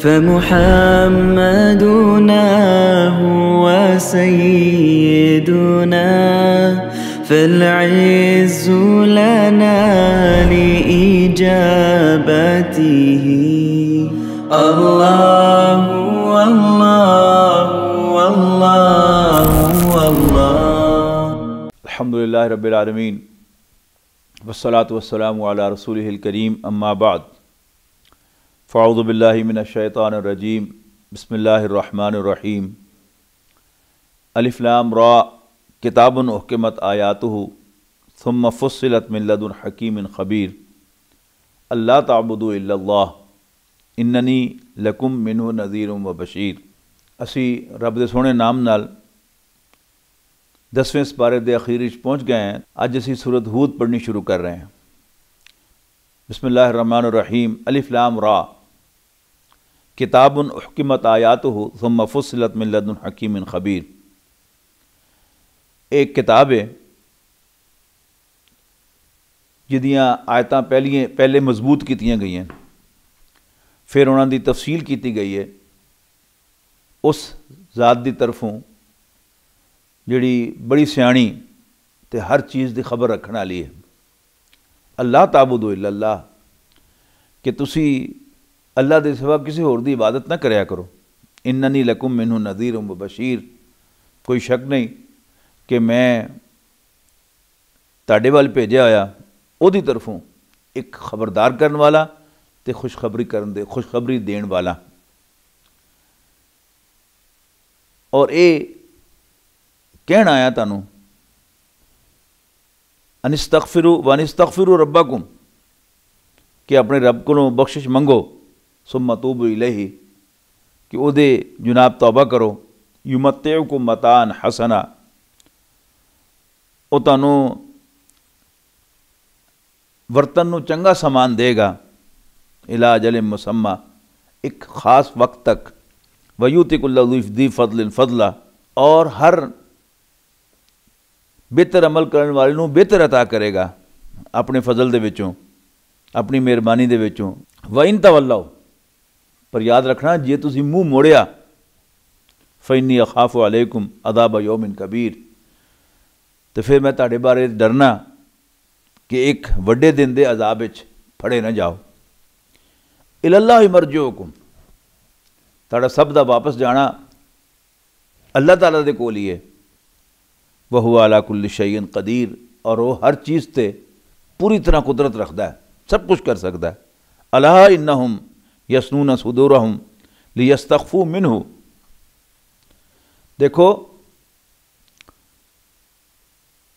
فمحمدنا هو سيدنا فالعز لنا لإجابته الله والله والله والله الحمد لله رب العالمين والصلاة والسلام على رسوله الكريم أما بعد फ़ाउज़बिल्लिमिनशैतानरजीम बसमीम अलिफ़्लाम रा किताबन अहकमत आयात थम फुसलत मिल्लदन हकीम ख़बीर अल्लाह ताबुदल्ला इन्ननी लकुम मिनु नज़ीर व बशीर असी रब दे ਸੋਹਣੇ नाम ਨਾਲ दसवें ਸਪਾਰੇ ਦੇ ਅਖੀਰ ਵਿੱਚ ਪਹੁੰਚ ਗਏ ਹਾਂ ਅੱਜ ਅਸੀਂ ਸੂਰਤ ਹੂਦ ਪੜ੍ਹਨੀ ਸ਼ੁਰੂ ਕਰ ਰਹੇ ਹਾਂ ਬਿਸਮਿਲ੍ਲਾਹਿਰ ਰਹਿਮਾਨਿਰ ਰਹੀਮ किताबन अहकमत आयात हो ثم फसलत मिल्लद हकीम खबीर एक किताब है ਜਿਹਦੀਆਂ ਆਇਤਾਂ ਪਹਿਲੀਆਂ ਪਹਿਲੇ ਮਜ਼ਬੂਤ ਕੀਤੀਆਂ ਗਈਆਂ ਫਿਰ ਉਹਨਾਂ ਦੀ ਤਫਸੀਲ ਕੀਤੀ ਗਈ ਹੈ ਉਸ ਜ਼ਾਤ ਦੀ ਤਰਫੋਂ ਜਿਹੜੀ ਬੜੀ ਸਿਆਣੀ ਤੇ ਹਰ ਚੀਜ਼ ਦੀ ਖਬਰ ਰੱਖਣ ਵਾਲੀ ਹੈ ਅੱਲਾ ਤਾਬੂਦੁ ਇਲੱਲਾ ਕਿ ਤੁਸੀਂ ਅੱਲਾ ਦੇ ਸਿਵਾ ਕਿਸੇ ਹੋਰ ਦੀ ਇਬਾਦਤ ਨਾ ਕਰਿਆ ਕਰੋ ਇਨਨੀ ਲਕੁਮ ਮਿਨਹੁ ਨਜ਼ੀਰ ਉਮ ਬਸ਼ੀਰ ਕੋਈ ਸ਼ੱਕ ਨਹੀਂ ਕਿ ਮੈਂ ਤੁਹਾਡੇ ਵੱਲ ਭੇਜਿਆ ਆਇਆ ਉਹਦੀ ਤਰਫੋਂ ਇੱਕ ਖਬਰਦਾਰ ਕਰਨ ਵਾਲਾ ਤੇ ਖੁਸ਼ਖਬਰੀ ਕਰਨ ਦੇ ਖੁਸ਼ਖਬਰੀ ਦੇਣ ਵਾਲਾ ਔਰ ਇਹ ਕਹਿਣ ਆਇਆ ਤੁਹਾਨੂੰ ਅਨਿਸਤਗਫਿਰੂ ਵਨਿਸਤਗਫਿਰੂ ਰੱਬਕੁਮ ਕਿ ਆਪਣੇ ਰੱਬ ਕੋਲੋਂ ਬਖਸ਼ਿਸ਼ ਮੰਗੋ ਸੁਮ ਤੂਬੂ ਇਲਹੀ ਕਿ ਉਹਦੇ ਜਨਾਬ ਤੌਬਾ ਕਰੋ ਯੁਮਤਿਉਕੁ ਮਤਾਨ ਹਸਨਾ ਉਹ ਤੁਹਾਨੂੰ ਵਰਤਨ ਨੂੰ ਚੰਗਾ ਸਮਾਨ ਦੇਗਾ ਇਲਾਜ ਅਲ ਮੁਸਮਾ ਇੱਕ ਖਾਸ ਵਕਤ ਤੱਕ ਵਯੂਤਿਕੁਲlahu ਦੀ ਫਦਲ ਫਦਲਾ ਔਰ ਹਰ ਬਿਹਤਰ ਅਮਲ ਕਰਨ ਵਾਲੇ ਨੂੰ ਬਿਹਤਰ عطا ਕਰੇਗਾ ਆਪਣੇ ਫਜ਼ਲ ਦੇ ਵਿੱਚੋਂ ਆਪਣੀ ਮਿਹਰਬਾਨੀ ਦੇ ਵਿੱਚੋਂ ਵੈਨ ਤਵੱਲਾਓ ਪਰ ਯਾਦ ਰੱਖਣਾ ਜੇ ਤੁਸੀਂ ਮੂੰਹ ਮੋੜਿਆ ਫੈਨੀ ਅਖਾਫੁ ਅਲੈਕੁਮ ਅਦਾਬ ਯੌਮਿਨ ਕਬੀਰ ਤੇ ਫਿਰ ਮੈਂ ਤੁਹਾਡੇ ਬਾਰੇ ਡਰਨਾ ਕਿ ਇੱਕ ਵੱਡੇ ਦਿਨ ਦੇ ਅਜ਼ਾਬ ਵਿੱਚ ਫੜੇ ਨਾ ਜਾਓ ਇਲੱਲਾਹ ਮਰਜੂਕੁਮ ਤੁਹਾਡਾ ਸਭ ਦਾ ਵਾਪਸ ਜਾਣਾ ਅੱਲਾਹ ਤਾਲਾ ਦੇ ਕੋਲ ਹੀ ਹੈ ਵਹੁ ਅਲਾ ਕੁੱਲ ਸ਼ੈਨ ਕਦੀਰ ਔਰ ਉਹ ਹਰ ਚੀਜ਼ ਤੇ ਪੂਰੀ ਤਰ੍ਹਾਂ ਕੁਦਰਤ ਰੱਖਦਾ ਹੈ ਸਭ ਕੁਝ ਕਰ ਸਕਦਾ ਹੈ ਅਲਾ ਇਨਹਮ ਯਸਨੂਨ ਸੁਦੂਰਹੁਮ ਲਿਯਸਤਖਫੂ ਮਿਨਹੁ دیکھو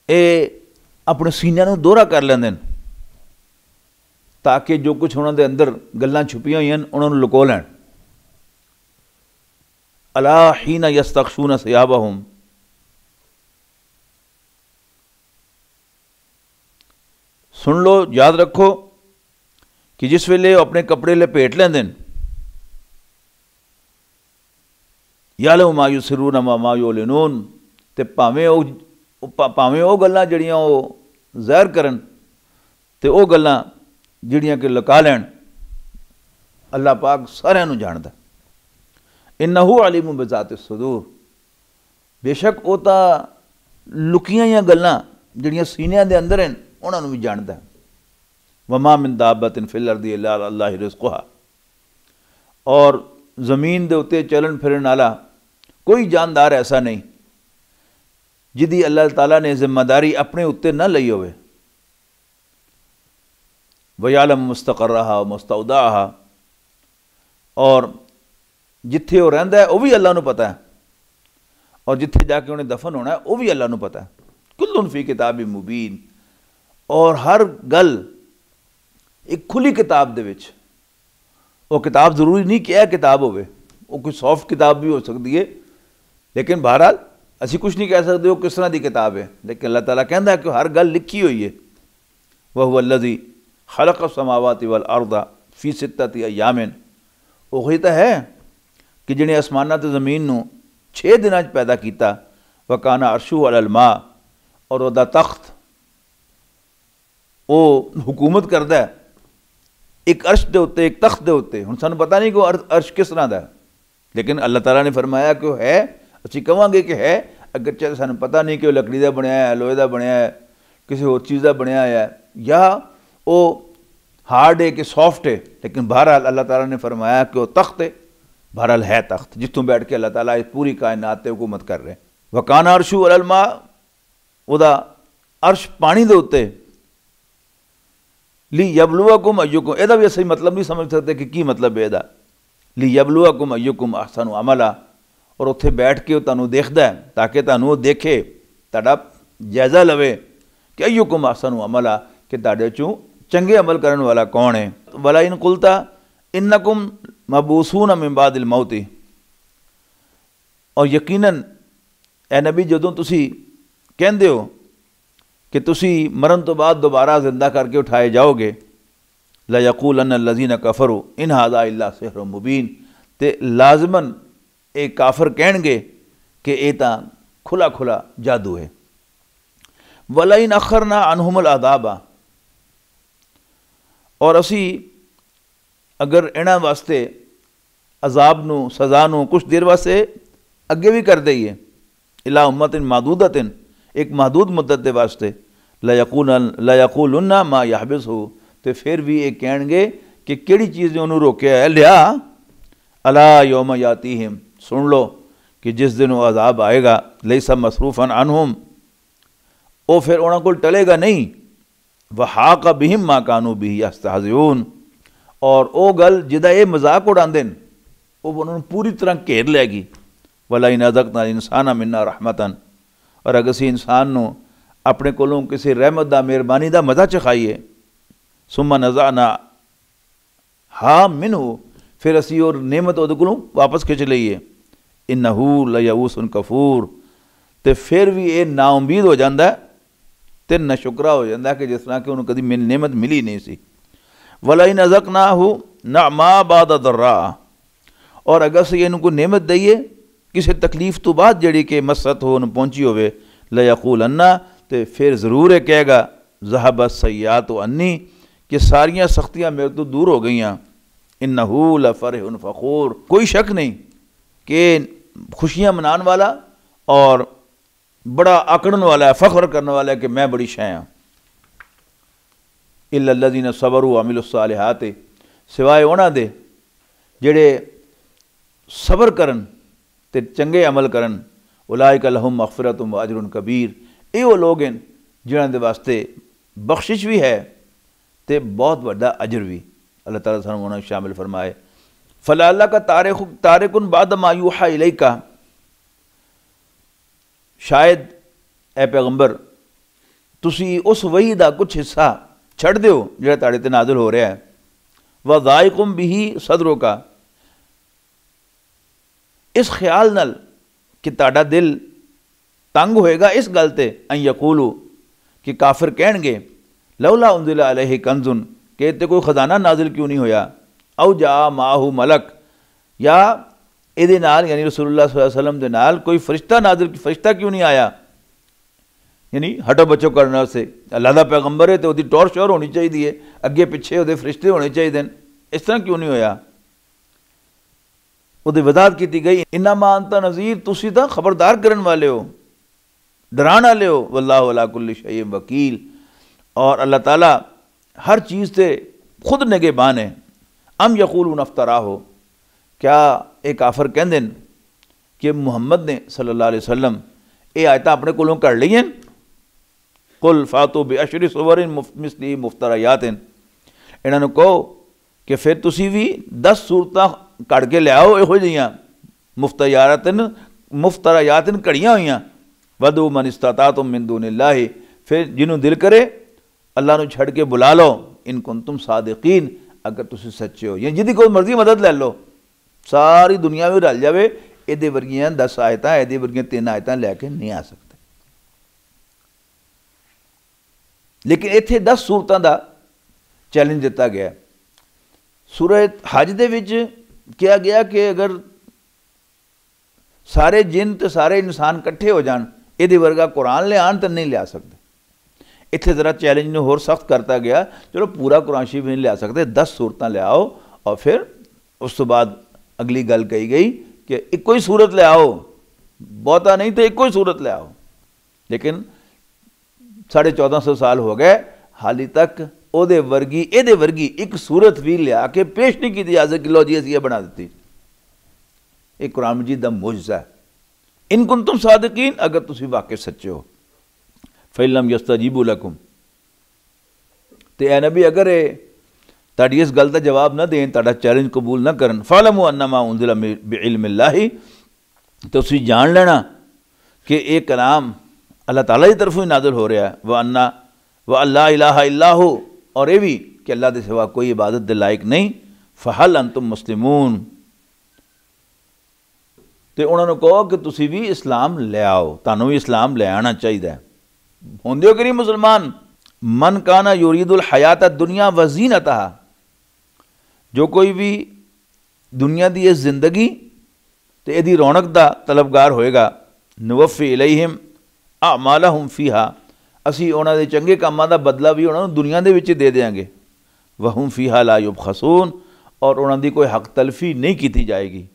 ਇਹ ਆਪਣੇ ਸੀਨਿਆਂ ਨੂੰ ਦੋਹਰਾ ਕਰ ਲੈਂਦੇ ਨੇ ਤਾਂ ਕਿ ਜੋ ਕੁਝ ਉਹਨਾਂ ਦੇ ਅੰਦਰ ਗੱਲਾਂ ਛੁਪੀਆਂ ਹੋਈਆਂ ਹਨ ਉਹਨਾਂ ਨੂੰ ਲੁਕੋ ਲੈਣ ਅਲਾ ਹੀਨ ਯਸਤਖਸ਼ੂਨ ਸਿਆਬਹੁਮ ਸੁਣ ਲਓ ਯਾਦ ਰੱਖੋ ਕਿ ਜਿਸ ਵੇਲੇ ਉਹ ਆਪਣੇ ਕੱਪੜੇ ਲਪੇਟ ਲੈਂਦੇ ਨੇ ਯਾਲੋ ਮਾਯੂ ਸਰੂਨ ਮਾਯੂ ਲਿਨੂਨ ਤੇ ਭਾਵੇਂ ਉਹ ਭਾਵੇਂ ਉਹ ਗੱਲਾਂ ਜਿਹੜੀਆਂ ਉਹ ਜ਼ਾਹਿਰ ਕਰਨ ਤੇ ਉਹ ਗੱਲਾਂ ਜਿਹੜੀਆਂ ਕਿ ਲੁਕਾ ਲੈਣ ਅੱਲਾਹ ਪਾਕ ਸਾਰਿਆਂ ਨੂੰ ਜਾਣਦਾ ਇਨਹੂ ਅਲੀਮੁ ਬਜ਼ਾਤਿ ਸੁਦੂਰ ਬੇਸ਼ੱਕ ਉਹ ਤਾਂ ਲੁਕੀਆਂ ਜਾਂ ਗੱਲਾਂ ਜਿਹੜੀਆਂ ਸੀਨਿਆਂ ਦੇ ਅੰਦਰ ਹਨ ਉਹਨਾਂ ਨੂੰ ਵੀ ਜਾਣਦਾ वमामिन दाबत इन फिलरदी अल्लाह रिस्कुहा और ज़मीन ਦੇ ਉਤੇ ਚਲਣ ਫਿਰਨ ਵਾਲਾ ਕੋਈ ਜਾਨਦਾਰ ਐਸਾ ਨਹੀਂ ਜਿਹਦੀ ਅੱਲਾਹ ਤਾਲਾ ਨੇ ਜ਼ਿੰਮੇਵਾਰੀ ਆਪਣੇ ਉੱਤੇ ਨਾ ਲਈ ਹੋਵੇ ਵਯਾਲਮ ਮੁਸਤਕਰਹਾ ਮੁਸਤੌਦਾਹਾ ਔਰ ਜਿੱਥੇ ਉਹ ਰਹਿੰਦਾ ਉਹ ਵੀ ਅੱਲਾਹ ਨੂੰ ਪਤਾ ਹੈ ਔਰ ਜਿੱਥੇ ਜਾ ਕੇ ਉਹਨੇ ਦਫਨ ਹੋਣਾ ਉਹ ਵੀ ਅੱਲਾਹ ਨੂੰ ਪਤਾ ਹੈ ਕੁੱਲੁਨ ਫੀ ਕਿਤਾਬੀ ਮੁਬੀਨ ਔਰ ਹਰ ਗੱਲ ਇੱਕ ਖੁੱਲੀ ਕਿਤਾਬ ਦੇ ਵਿੱਚ ਉਹ ਕਿਤਾਬ ਜ਼ਰੂਰੀ ਨਹੀਂ ਕਿ ਇਹ ਕਿਤਾਬ ਹੋਵੇ ਉਹ ਕੋਈ ਸੌਫਟ ਕਿਤਾਬ ਵੀ ਹੋ ਸਕਦੀ ਹੈ ਲੇਕਿਨ ਬਹਰਾਲ ਅਸੀਂ ਕੁਝ ਨਹੀਂ ਕਹਿ ਸਕਦੇ ਉਹ ਕਿਸ ਤਰ੍ਹਾਂ ਦੀ ਕਿਤਾਬ ਹੈ ਲੇਕਿਨ ਅੱਲਾਹ ਤਾਲਾ ਕਹਿੰਦਾ ਕਿ ਹਰ ਗੱਲ ਲਿਖੀ ਹੋਈ ਹੈ ਵਹੁ ਅਲਜ਼ੀ ਖਲਕ ਸਮਾਵਾਤੀ ਵਲ ਅਰਦਾ ਫੀ ਸਿੱਤਤੀ ਅਯਾਮਨ ਉਹ ਹੀ ਤਾਂ ਹੈ ਕਿ ਜਿਹਨੇ ਅਸਮਾਨਾਂ ਤੇ ਜ਼ਮੀਨ ਨੂੰ 6 ਦਿਨਾਂ 'ਚ ਪੈਦਾ ਕੀਤਾ ਵਕਾਨਾ ਅਰਸ਼ੂ ਅਲ ਅਲਮਾ ਔਰ ਉਹਦਾ ਤਖਤ ਉਹ ਹਕੂਮਤ ਕਰਦਾ ਹੈ एक अर्श के उत्ते एक तख्त के उते हम सू पता नहीं कि अर्श किस तरह का लेकिन अल्लाह तला ने फरमाया कि है असं कहे कि है अगर चल तो सू पता नहीं कि लकड़ी का बनया है लोहे का बनया है किसी होर चीज़ का बनया है या वो हार्ड है कि सॉफ्ट है लेकिन बहरहाल अल्लाह तला ने फरमाया कि वह तख्त है बहरहाल है तख्त जितों बैठ के अल्लाह तला पूरी कायनात पर हुकूमत कर रहे हैं वकाना अरशू अलमा वह अर्श पानी के उत्ते ਲੀ ਯਬਲੂਅਕੁਮ ਅਯੁਕੁਮ ਇਹਦਾ ਵੀ ਅਸੀਂ ਮਤਲਬ ਨਹੀਂ ਸਮਝ ਸਕਦੇ ਕਿ ਕੀ ਮਤਲਬ ਹੈ ਇਹਦਾ ਲੀ ਯਬਲੂਅਕੁਮ ਅਯੁਕੁਮ ਅਹਸਨੁ ਅਮਲਾ ਔਰ ਉੱਥੇ ਬੈਠ ਕੇ ਉਹ ਤੁਹਾਨੂੰ ਦੇਖਦਾ ਹੈ ਤਾਂ ਕਿ ਤੁਹਾਨੂੰ ਉਹ ਦੇਖੇ ਤੁਹਾਡਾ ਜਾਇਜ਼ਾ ਲਵੇ ਕਿ ਅਯੁਕੁਮ ਅਹਸਨੁ ਅਮਲਾ ਕਿ ਤੁਹਾਡੇ ਚੋਂ ਚੰਗੇ ਅਮਲ ਕਰਨ ਵਾਲਾ ਕੌਣ ਹੈ ਵਲਾ ਇਨ ਕੁਲਤਾ ਇਨਕੁਮ ਮਬੂਸੂਨ ਮਿਨ ਬਾਦ ਅਲ ਮੌਤੀ ਔਰ ਯਕੀਨਨ ਐ ਨਬੀ ਜਦੋਂ ਤੁਸੀਂ ਕਹਿੰਦੇ ਹੋ कि तुम मरण तो बाद दोबारा जिंदा करके उठाए जाओगे लयकूल लजीन कफरु इन हाजा अला सहर मुबीन तो लाजमन एक काफर कहे कि ये तो खुला खुला जादू है वलई नखर ना अनहमल अदाबा और असी अगर इन्होंने वास्ते अजाब न सजा न कुछ देर वास्ते अगे भी कर दे इला उम्मत इन मादूदत इन एक महदूद मुद्दत के वास्ते लयकून उन्ना माँ याबिस हो तो फिर भी ये कहे कि कि चीज़ ने उन्होंने रोकया है लिया अला योम याती हिम सुन लो कि जिस दिन वो अजाब आएगा लई सब मसरूफन अनहुम वो फिर उन्होंने को टलेगा नहीं वह का बिहिम माँ कानू बिही अस्ताजून और वह गल जिदा ये मजाक उड़ाते वो उन्होंने पूरी तरह घेर लेगी वाला इन अदक ना इंसाना मिन्ना रहमतन ਔਰ ਅਗਰ ਅਸੀਂ ਇਨਸਾਨ ਨੂੰ ਆਪਣੇ ਕੋਲੋਂ ਕਿਸੇ ਰਹਿਮਤ ਦਾ ਮਿਹਰਬਾਨੀ ਦਾ ਮਜ਼ਾ ਚਖਾਈਏ ਸੁਮਾ ਨਜ਼ਾਨਾ ਹਾ ਮਿਨੂ ਫਿਰ ਅਸੀਂ ਉਹ ਨਿਮਤ ਉਹਦੇ ਕੋਲੋਂ ਵਾਪਸ ਖਿੱਚ ਲਈਏ ਇਨਹੁ ਲਯਾਉਸੁਨ ਕਫੂਰ ਤੇ ਫਿਰ ਵੀ ਇਹ ਨਾ ਉਮੀਦ ਹੋ ਜਾਂਦਾ ਤੇ ਨਾ ਸ਼ੁਕਰਾ ਹੋ ਜਾਂਦਾ ਕਿ ਜਿਸ ਤਰ੍ਹਾਂ ਕਿ ਉਹਨੂੰ ਕਦੀ ਮਿਲ ਨਿਮਤ ਮਿਲੀ ਨਹੀਂ ਸੀ ਵਲਾ ਇਨ ਅਜ਼ਕਨਾਹੂ ਨਅਮਾ ਬਾਦ ਦਰਰਾ ਔਰ ਅਗਰ ਸੇ ਇਹਨੂੰ ਕੋਈ ਨਿਮਤ ਦਈਏ किसी तकलीफ तो बाद जी के मस्सत हो न पहुंची होवे लयाकूल अन्ना तो फिर जरूर यह कहेगा जहाबत सयाह तो अन्नी कि सारिया सख्तियाँ मेरे तो दूर हो गई इन्नाहूल अफर उन फ़खूर कोई शक नहीं कि खुशियाँ मनाने वाला और बड़ा आकड़न वाला है फ़ख्र करने वाला है कि मैं बड़ी शाय हूँ इलादी ने सबर अमिलसाल हाथ सिवाए उन्होंने जेड़े सबर करन ਤੇ ਚੰਗੇ ਅਮਲ ਕਰਨ ਉਲਾਇਕ ਲਹਮ ਮਗਫਰਤੁਮ ਵਾਜਰੁਨ ਕਬੀਰ ਇਹ ਉਹ ਲੋਕ ਹਨ ਜਿਨ੍ਹਾਂ ਦੇ ਵਾਸਤੇ ਬਖਸ਼ਿਸ਼ ਵੀ ਹੈ ਤੇ ਬਹੁਤ ਵੱਡਾ ਅਜਰ ਵੀ ਅੱਲਾਹ ਤਾਲਾ ਸਾਨੂੰ ਉਹਨਾਂ ਵਿੱਚ ਸ਼ਾਮਿਲ ਫਰਮਾਏ ਫਲਾ ਅੱਲਾ ਕਾ ਤਾਰਿਕ ਤਾਰਿਕੁਨ ਬਾਦ ਮਾ ਯੂਹਾ ਇਲੈਕਾ ਸ਼ਾਇਦ ਐ ਪੈਗੰਬਰ ਤੁਸੀਂ ਉਸ ਵਹੀ ਦਾ ਕੁਝ ਹਿੱਸਾ ਛੱਡ ਦਿਓ ਜਿਹੜਾ ਤੁਹਾਡੇ ਤੇ ਨਾਜ਼ਲ ਹੋ ਰਿਹਾ ਹੈ ਵਜ਼ਾਇਕੁਮ ਬਿਹੀ ਸਦਰੋ ਕਾ इस ख्याल नल कि ताड़ा दिल तंग होएगा इस गलते अकूलू कि काफिर कहे लौला उन्दिला अलह कंजुन के इतने कोई खजाना नाजिल क्यों नहीं होया औ जा माह मलक या ये यानी रसुल्लासम के नाल कोई फरिश्ता नाजिल फरिश्ता क्यों नहीं आया यानी हटो बचो करने से अल्लाह का पैगंबर है तो वो टॉर्च और होनी चाहिए अगे पिछे वो फरिश्ते होने चाहिए इस तरह क्यों नहीं होया वो वजात की गई इन्ना मानता नज़ीर ਤੁਸੀਂ तो खबरदार ਕਰਨ वाले हो डराने वाले हो ਵੱਲਾਹੁ ਅਲਾ वकील और अल्लाह ताला हर चीज़ से खुद निगेबान है अम यकूल नफ्तरा हो क्या एक आफर कह दिन कि मुहम्मद ने सल्ला वसम ये आयत अपने कोलों कर ली हैं कुल फातो बेअशरी सुवर मिसली मुफ्तरायात इन्होंने कहो कि फिर तुम भी दस सूरत ਕੱਢ ਕੇ ਲਿਆਓ ਇਹੋ ਜੀਆਂ ਮੁਫਤਿਆਰਤਨ ਮੁਫਤਰਾਯਾਤਨ ਘੜੀਆਂ ਹੋਈਆਂ ਵਦੂ ਮਨ ਇਸਤਾਤਾਤੁਮ ਮਿਨ ਦੁਨਿllahi ਫਿਰ ਜਿਹਨੂੰ ਦਿਲ ਕਰੇ ਅੱਲਾ ਨੂੰ ਛੱਡ ਕੇ ਬੁਲਾ ਲਓ ਇਨ ਕੁੰਤਮ ਸਾਦਿਕੀਨ ਅਗਰ ਤੁਸੀਂ ਸੱਚੇ ਹੋ ਜਾਂ ਜਿਹਦੀ ਕੋਈ ਮਰਜ਼ੀ ਮਦਦ ਲੈ ਲਓ ਸਾਰੀ ਦੁਨੀਆ ਵੀ ਰਲ ਜਾਵੇ ਇਹਦੇ ਵਰਗੀਆਂ 10 ਆਇਤਾਂ ਇਹਦੇ ਵਰਗੀਆਂ 3 ਆਇਤਾਂ ਲੈ ਕੇ ਨਹੀਂ ਆ ਸਕਦੇ ਲੇਕਿਨ ਇੱਥੇ 10 ਸੂਰਤਾਂ ਦਾ ਚੈਲੰਜ ਦਿੱਤਾ ਗਿਆ ਸੂਰਤ ਹਜ ਦੇ ਵਿੱਚ ਕਿਹਾ ਗਿਆ ਕਿ ਅਗਰ ਸਾਰੇ ਜਿੰਨ ਤੇ ਸਾਰੇ ਇਨਸਾਨ ਇਕੱਠੇ ਹੋ ਜਾਣ ਇਹਦੇ ਵਰਗਾ ਕੁਰਾਨ ਲਿਆਣ ਤਾਂ ਨਹੀਂ ਲਿਆ ਸਕਦੇ ਇੱਥੇ ਜ਼ਰਾ ਚੈਲੰਜ ਨੂੰ ਹੋਰ ਸਖਤ ਕਰਤਾ ਗਿਆ ਚਲੋ ਪੂਰਾ ਕੁਰਾਨ ਸ਼ਰੀਫ ਨਹੀਂ ਲਿਆ ਸਕਦੇ 10 ਸੂਰਤਾਂ ਲਿਆਓ ਔਰ ਫਿਰ ਉਸ ਤੋਂ ਬਾਅਦ ਅਗਲੀ ਗੱਲ ਕਹੀ ਗਈ ਕਿ ਇੱਕੋ ਹੀ ਸੂਰਤ ਲਿਆਓ ਬਹੁਤਾ ਨਹੀਂ ਤੇ ਇੱਕੋ ਹੀ ਸੂਰਤ ਲਿਆਓ ਲੇਕਿਨ 1450 ਸਾਲ ਹੋ ਗਏ ਹਾਲੀ ਤੱਕ ਉਹਦੇ ਵਰਗੀ ਇਹਦੇ ਵਰਗੀ ਇੱਕ ਸੂਰਤ ਵੀ ਲਿਆ ਕੇ ਪੇਸ਼ ਨਹੀਂ ਕੀਤੀ ਜਾ ਸਕਦੀ ਲੋ ਜੀ ਅਸੀਂ ਇਹ ਬਣਾ ਦਿੱਤੀ ਇਹ ਕੁਰਾਨ ਮਜੀਦ ਦਾ ਮੁਜਜ਼ਾ ਹੈ ਇਨ ਕੁੰਤਮ ਸਾਦਕੀਨ ਅਗਰ ਤੁਸੀਂ ਵਾਕਿਆ ਸੱਚੇ ਹੋ ਫੈਲਮ ਯਸਤਜੀਬੂ ਲਕੁਮ ਤੇ ਐ ਨਬੀ ਅਗਰ ਇਹ ਤੁਹਾਡੀ ਇਸ ਗੱਲ ਦਾ ਜਵਾਬ ਨਾ ਦੇਣ ਤੁਹਾਡਾ ਚੈਲੰਜ ਕਬੂਲ ਨਾ ਕਰਨ ਫਾਲਮੂ ਅਨਮਾ ਉਨਜ਼ਿਲ ਬਿਇਲਮਿਲਲਾਹੀ ਤੁਸੀਂ ਜਾਣ ਲੈਣਾ ਕਿ ਇਹ ਕਲਾਮ ਅੱਲਾਹ ਤਾਲਾ ਦੀ ਤਰਫੋਂ ਹੀ ਨਾਜ਼ਲ ਹੋ ਰਿਹਾ ਹੈ ਵਾ ਅੰਨਾ ਵਾ ਅੱਲਾ ਇਲਾਹਾ ਇਲਾਹੂ ਔਰ ਇਹ ਵੀ ਕਿ ਅੱਲਾ ਦੇ ਸਿਵਾ ਕੋਈ ਇਬਾਦਤ ਦੇ ਲਾਇਕ ਨਹੀਂ ਫਹਲ ਅੰਤੁਮ ਮੁਸਲਿਮੂਨ ਤੇ ਉਹਨਾਂ ਨੂੰ ਕਹੋ ਕਿ ਤੁਸੀਂ ਵੀ ਇਸਲਾਮ ਲਿਆਓ ਤੁਹਾਨੂੰ ਵੀ ਇਸਲਾਮ ਲਿਆਣਾ ਚਾਹੀਦਾ ਹੁੰਦੇ ਹੋ ਕਿ ਨਹੀਂ ਮੁਸਲਮਾਨ ਮਨ ਕਾਨਾ ਯੂਰੀਦੁਲ ਹਯਾਤ ਦੁਨੀਆ ਵਜ਼ੀਨਤਾ ਜੋ ਕੋਈ ਵੀ ਦੁਨੀਆ ਦੀ ਇਹ ਜ਼ਿੰਦਗੀ ਤੇ ਇਹਦੀ ਰੌਣਕ ਦਾ ਤਲਬਗਾਰ ਹੋਏਗਾ ਨਵਫੀ ਇਲੈਹਿਮ ਅਮਾਲਹੁਮ ਫੀਹਾ ਅਸੀਂ ਉਹਨਾਂ ਦੇ ਚੰਗੇ ਕੰਮਾਂ ਦਾ ਬਦਲਾ ਵੀ ਉਹਨਾਂ ਨੂੰ ਦੁਨੀਆ ਦੇ ਵਿੱਚ ਦੇ ਦੇਵਾਂਗੇ ਵਹੁਮ ਫੀਹਾ ਲਾ ਯਬਖਸੂਨ ਔਰ ਉਹਨਾਂ ਦੀ ਕੋਈ ਹੱਕ ਤਲਫੀ ਨਹੀਂ ਕੀਤੀ ਜਾਏਗੀ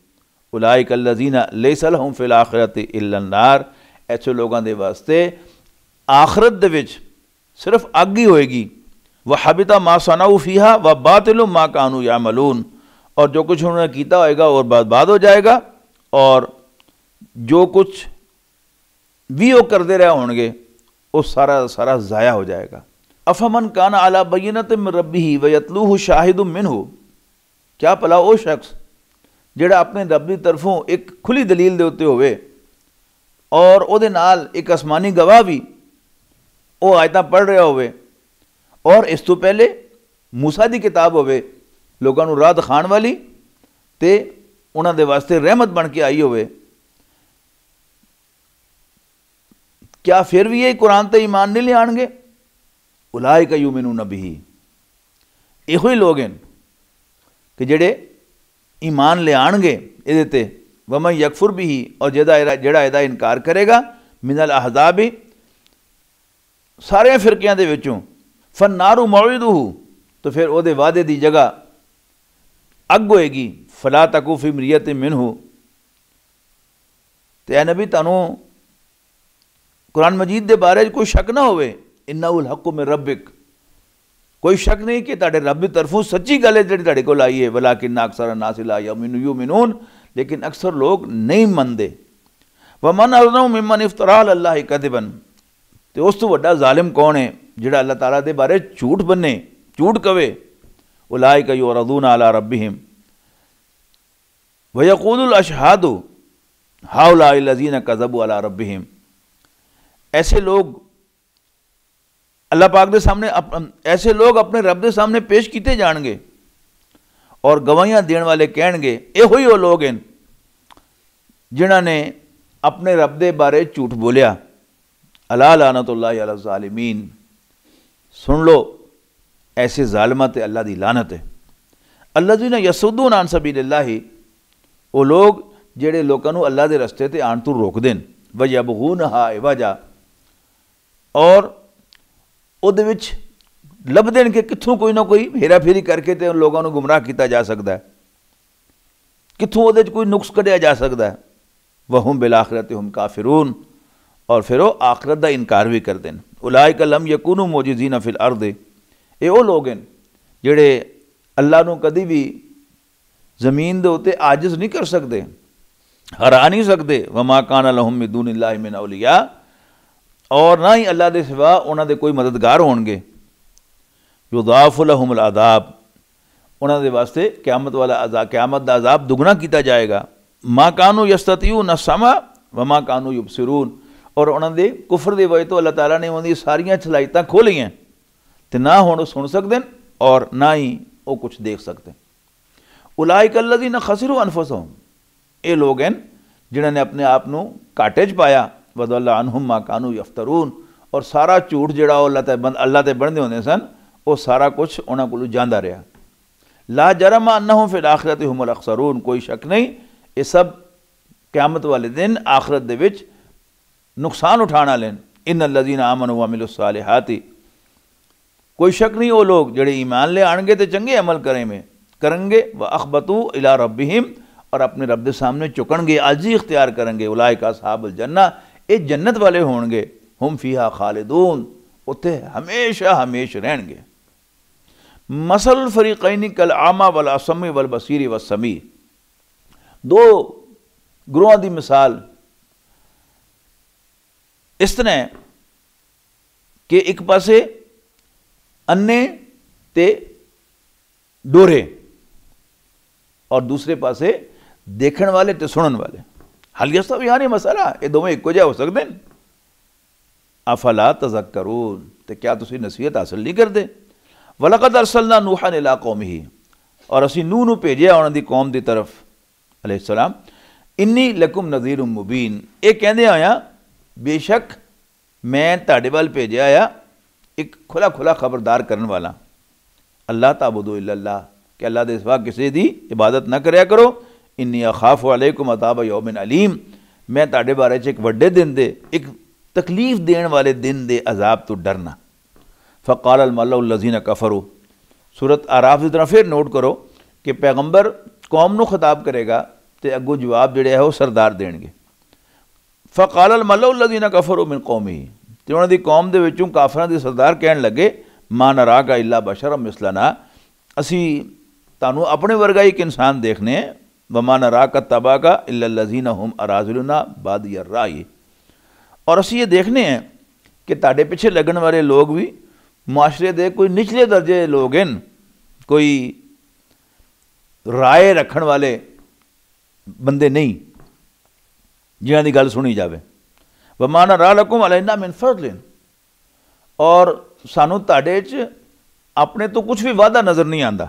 ਉਲਾਇਕ ਅਲਜ਼ੀਨਾ ਲੈਸਲਹੁਮ ਫਿਲ ਆਖਿਰਤ ਇਲਨ ਨਾਰ ਐਸੇ ਲੋਕਾਂ ਦੇ ਵਾਸਤੇ ਆਖਰਤ ਦੇ ਵਿੱਚ ਸਿਰਫ ਅੱਗ ਹੀ ਹੋਏਗੀ ਵਹਬਤਾ ਮਾ ਸਨਾਉ ਫੀਹਾ ਵ ਮਾ ਕਾਨੂ ਯਾਮਲੂਨ ਔਰ ਜੋ ਕੁਝ ਉਹਨਾਂ ਨੇ ਕੀਤਾ ਹੋਏਗਾ ਉਹ ਬਰਬਾਦ ਹੋ ਜਾਏਗਾ ਔਰ ਜੋ ਕੁਝ ਵੀ ਉਹ ਕਰਦੇ ਰਹੇ ਹੋਣਗੇ ਉਹ ਸਾਰਾ ਸਾਰਾ ਜ਼ਾਇਆ ਹੋ ਜਾਏਗਾ ਅਫਮਨ ਕਾਨ ਅਲਾ बैनत रबी ही वयतलू शाहिद मिन हो क्या ਭਲਾ ਉਹ ਸ਼ਖਸ ਜਿਹੜਾ ਆਪਣੇ ਰੱਬ ਦੀ ਤਰਫੋਂ ਇੱਕ ਖੁੱਲੀ ਦਲੀਲ ਦੇ ਉੱਤੇ ਹੋਵੇ ਔਰ ਉਹਦੇ ਨਾਲ ਇੱਕ ਅਸਮਾਨੀ ਗਵਾਹ ਵੀ ਉਹ ਆਇਤਾਂ ਪੜ ਰਿਹਾ ਹੋਵੇ ਔਰ ਇਸ ਤੋਂ ਪਹਿਲੇ موسی ਦੀ ਕਿਤਾਬ ਹੋਵੇ ਲੋਕਾਂ ਨੂੰ ਰਾਹ ਦਿਖਾਣ ਵਾਲੀ ਤੇ ਉਹਨਾਂ ਦੇ ਵਾਸਤੇ ਰਹਿਮਤ ਬਣ ਕੇ ਆਈ ਹੋਵੇ क्या फिर भी ਇਹ ਕੁਰਾਨ ਤੇ ਈਮਾਨ ਨਹੀਂ ਲਿਆਣਗੇ ਉਲਾਇਕ ਯੂਮਿਨੂਨ ਬਿਹੀ ਇਹੋ ਹੀ ਲੋਗ ਹਨ ਕਿ ਜਿਹੜੇ ਈਮਾਨ ਲਿਆਣਗੇ ਇਹਦੇ ਤੇ ਵਮਨ ਯਕਫਰ ਬਿਹੀ ਔਰ ਜਿਹਦਾ ਜਿਹੜਾ ਇਹਦਾ ਇਨਕਾਰ ਕਰੇਗਾ ਮਿਨਲ ਅਹਜ਼ਾਬੀ ਸਾਰਿਆਂ ਫਿਰਕਿਆਂ ਦੇ ਵਿੱਚੋਂ ਫਨਾਰੂ ਮੌਇਦੁਹੁ ਤਾਂ ਫਿਰ ਉਹਦੇ ਵਾਅਦੇ ਦੀ ਜਗ੍ਹਾ ਅੱਗ ਹੋਏਗੀ ਫਲਾ ਤਕੂ ਫੀ ਮਰੀਅਤ ਮਿਨਹੁ ਤੇ ਇਹ ਨਬੀ ਤੁਹਾਨੂੰ कुरान मजीद के बारे कोई शक ना हो इन्ना उल हक में रबिक कोई शक नहीं कि तेरे रब की तरफों सच्ची गल है जी तेरे को आई है वला कि ना अक्सर नासी लाई यू मिनून लेकिन अक्सर लोग नहीं मनते व मन अरना मिमन इफ्तराल अल्लाह कदबन तो उस तो व्डा जालिम कौन है जोड़ा अल्लाह तला के बारे झूठ बने झूठ कवे उलाय कई और अदून अला रबिम वयकूल अशहादु हाउला लजीन कजबू अला रबिम ऐसे लोग ਅੱਲਾਹ ਪਾਕ ਦੇ ਸਾਹਮਣੇ ਐਸੇ ਲੋਕ ਆਪਣੇ ਰੱਬ ਦੇ ਸਾਹਮਣੇ ਪੇਸ਼ ਕੀਤੇ ਜਾਣਗੇ ਔਰ ਗਵਾਹੀਆਂ ਦੇਣ ਵਾਲੇ ਕਹਿਣਗੇ ਇਹੋ ਹੀ ਉਹ ਲੋਕ ਹਨ ਜਿਨ੍ਹਾਂ ਨੇ ਆਪਣੇ ਰੱਬ ਦੇ ਬਾਰੇ ਝੂਠ ਬੋਲਿਆ ਅਲਾ ਲਾਨਤੁllahi ਅਲਾ ਜ਼ਾਲਿਮੀਨ ਸੁਣ ਲਓ ਐਸੇ ਜ਼ਾਲਮਾਂ ਤੇ ਅੱਲਾ ਦੀ ਲਾਨਤ ਹੈ ਅੱਲਾ ਜੀ ਨੇ ਯਸੂਦੂਨ ਆਨ ਸਬੀਲਿllahi ਉਹ ਲੋਕ ਜਿਹੜੇ ਲੋਕਾਂ ਨੂੰ ਅੱਲਾ ਦੇ ਰਸਤੇ ਤੇ ਆਣ ਤੋਂ ਰੋਕਦੇ ਨੇ ਵਜਬਗੂਨਹਾ ਇਵਾਜਾ ਔਰ ਉਹਦੇ ਵਿੱਚ ਲੱਭਦੇ ਨੇ ਕਿ ਕਿੱਥੋਂ ਕੋਈ ਨਾ ਕੋਈ ਹੇਰਾਫੇਰੀ ਕਰਕੇ ਤੇ ਲੋਕਾਂ ਨੂੰ ਗੁੰਮਰਾਹ ਕੀਤਾ ਜਾ ਸਕਦਾ ਹੈ ਕਿੱਥੋਂ ਉਹਦੇ 'ਚ ਕੋਈ ਨੁਕਸ ਕੱਢਿਆ ਜਾ ਸਕਦਾ ਹੈ ਵਹੁਮ ਬਿਲ ਆਖਰਤ ਹਮ ਕਾਫਰੂਨ ਔਰ ਫਿਰ ਉਹ ਆਖਰਤ ਦਾ ਇਨਕਾਰ ਵੀ ਕਰਦੇ ਨੇ ਉਲਾਇਕ ਲਮ ਯਕੂਨੂ ਮੌਜਜ਼ੀਨ ਫਿਲ ਅਰਦ ਇਹ ਉਹ ਲੋਕ ਹਨ ਜਿਹੜੇ ਅੱਲਾ ਨੂੰ ਕਦੀ ਵੀ ਜ਼ਮੀਨ ਦੇ ਉਤੇ ਆਜਿਜ਼ ਨਹੀਂ ਕਰ ਸਕਦੇ ਹਰਾ ਨਹੀਂ ਸਕਦੇ ਵਮਾ ਕਾਨ ਲਹੁਮ ਮਿਦੂਨ ਇਲਾਹ ਮਿਨ ਔਲੀਆ ਔਰ ਨਾ ਹੀ ਅੱਲਾ ਦੇ ਸਿਵਾ ਉਹਨਾਂ ਦੇ ਕੋਈ ਮਦਦਗਾਰ ਹੋਣਗੇ ਯੁਦਾਫ ਲਹੁਮ ਅਲ ਆਦਾਬ ਉਹਨਾਂ ਦੇ ਵਾਸਤੇ ਕਿਆਮਤ ਵਾਲਾ ਅਜ਼ਾ ਕਿਆਮਤ ਦਾ ਅਜ਼ਾਬ ਦੁਗਣਾ ਕੀਤਾ ਜਾਏਗਾ ਮਾ ਕਾਨੂ ਯਸਤਤੀਉ ਨ ਸਮਾ ਵ ਮਾ ਕਾਨੂ ਯਬਸਿਰੂਨ ਔਰ ਉਹਨਾਂ ਦੇ ਕਫਰ ਦੇ ਵਜ੍ਹਾ ਤੋਂ ਅੱਲਾ ਤਾਲਾ ਨੇ ਉਹਨਾਂ ਦੀ ਸਾਰੀਆਂ ਛਲਾਈਤਾਂ ਖੋਲੀਆਂ ਤੇ ਨਾ ਹੁਣ ਸੁਣ ਸਕਦੇ ਔਰ ਨਾ ਹੀ ਉਹ ਕੁਝ ਦੇਖ ਸਕਦੇ ਉਲਾਇਕ ਅਲਜ਼ੀਨ ਖਸਰੂ ਅਨਫਸਹੁਮ ਇਹ ਲੋਗ ਹਨ ਜਿਨ੍ਹਾਂ ਨੇ ਆਪਣੇ ਆਪ ਨੂੰ ਕਾਟੇਜ ਪਾਇਆ बदल मा कानू अफ्तरून और सारा झूठ जोड़ा अल्लाह बंद अल्लाह ते बनते होंगे सन वह सारा कुछ उन्होंने को जाना रहा ला जरम अन्ना हूँ फिर आखिरत हमल अखसरून कोई शक नहीं ये सब क्यामत वाले दिन आखरत दे नुकसान उठाने वाले इन लजीन आमन वामिल हाथी कोई शक नहीं वो लोग जड़े ईमान ले आएंगे तो चंगे अमल करें में करेंगे व अखबतू इला रबिम और अपने रब के सामने चुकन गए इख्तियार करेंगे उलाय का साहब जन्ना ਇਹ ਜੰਨਤ ਵਾਲੇ ਹੋਣਗੇ ਹਮ ਫੀਹਾ ਖਾਲਦੂਨ ਉੱਥੇ ਹਮੇਸ਼ਾ ਹਮੇਸ਼ ਰਹਿਣਗੇ ਮਸਲ ਫਰੀਕੈਨ ਕਲ ਆਮਾ ਵਲ ਅਸਮੀ ਵਲ ਬਸੀਰੀ ਵਲ ਸਮੀ ਦੋ ਗੁਰੂਆਂ ਦੀ ਮਿਸਾਲ ਇਸ ਤਰ੍ਹਾਂ ਕਿ ਇੱਕ ਪਾਸੇ ਅੰਨੇ ਤੇ ਡੋਰੇ ਔਰ ਦੂਸਰੇ ਪਾਸੇ ਦੇਖਣ ਵਾਲੇ ਤੇ ਸੁਣਨ ਵਾਲੇ ਹਲ ਯਸਤਵ ਯਾਨੀ ਮਸਲਾ ਇਹ ਦੋਵੇਂ ਇੱਕੋ ਜਿਹਾ ਹੋ ਸਕਦੇ ਨੇ ਅਫਲਾ ਤਜ਼ਕਰੂਨ ਤੇ ਕਿਆ ਤੁਸੀਂ ਨਸੀਹਤ ਹਾਸਲ ਨਹੀਂ ਕਰਦੇ ਵਲਕਦ ਅਰਸਲਨਾ ਨੂਹਨ ਇਲਾ ਕੌਮਹੀ ਔਰ ਅਸੀਂ ਨੂਹ ਨੂੰ ਭੇਜਿਆ ਉਹਨਾਂ ਦੀ ਕੌਮ ਦੀ ਤਰਫ ਅਲੈਹ ਸਲਾਮ ਇੰਨੀ ਲਕਮ ਨਜ਼ੀਰ ਮੁਬੀਨ ਇਹ ਕਹਿੰਦੇ ਆਇਆ ਬੇਸ਼ੱਕ ਮੈਂ ਤੁਹਾਡੇ ਵੱਲ ਭੇਜਿਆ ਆਇਆ ਇੱਕ ਖੁਲਾ ਖੁਲਾ ਖਬਰਦਾਰ ਕਰਨ ਵਾਲਾ ਅੱਲਾ ਤਾਬਦੋ ਇਲੱਲਾ ਕਿ ਅੱਲਾ ਦੇ ਸਿਵਾ ਕਿਸੇ ਦੀ ਇਬਾਦਤ ਨਾ ਕਰਿਆ ਕਰੋ इन्नी अखाफ वाले को मताब योमिन अलीम मैं ताे बारे च एक व्डे दिन दे एक तकलीफ देन वाले दिन दे अजाब तो डरना फ़काल अल अलमल लजीना हो सूरत आराफ तरह फिर नोट करो कि पैगंबर कौम न खिताब करेगा तो अगू जवाब जोड़े है वह सरदार देने फ़काल अलमल लजीना कफरू मिन ही तो उन्होंने कौम के काफर के सरदार कह लगे माँ नाग इला बशरम मिसलाना असी तू अपने वर्गा ही एक इंसान देखने वमान राकत तबा का इलाजीन हम अराजुलना बादिया राय ਔਰ ਅਸੀਂ ਇਹ ਦੇਖਨੇ ਆ ਕਿ ਤੁਹਾਡੇ ਪਿੱਛੇ ਲੱਗਣ ਵਾਲੇ ਲੋਕ ਵੀ ਮਾਸ਼ਰੇ ਦੇ ਕੋਈ ਨਿਚਲੇ ਦਰਜੇ ਲੋਕ ਹਨ ਕੋਈ ਰਾਏ ਰੱਖਣ ਵਾਲੇ ਬੰਦੇ ਨਹੀਂ ਜਿਨ੍ਹਾਂ ਦੀ ਗੱਲ ਸੁਣੀ ਜਾਵੇ ਵਮਾਨਾ ਰਾ ਲਕੁਮ ਅਲੈਨਾ ਮਿਨ ਫਜ਼ਲਿਨ ਔਰ ਸਾਨੂੰ ਤੁਹਾਡੇ 'ਚ ਆਪਣੇ ਤੋਂ ਕੁਝ ਵੀ ਵਾਦਾ ਨਜ਼ਰ ਨਹੀਂ ਆਂਦਾ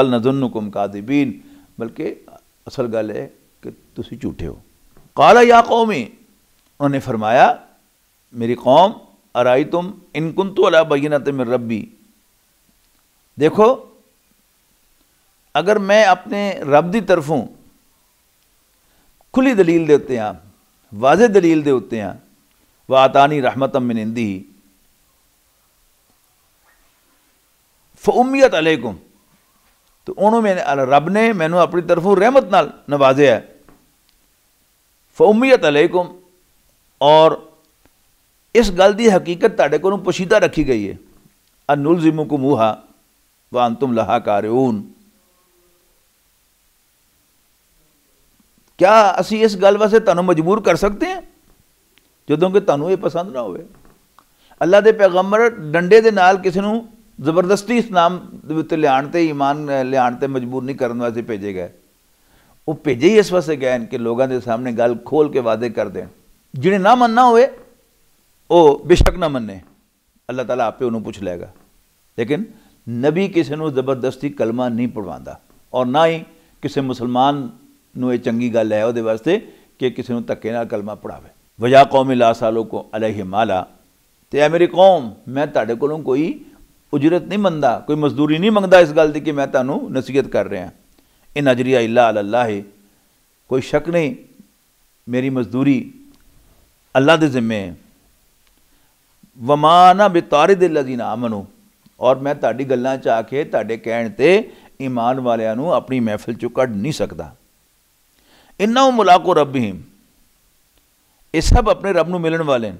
ਬਲ ਨਜ਼ਨੁਕਮ ਕਾਦੀਬੀਨ बल्कि असल गल है कि तुम झूठे हो कला या कौमी उन्होंने फरमाया मेरी कौम अराई तुम इनकुन तो अला बैना तुम रबी देखो अगर मैं अपने रब की तरफों खुली दलील देते उत्ते हाँ वाज दलील दे उत्ते हाँ वातानी रहमत फ उम्मीत अलैकुम ਤੇ ਉਹਨੂੰ ਮੈਂ ਰੱਬ ਨੇ ਮੈਨੂੰ ਆਪਣੀ ਤਰਫੋਂ ਰਹਿਮਤ ਨਾਲ ਨਵਾਜ਼ਿਆ ਹੈ ਫਉਮੀਅਤ ਅਲੈਕੁਮ ਔਰ ਇਸ ਗੱਲ ਦੀ ਹਕੀਕਤ ਤੁਹਾਡੇ ਕੋਲੋਂ ਪੁਸ਼ੀਦਾ ਰੱਖੀ ਗਈ ਹੈ ਅਨੁਲਜ਼ਿਮੁਕਮੂਹਾ ਵਾ ਅੰਤਮ ਲਹਾ ਕਾਰਿਉਨ ਕਿਆ ਅਸੀਂ ਇਸ ਗੱਲ ਵਾਸਤੇ ਤੁਹਾਨੂੰ ਮਜਬੂਰ ਕਰ ਸਕਦੇ ਹਾਂ ਜਦੋਂ ਕਿ ਤੁਹਾਨੂੰ ਇਹ ਪਸੰਦ ਨਾ ਹੋਵੇ ਅੱਲਾ ਦੇ ਪੈਗੰਬਰ ਡੰਡੇ ਦੇ ਨਾਲ ਕਿਸੇ ਨੂੰ जबरदस्ती इस नाम से ईमान लियान मजबूर नहीं करने वास्ते भेजे गए वो भेजे ही इस वास्ते गए कि लोगों के सामने गल खोल के वादे कर दे जिन्हें ना मनना हो बेशक ना मने अल्लाह तला आपे उन्होंने पूछ लेगा लेकिन नबी किसी जबरदस्ती कलमा नहीं पढ़वा और ना ही किसी मुसलमान ये चंकी गल है वो वास्ते कि किसी को धक्के कलमा पढ़ावे वजह कौम ला सालों को अलह माला तो मेरी कौम मैं तेरे कोई ਉਜਰਤ ਨਹੀਂ ਮੰਦਾ ਕੋਈ ਮਜ਼ਦੂਰੀ ਨਹੀਂ ਮੰਗਦਾ ਇਸ ਗੱਲ ਦੀ ਕਿ ਮੈਂ ਤੁਹਾਨੂੰ ਨਸੀਹਤ ਕਰ ਰਿਹਾ ਇਹ ਨਜਰੀਆ ਇਲਾ ਅੱਲਾ ਹੈ ਕੋਈ ਸ਼ੱਕ ਨਹੀਂ ਮੇਰੀ ਮਜ਼ਦੂਰੀ ਅੱਲਾ ਦੇ ਜ਼ਿੰਮੇ ਹੈ ਵਮਾਨਾ ਬਿਤਾਰੇ ਦੇ ਲਜ਼ੀਨਾ ਆਮਨੂ ਔਰ ਮੈਂ ਤੁਹਾਡੀ ਗੱਲਾਂ ਚ ਆ ਕੇ ਤੁਹਾਡੇ ਕਹਿਣ ਤੇ ਈਮਾਨ ਵਾਲਿਆਂ ਨੂੰ ਆਪਣੀ ਮਹਿਫਿਲ ਚੋਂ ਕੱਢ ਨਹੀਂ ਸਕਦਾ ਇਨਾ ਮੁਲਾਕੋ ਰੱਬਹਿਮ ਇਹ ਸਭ ਆਪਣੇ ਰੱਬ ਨੂੰ ਮਿਲਣ ਵਾਲੇ ਨੇ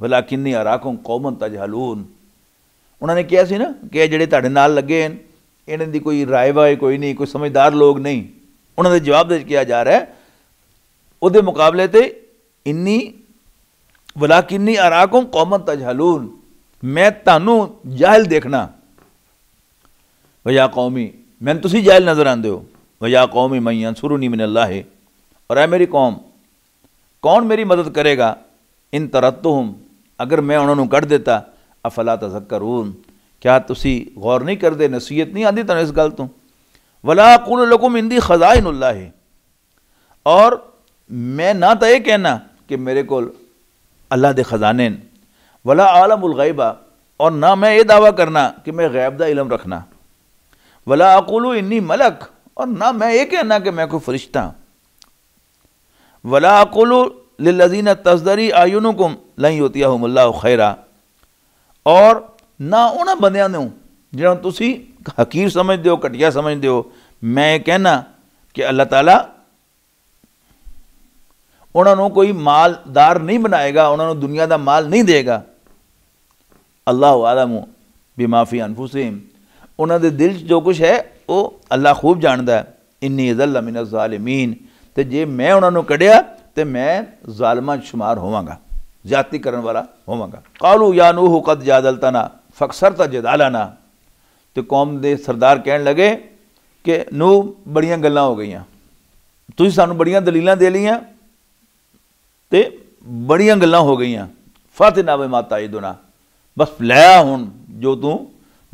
ਵਲਾਕਿਨਨੀ ਅਰਾਕੁਮ ਕੌਮਨ ਤਜਹਲੂਨ ਉਹਨਾਂ ਨੇ ਕਿਹਾ ਸੀ ਨਾ ਕਿ ਇਹ ਜਿਹੜੇ ਤੁਹਾਡੇ ਨਾਲ ਲੱਗੇ ਹਨ ਇਹਨਾਂ ਦੀ ਕੋਈ ਰਾਏ ਵਾਏ ਕੋਈ ਨਹੀਂ ਕੋਈ ਸਮਝਦਾਰ ਲੋਕ ਨਹੀਂ ਉਹਨਾਂ ਦੇ ਜਵਾਬ ਦੇ ਕਿਹਾ ਜਾ ਰਿਹਾ ਉਹਦੇ ਮੁਕਾਬਲੇ ਤੇ ਇੰਨੀ ਵਲਾਕਿੰਨੀ ਅਰਾਕੁਮ ਕੌਮਨ ਤਜਹਲੂਨ ਮੈਂ ਤੁਹਾਨੂੰ ਜਾਹਲ ਦੇਖਣਾ ਵਯਾ ਕੌਮੀ ਮੈਂ ਤੁਸੀਂ ਜਾਹਲ ਨਜ਼ਰ ਆਉਂਦੇ ਹੋ ਵਯਾ ਕੌਮੀ ਮੈਂ ਯਨਸੁਰਨੀ ਮਿਨ ਅੱਲਾਹ ਔਰ ਐ ਮੇਰੀ ਕੌਮ ਕੌਣ ਮੇਰੀ ਮਦਦ ਕਰੇਗਾ ਇਨ ਤਰਤਹੁਮ ਅਗਰ ਮੈਂ ਉਹਨਾਂ ਨੂੰ ਕੱਢ ਦਿੱਤਾ अफला ऊन क्या तुम गौर नहीं करते नसीहत नहीं आती तुम इस गल तो वलाकुम इंदी खजाइन है और मैं ना तो यह कहना कि मेरे को अल्लाह के खजाने वला आलमगैबा और ना मैं ये दावा करना कि मैं गैबदा इलम रखना वला वलाकुल इन्नी मलक और ना मैं ये कहना कि मैं कोई फरिश्ता वला वलाकुल लजीन तजदरी आयुनकुम लई होती हूँ खैरा ਔਰ ਨਾ ਉਹਨਾਂ ਬੰਦਿਆਂ ਨੂੰ ਜਿਹੜਾ ਤੁਸੀਂ ਹਕੀਰ ਸਮਝਦੇ ਹੋ ਘਟਿਆ ਸਮਝਦੇ ਹੋ ਮੈਂ ਇਹ ਕਹਿਣਾ ਕਿ ਅੱਲਾਹ ਤਾਲਾ ਉਹਨਾਂ ਨੂੰ ਕੋਈ ਮਾਲਦਾਰ ਨਹੀਂ ਬਣਾਏਗਾ ਉਹਨਾਂ ਨੂੰ ਦੁਨੀਆ ਦਾ ਮਾਲ ਨਹੀਂ ਦੇਗਾ ਅੱਲਾਹ ਆਲਮੂ ਬਿਮਾਫੀ ਅਨਫੁਸਹਿਮ ਉਹਨਾਂ ਦੇ ਦਿਲ 'ਚ ਜੋ ਕੁਝ ਹੈ ਉਹ ਅੱਲਾਹ ਖੂਬ ਜਾਣਦਾ ਹੈ ਇਨੀ ਜ਼ਲਮ ਮਿਨ ਜ਼ਾਲਿਮੀਨ ਤੇ ਜੇ ਮੈਂ ਉਹਨਾਂ ਨੂੰ ਕਢਿਆ ਤੇ ਮੈਂ ਜ਼ਾਲਮਾਂ ਸ਼ੁਮਾਰ ਹੋਵਾਂਗਾ ਜ਼ਿਆਤੀ ਕਰਨ ਵਾਲਾ ਹੋਵਾਂਗਾ ਕਾਲੂ ਯਾ ਨੂਹ ਕਦ ਜਾਦਲਤਨਾ ਫਕਸਰਤ ਜਦਾਲਨਾ ਤੇ ਕੌਮ ਦੇ ਸਰਦਾਰ ਕਹਿਣ ਲਗੇ ਕਿ ਨੂ ਬੜੀਆਂ ਗੱਲਾਂ ਹੋ ਗਈਆਂ ਤੁਸੀਂ ਸਾਨੂੰ ਬੜੀਆਂ ਦਲੀਲਾਂ ਦੇ ਲਈਆਂ ਤੇ ਬੜੀਆਂ ਗੱਲਾਂ ਹੋ ਗਈਆਂ ਫਾਤਿਨਾ ਬੇ ਮਾਤਾ ਇਦੁਨਾ ਬਸ ਲੈ ਹੁਣ ਜੋ ਤੂੰ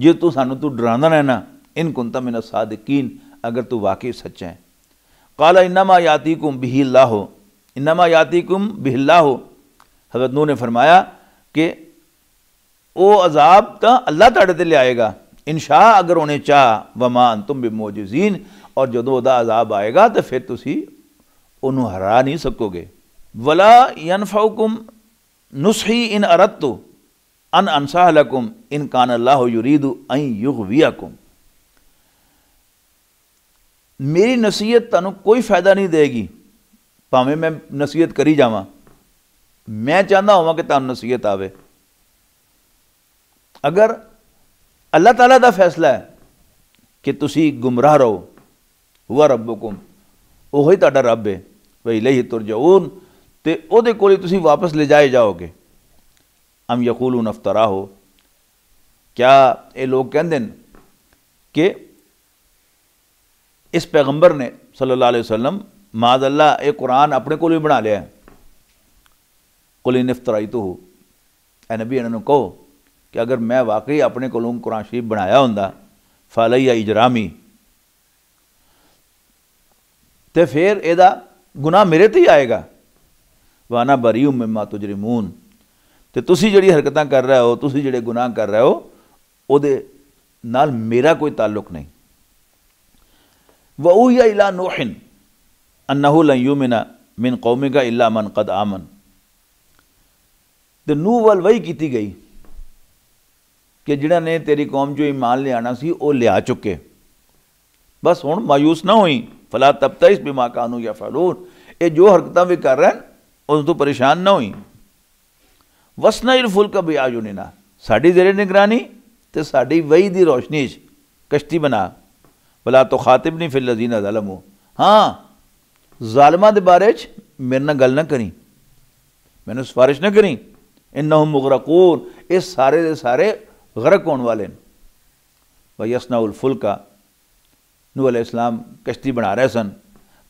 ਜੇ ਤੂੰ ਸਾਨੂੰ ਤੂੰ ਡਰਾਉਂਦਾ ਰਹਿਣਾ ਇਨ ਕੁੰਤਾ ਮਿਨ ਸਾਦਕੀਨ ਅਗਰ ਤੂੰ ਵਾਕਈ ਸੱਚਾ ਹੈ ਕਾਲਾ ਇਨਮਾ ਯਾਤੀਕੁਮ ਬਿਹਿ ਅੱਲਾਹ ਇਨਮਾ ਯਾਤੀਕੁਮ ਬਿਹਿ ਅੱਲਾਹ हज़रत नू ने फरमाया कि वो अजाब तो अल्लाह तड़े ते लियाएगा इन शाह अगर उन्हें चाह व मान तुम भी मौजूजीन और जो वह अजाब आएगा तो फिर तुम उन्होंने हरा नहीं सकोगे वला यनफाकुम नुसही इन अरतु अन अनसाहलकुम इन कान अल्लाह युरीद अं युगवियाकुम मेरी नसीहत तुम कोई फ़ायदा नहीं देगी भावें मैं नसीहत करी जावा मैं चाहता होव कि तुम नसीहत आए अगर अल्लाह तला का फैसला है कि तुम गुमराह रहो हुआ रब हुकुम उड़ा रब है भाई ले तुर जाऊन तो वो को वापस ले जाए जाओगे अम यकूल उन अफतरा हो क्या ये लोग कहें कि इस पैगंबर ने सल्ला वसलम माद अल्लाह ये कुरान अपने को बना लिया है ਕੁਲ ਨਫਤਰਾਈ ਇਫਤਰਾਇਤੁ ਐ ਨਬੀ ਇਹਨਾਂ ਨੂੰ ਕਹੋ ਕਿ ਅਗਰ ਮੈਂ ਵਾਕਈ ਆਪਣੇ ਕੋਲੋਂ ਕੁਰਾਨ ਸ਼ਰੀਫ ਬਣਾਇਆ ਹੁੰਦਾ ਫਲਈਆ ਇਜਰਾਮੀ ਤੇ ਫਿਰ ਇਹਦਾ ਗੁਨਾਹ ਮੇਰੇ ਤੇ ਹੀ ਆਏਗਾ ਵਾਨਾ ਬਰੀਉ ਮਿਮਾ ਤੁਜਰੀਮੂਨ ਤੇ ਤੁਸੀਂ ਜਿਹੜੀ ਹਰਕਤਾਂ ਕਰ ਰਹੇ ਹੋ ਤੁਸੀਂ ਜਿਹੜੇ ਗੁਨਾਹ ਕਰ ਰਹੇ ਹੋ ਉਹਦੇ ਨਾਲ ਮੇਰਾ ਕੋਈ ਤਾਲੁਕ ਨਹੀਂ ਵਉ ਯਾ ਇਲਾ ਨੂਹਨ ਅਨਹੁ ਲਯੂਮਿਨਾ ਮਿਨ ਕੌਮਿਕਾ ਇਲਾ ਮਨ ਕਦ ਆਮਨ ਤੇ ਨੂਹ ਵੱਲ ਵਹੀ ਕੀਤੀ ਗਈ ਕਿ ਜਿਹੜਾ ਨੇ ਤੇਰੀ ਕੌਮ ਜੋ ਇਮਾਨ ਲਿਆਣਾ ਸੀ ਉਹ ਲਿਆ ਚੁੱਕੇ ਬਸ ਹੁਣ ਮਾਇੂਸ ਨਾ ਹੋਈ ਫਲਾ ਤਬਤਾ ਇਸ ਬਿਮਾ ਕਾਨੂੰ ਯਾ ਫਲੂਨ ਇਹ ਜੋ ਹਰਕਤਾਂ ਵੀ ਕਰ ਰਹੇ ਉਸ ਤੋਂ ਪਰੇਸ਼ਾਨ ਨਾ ਹੋਈ ਵਸਨਾ ਇਲ ਫੁਲਕ ਬਿਆਜੁਨਿਨਾ ਸਾਡੀ ਜ਼ਰੇ ਨਿਗਰਾਨੀ ਤੇ ਸਾਡੀ ਵਹੀ ਦੀ ਰੋਸ਼ਨੀ 'ਚ ਕਸ਼ਤੀ ਬਣਾ ਬਲਾ ਤੋ ਖਾਤਿਬ ਨਹੀਂ ਫਿਲ ਲਜ਼ੀਨਾ ਜ਼ਲਮੂ ਹਾਂ ਜ਼ਾਲਮਾਂ ਦੇ ਬਾਰੇ 'ਚ ਮੇਰੇ ਨਾਲ ਗੱਲ ਨਾ ਕਰੀ ਮੈਨੂੰ ਸਵਾਰਿਸ਼ ਨਾ ਕਰੀ इन मुगरकून ये सारे दे सारे गर्क होने वाले व यसना यसनाउलफुल का नू इस्लाम कश्ती बना रहे सन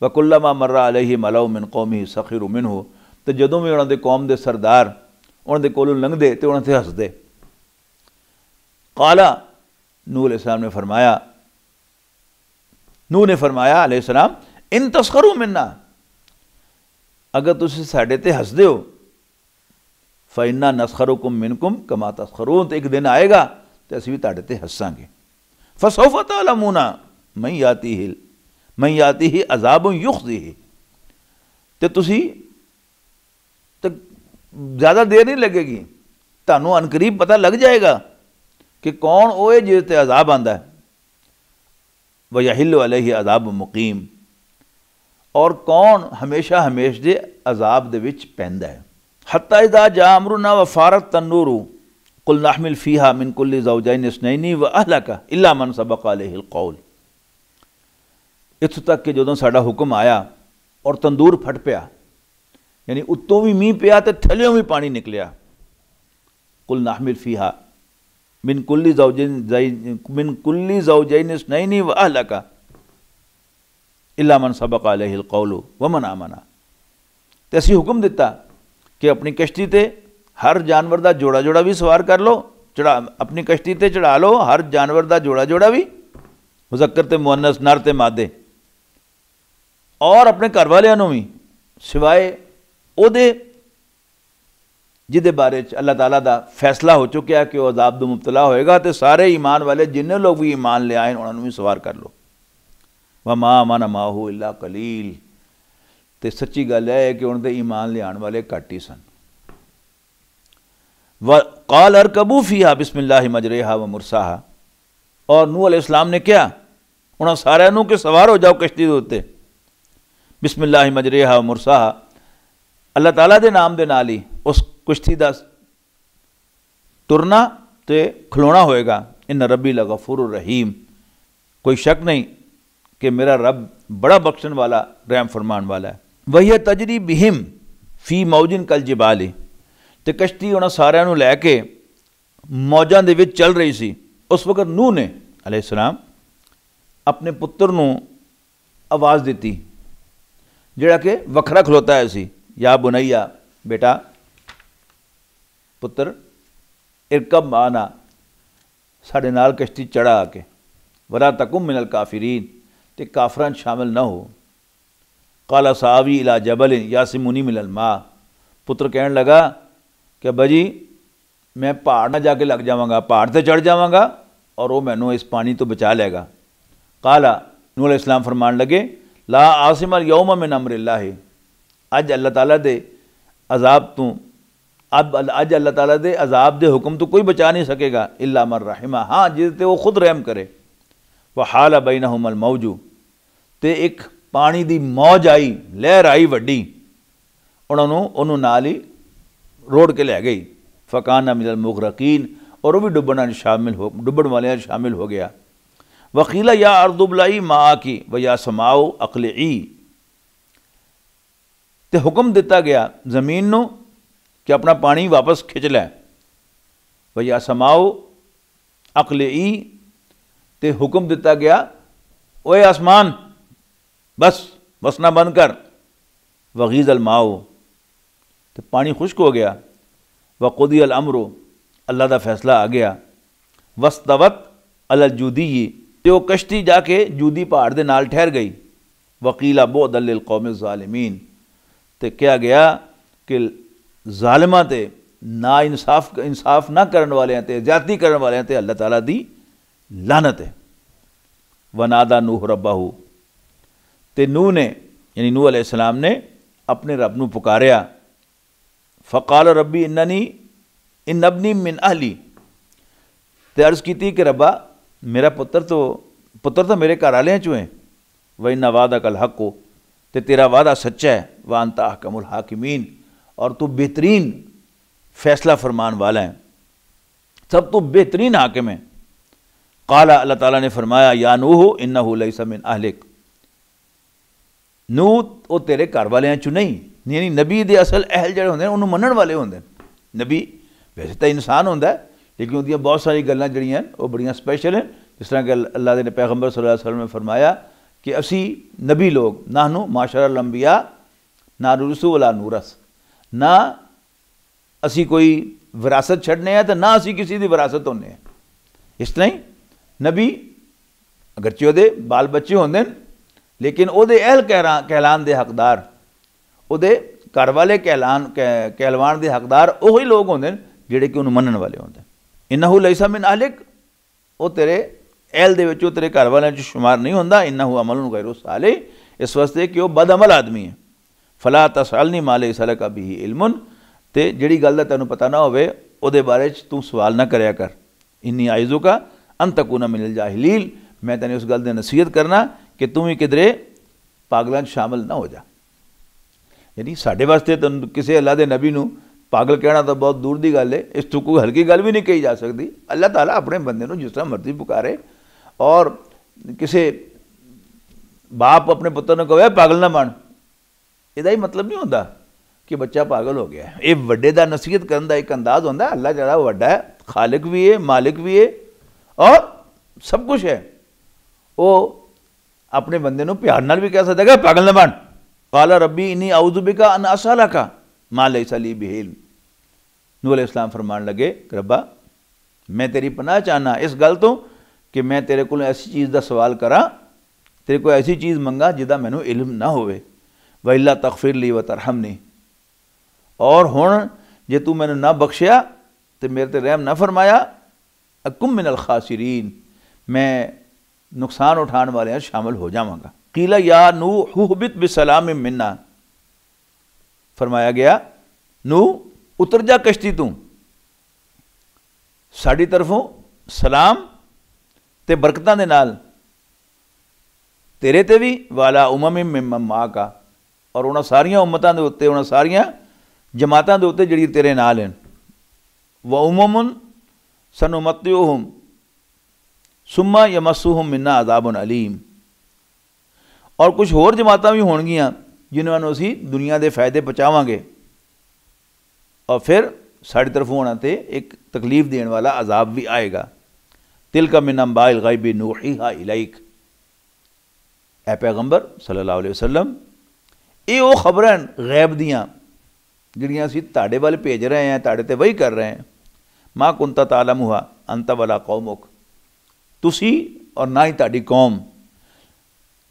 वकुल्लामा मर्रा ही मलाउ मिन कौमी सखीर उमिन हो तो जदों भी उन्होंने कौम के सरदार उन्होंने कोलों लंघते तो उन्होंने हसते कला नू इस्लाम ने फरमाया नू ने फरमाया अलैहिस्सलाम इन तस्करू मिन्ना अगर तुम साढ़े तो हसते हो ਫੈਨਾ ਨਸਖਰੁਕਮ ਮਿਨਕਮ ਕਮਾ ਤਸਖਰੂਨ ਤੇ ਇੱਕ ਦਿਨ ਆਏਗਾ ਤੇ ਅਸੀਂ ਵੀ ਤੁਹਾਡੇ ਤੇ ਹੱਸਾਂਗੇ ਫਸੌਫਾ ਤਾਲਮੂਨਾ ਮੈਂ ਯਾਤੀ ਹਿਲ ਮੈਂ ਯਾਤੀ ਹੀ ਅਜ਼ਾਬ ਯੁਖਜ਼ੀ ਤੇ ਤੁਸੀਂ ਤੇ ਜ਼ਿਆਦਾ ਦੇਰ ਨਹੀਂ ਲੱਗੇਗੀ ਤੁਹਾਨੂੰ ਅਨਕਰੀਬ ਪਤਾ ਲੱਗ ਜਾਏਗਾ ਕਿ ਕੌਣ ਉਹ ਹੈ ਜਿਸ ਤੇ ਅਜ਼ਾਬ ਆਂਦਾ ਹੈ ਵਯਹਿਲ ਅਲੈਹ ਅਜ਼ਾਬ ਮੁਕੀਮ ਔਰ ਕੌਣ ਹਮੇਸ਼ਾ ਹਮੇਸ਼ ਦੇ ਅਜ਼ਾਬ ਦੇ ਵਿੱਚ ਪੈਂਦਾ ਹੈ हत इदा जामरुन व फारत तनूरू कुल्लाहमिल फ़ीहा मिनकुल्ल जौजैन स्नैनी व अहला का इला मन सबक अलकौल ਇੱਥੋਂ ਤੱਕ ਕਿ ਜਦੋਂ ਸਾਡਾ ਹੁਕਮ ਆਇਆ ਔਰ ਤੰਦੂਰ ਫਟ ਪਿਆ ਯਾਨੀ ਉੱਤੋਂ ਵੀ ਮੀਂਹ ਪਿਆ ਤੇ ਥੱਲਿਓਂ ਵੀ ਪਾਣੀ ਨਿਕਲਿਆ ਕੁਲ ਨਾਹਮਿਲ ਫੀਹਾ ਮਿਨ ਕੁੱਲੀ ਜ਼ੌਜੈਨ ਮਿਨ ਕੁੱਲੀ ਜ਼ੌਜੈਨ ਇਸਨੈਨ ਵ ਅਹਲਕਾ ਇਲਾ ਮਨ ਸਬਕ ਅਲੈਹਿ ਅਲਕੌਲ ਵ ਮਨ ਆਮਨਾ ਤੇ ਅਸੀਂ ਹੁਕਮ ਦਿੱਤਾ ਕਿ ਆਪਣੀ ਕਿਸ਼ਤੀ ਤੇ ਹਰ ਜਾਨਵਰ ਦਾ ਜੋੜਾ ਜੋੜਾ ਵੀ ਸਵਾਰ ਕਰ ਲਓ ਚੜਾ ਆਪਣੀ ਕਿਸ਼ਤੀ ਤੇ ਚੜਾ ਲਓ ਹਰ ਜਾਨਵਰ ਦਾ ਜੋੜਾ ਜੋੜਾ ਵੀ ਮੁਜ਼ੱਕਰ ਤੇ ਮੁਅੰਨਸ ਨਰ ਤੇ ਮਾਦੇ ਔਰ ਆਪਣੇ ਘਰ ਵਾਲਿਆਂ ਨੂੰ ਵੀ ਸਿਵਾਏ ਉਹਦੇ ਜਿਹਦੇ ਬਾਰੇ ਚ ਅੱਲਾਹ ਤਾਲਾ ਦਾ ਫੈਸਲਾ ਹੋ ਚੁੱਕਿਆ ਕਿ ਉਹ ਅਜ਼ਾਬ ਦੇ ਮੁਬਤਲਾ ਹੋਏਗਾ ਤੇ ਸਾਰੇ ਈਮਾਨ ਵਾਲੇ ਜਿੰਨੇ ਲੋਕ ਵੀ ਈਮਾਨ ਲਿਆਏ ਉਹਨਾਂ ਨੂੰ ਵੀ ਸਵਾਰ ਕਰ ਲਓ ਵਮਾ ਮਨ ਮਾਹੂ ਇਲਾ ਕਲੀਲ तो ਸੱਚੀ गल है कि ਕਿ ईमान ਦੇ ਈਮਾਨ ਲਿਆਉਣ ਵਾਲੇ ਘੱਟ ਹੀ ਸਨ अर अरकबू हा बिस्मिल्लाह मजरेहा व मुरसाहा और नू इस्लाम ने क्या उन्होंने सारे नू के सवार हो जाओ कश्ती के उत्ते बिस्मिल्लाह मजरेहा व मुरसाहा अल्लाह ताला दे नाम दे नाल ही उस कुश्ती दा तुरना तो खलोना होएगा इन रबी लगफुर रहीम कोई शक नहीं कि मेरा रब बड़ा बख्शन वाला रहम फरमान वाला है ਵਹੀ ਤਜਰੀ ਬਿਹਿਮ ਫੀ ਮੌਜਨ ਕਲ ਜਿਬਾਲੇ ਤੇ ਕਸ਼ਤੀ ਉਹਨਾਂ ਸਾਰਿਆਂ ਨੂੰ ਲੈ ਕੇ ਮੌਜਾਂ ਦੇ ਵਿੱਚ ਚੱਲ ਰਹੀ ਸੀ ਉਸ ਵਕਤ ਨੂਹ ਨੇ ਸਲਾਮ ਆਪਣੇ ਪੁੱਤਰ ਨੂੰ ਆਵਾਜ਼ ਦਿੱਤੀ ਜਿਹੜਾ ਕਿ ਵੱਖਰਾ ਖਲੋਤਾ ਹੈ ਸੀ ਯਾ ਬੁਨਈਆ ਬੇਟਾ ਪੁੱਤਰ ਇਰਕਬ ਮਾਨਾ ਸਾਡੇ ਨਾਲ ਕਸ਼ਤੀ ਚੜਾ ਆ ਕੇ ਵਰਾ ਤਕੁਮ ਮਿਨਲ ਕਾਫਰੀਨ ਤੇ ਕਾਫਰਾਂ ਸ਼ਾਮਿਲ ਨਾ ਹੋ ਕਾਲਾ ਸਾਵੀ ਇਲਾ ਜਬਲ ਯਾਸਿਮੁਨੀ ਮਿਲਲ ਮਾ ਪੁੱਤਰ ਕਹਿਣ ਲਗਾ ਕਿ ਅੱਬਾ ਜੀ ਮੈਂ ਪਹਾੜ ਨਾਲ ਜਾ ਕੇ ਲੱਗ ਜਾਵਾਂਗਾ ਪਹਾੜ ਤੇ ਚੜ ਜਾਵਾਂਗਾ ਔਰ ਉਹ ਮੈਨੂੰ ਇਸ ਪਾਣੀ ਤੋਂ ਬਚਾ ਲਏਗਾ ਕਾਲਾ ਨੂਹ ਅਲੈਹ ਇਸਲਾਮ ਫਰਮਾਨ ਲਗੇ ਲਾ ਆਸਿਮ ਅਲ ਯੌਮ ਮਿਨ ਅਮਰ ਅੱਲਾਹ ਅੱਜ ਅੱਲਾਹ ਤਾਲਾ ਦੇ ਅਜ਼ਾਬ ਤੋਂ ਅਬ ਅੱਜ ਅੱਲਾਹ ਤਾਲਾ ਦੇ ਅਜ਼ਾਬ ਦੇ ਹੁਕਮ ਤੋਂ ਕੋਈ ਬਚਾ ਨਹੀਂ ਸਕੇਗਾ ਇਲਾ ਮਰ ਰਹਿਮਾ ਹਾਂ ਜਿਸ ਤੇ ਉਹ ਖੁਦ ਰਹਿਮ ਕਰੇ ਵਹਾਲ ਬੈਨਹੁਮ ਅਲ ਮੌਜੂ ਤੇ ਇੱਕ ਪਾਣੀ ਦੀ ਮੌਜ ਆਈ ਲਹਿਰ ਆਈ ਵੱਡੀ ਉਹਨਾਂ ਨੂੰ ਉਹਨੂੰ ਨਾਲ ਹੀ ਰੋੜ ਕੇ ਲੈ ਗਈ ਫਕਾਨਾ ਮਿਲ ਮੁਗਰਕੀਨ ਔਰ ਉਹ ਵੀ ਡੁੱਬਣਾਂ ਡੁੱਬਣਾ ਸ਼ਾਮਿਲ ਹੋ ਡੁੱਬਣ ਵਾਲਿਆਂ ਸ਼ਾਮਿਲ ਹੋ ਗਿਆ ਵਕੀਲਾ ਯਾ ਅਰਦੁਬਲਾਈ ਮਾਂ ਕੀ ਵ ਯਾ ਸਮਾਓ ਅਕਲਈ ਤੇ ਹੁਕਮ ਦਿੱਤਾ ਗਿਆ ਜ਼ਮੀਨ ਨੂੰ ਕਿ ਆਪਣਾ ਪਾਣੀ ਵਾਪਸ ਖਿੱਚ ਲੈ ਵ ਯਾ ਸਮਾਓ ਅਕਲਈ ਤੇ ਹੁਕਮ ਦਿੱਤਾ ਗਿਆ ਓਏ ਅਸਮਾਨ ਬਸ ਵਸਣਾ ਬੰਦ ਕਰ ਵਗੀਜ਼ ਅਲਮਾਓ ਤੇ ਪਾਣੀ ਖੁਸ਼ਕ ਹੋ ਗਿਆ ਵਕੁਦੀ ਅਲ ਅਮਰੋ ਅੱਲਾ ਦਾ ਫੈਸਲਾ ਆ ਗਿਆ ਵਸਤਵਤ ਅਲ ਜੂਦੀ ਤੇ ਉਹ ਕਸ਼ਤੀ ਜਾ ਕੇ ਜੂਦੀ ਪਹਾੜ ਦੇ ਨਾਲ ਠਹਿਰ ਗਈ ਵਕੀਲਾ ਬੋਦ ਅਲ ਕੌਮ ਜ਼ਾਲਿਮੀਨ ਤੇ ਕਿਹਾ ਗਿਆ ਕਿ ਜ਼ਾਲਮਾਂ ਤੇ ਨਾ ਇਨਸਾਫ ਇਨਸਾਫ ਨਾ ਕਰਨ ਵਾਲਿਆਂ ਤੇ ਜ਼ਿਆਦਤੀ ਕਰਨ ਵਾਲਿਆਂ ਤੇ ਅੱਲਾਹ ਤਾਲਾ ਦੀ ਲਾਨਤ ਹੈ ਵਨਾਦਾ ਨੂਹ ਰੱਬਾਹੂ तो नू ने यानी नू असलाम ने अपने रब न पुकारया फ़काल रबी इन्नी इन अबनी मिन अहली तो अर्ज़ की कि रबा मेरा पुत्र तो पुत्र तो मेरे घर आलिया चु है वह इन्ना वादा कल हक हो तो तेरा वादा सच्चा है वा अंता हकमुल हाकिमीन और तू बेहतरीन फैसला फरमान वाला है सब तो बेहतरीन हाकिम है काला अल्लाह ताला ने फरमाया या नूह इन्ना लईसा मिन अहलिक नू वो तेरे घर वाल चू नहीं यानी नबी दे असल अहल जो होंगे उन्होंने मनण वाले होंगे नबी वैसे तो इंसान होंगे लेकिन उनकी बहुत सारी गल् जो बड़िया स्पैशल हैं जिस तरह के अल्लाह ने पैगंबर सल्लाम ने फरमाया कि असी नबी लोग नाहनू माशरा लंबिया ना रसू वाला नूरस ना असी कोई विरासत छड़ने तो ना असी किसी की विरासत होने इस तरह ही नबी अगरचे बाल बच्चे होंगे ਲੇਕਿਨ ਉਹਦੇ ਅਹਿਲ ਕਹਿਲਾਨ ਦੇ ਹੱਕਦਾਰ ਉਹਦੇ ਘਰ ਵਾਲੇ ਕਹਿਲਾਨ ਕਹਿਲਵਾਨ ਦੇ ਹੱਕਦਾਰ ਉਹੀ ਲੋਕ ਹੁੰਦੇ ਨੇ ਜਿਹੜੇ ਕਿ ਉਹਨੂੰ ਮੰਨਣ ਵਾਲੇ ਹੁੰਦੇ ਇਨਹੁ ਲੈਸਾ ਮਿਨ ਅਹਲਿਕ ਉਹ ਤੇਰੇ ਅਹਿਲ ਦੇ ਵਿੱਚੋਂ ਤੇਰੇ ਘਰ ਵਾਲਿਆਂ 'ਚ شمار ਨਹੀਂ ਹੁੰਦਾ ਇਨਹੂ ਅਮਲੁਨ ਗੈਰੂ ਸਾਲਿਹ ਇਸ ਵਾਸਤੇ ਕਿ ਉਹ ਬਦਅਮਲ ਆਦਮੀ ਹੈ ਫਲਾ ਤਸਅਲਨੀ ਮਾਲੇ ਸਲਕ ਅਬੀ ਇਲਮਨ ਤੇ ਜਿਹੜੀ ਗੱਲ ਦਾ ਤੈਨੂੰ ਪਤਾ ਨਾ ਹੋਵੇ ਉਹਦੇ ਬਾਰੇ 'ਚ ਤੂੰ ਸਵਾਲ ਨਾ ਕਰਿਆ ਕਰ ਇਨੀ ਆਇਜ਼ੁਕਾ ਅੰਤਕੂਨਾ ਮਿਨਲ ਜਾਹਲੀਲ ਮੈਂ ਤੈਨੂੰ ਉਸ ਗੱਲ ਦੇ ਨਸੀਹਤ ਕਰਨਾ ਕਿ ਤੂੰ ਵੀ ਕਿਦਰੇ ਪਾਗਲਾਂ 'ਚ ਸ਼ਾਮਲ ਨਾ ਹੋ ਜਾ ਯਾਨੀ ਸਾਡੇ ਵਾਸਤੇ ਤਾਂ ਕਿਸੇ ਅੱਲਾ ਦੇ ਨਬੀ ਨੂੰ ਪਾਗਲ ਕਹਿਣਾ ਤਾਂ ਬਹੁਤ ਦੂਰ ਦੀ ਗੱਲ ਹੈ ਇਸ ਤੋਂ ਕੋਈ ਹਲਕੀ ਗੱਲ ਵੀ ਨਹੀਂ ਕਹੀ ਜਾ ਸਕਦੀ ਅੱਲਾ ਤਾਲਾ ਆਪਣੇ ਬੰਦੇ ਨੂੰ ਜਿਸ ਤਰ੍ਹਾਂ ਮਰਜ਼ੀ ਪੁਕਾਰੇ ਔਰ ਕਿਸੇ ਬਾਪ ਆਪਣੇ ਪੁੱਤਰ ਨੂੰ ਕਹੇ ਪਾਗਲ ਨਾ ਬਣ ਇਹਦਾ ਹੀ ਮਤਲਬ ਨਹੀਂ ਹੁੰਦਾ ਕਿ ਬੱਚਾ ਪਾਗਲ ਹੋ ਗਿਆ ਇਹ ਵੱਡੇ ਦਾ ਨਸੀਹਤ ਕਰਨ ਦਾ ਇੱਕ ਅੰਦਾਜ਼ ਹੁੰਦਾ ਅੱਲਾ ਜਿਹੜਾ ਵੱਡਾ ਹੈ ਖਾਲਕ ਵੀ ਹੈ ਮਾਲਕ ਵੀ ਹੈ ਔਰ ਸਭ ਕੁਝ ਹੈ ਉਹ अपने ਬੰਦੇ ਨੂੰ भी कह सकता है पागल ਹੈ बन काला रबी इन्नी ਰੱਬੀ ਇਨੀ ਆਉਜ਼ੂ ਬਿਕਾ ਅਨ ਅਸਲਕਾ ਮਾ ਲੈਸਾ ਲੀ ਬਿਹਿਲ ਨੂਹ ਅਲੈਹਿਸਲਾਮ मैं तेरी पनाह चाहना इस गल तो कि मैं तेरे को ऐसी चीज़ का सवाल करा तेरे को ऐसी चीज़ मंगा जिदा मैं इलम ना हो वहीला तकफिर ली व तरहम नहीं और हूँ जे तू मैं ना बख्शिया तो मेरे तरह रहम ना फरमाया अकुम मिनल खासरीन मैं ਨੁਕਸਾਨ ਉਠਾਉਣ ਵਾਲਿਆਂ ਸ਼ਾਮਲ ਹੋ ਜਾਵਾਂਗਾ ਕੀਲਾ ਯਾ ਨੂ ਹੁਬਿਤ ਬਿਸਲਾਮ ਮਿੰਨਾ ਫਰਮਾਇਆ ਗਿਆ ਨੂ ਉਤਰ ਜਾ ਕਸ਼ਤੀ ਤੂੰ ਸਾਡੀ ਤਰਫੋਂ ਸਲਾਮ ਤੇ ਬਰਕਤਾਂ ਦੇ ਨਾਲ ਤੇਰੇ ਤੇ ਵੀ ਵਾਲਾ ਉਮਮ ਮਾ ਕਾ ਔਰ ਉਹਨਾਂ ਸਾਰੀਆਂ ਉਮਤਾਂ ਦੇ ਉੱਤੇ ਉਹਨਾਂ ਸਾਰੀਆਂ ਜਮਾਤਾਂ ਦੇ ਉੱਤੇ ਜਿਹੜੀ ਤੇਰੇ ਨਾਲ ਹਨ ਵਾ ਉਮਮਨ ਸਨੁਮਤਯੂਹਮ ਸੁਮਾ ਯਮਸੂਹੁਮ ਮਿੰਨਾ ਅਜ਼ਾਬੁਨ ਅਲੀਮ ਔਰ ਕੁਝ ਹੋਰ ਜਮਾਤਾਂ ਵੀ ਹੋਣਗੀਆਂ ਜਿਨ੍ਹਾਂ ਨੂੰ ਅਸੀਂ ਦੁਨੀਆ ਦੇ ਫਾਇਦੇ ਪਹੁੰਚਾਵਾਂਗੇ ਔਰ ਫਿਰ ਸਾਡੀ ਤਰਫੋਂ ਉਹਨਾਂ ਤੇ ਇੱਕ ਤਕਲੀਫ ਦੇਣ ਵਾਲਾ ਅਜ਼ਾਬ ਵੀ ਆਏਗਾ ਤਿਲਕਾ ਮਿਨ ਅੰਬਾਇਲ ਗਾਇਬੀ ਨੂਹੀਹਾ ਇਲੈਕ ਐ ਪੈਗੰਬਰ ਸੱਲੱਲਾਹੁ ਅਲੈਹਿ ਵਸੱਲਮ ਇਹ ਉਹ ਖਬਰਾਂ ਗੈਬ ਦੀਆਂ ਜਿਹੜੀਆਂ ਅਸੀਂ ਤੁਹਾਡੇ ਵੱਲ ਭੇਜ ਰਹੇ ਹਾਂ ਤੁਹਾਡੇ ਤੇ ਵਹੀ ਕਰ ਰਹੇ ਹਾਂ ਮਾ ਕੁੰਤਾ ਤਾਲਮੁਹਾ ਅੰਤ ਵਲਾ ਕੌਮੁਕ ਤੁਸੀਂ ਔਰ ਨਾ ਹੀ ਤੁਹਾਡੀ ਕੌਮ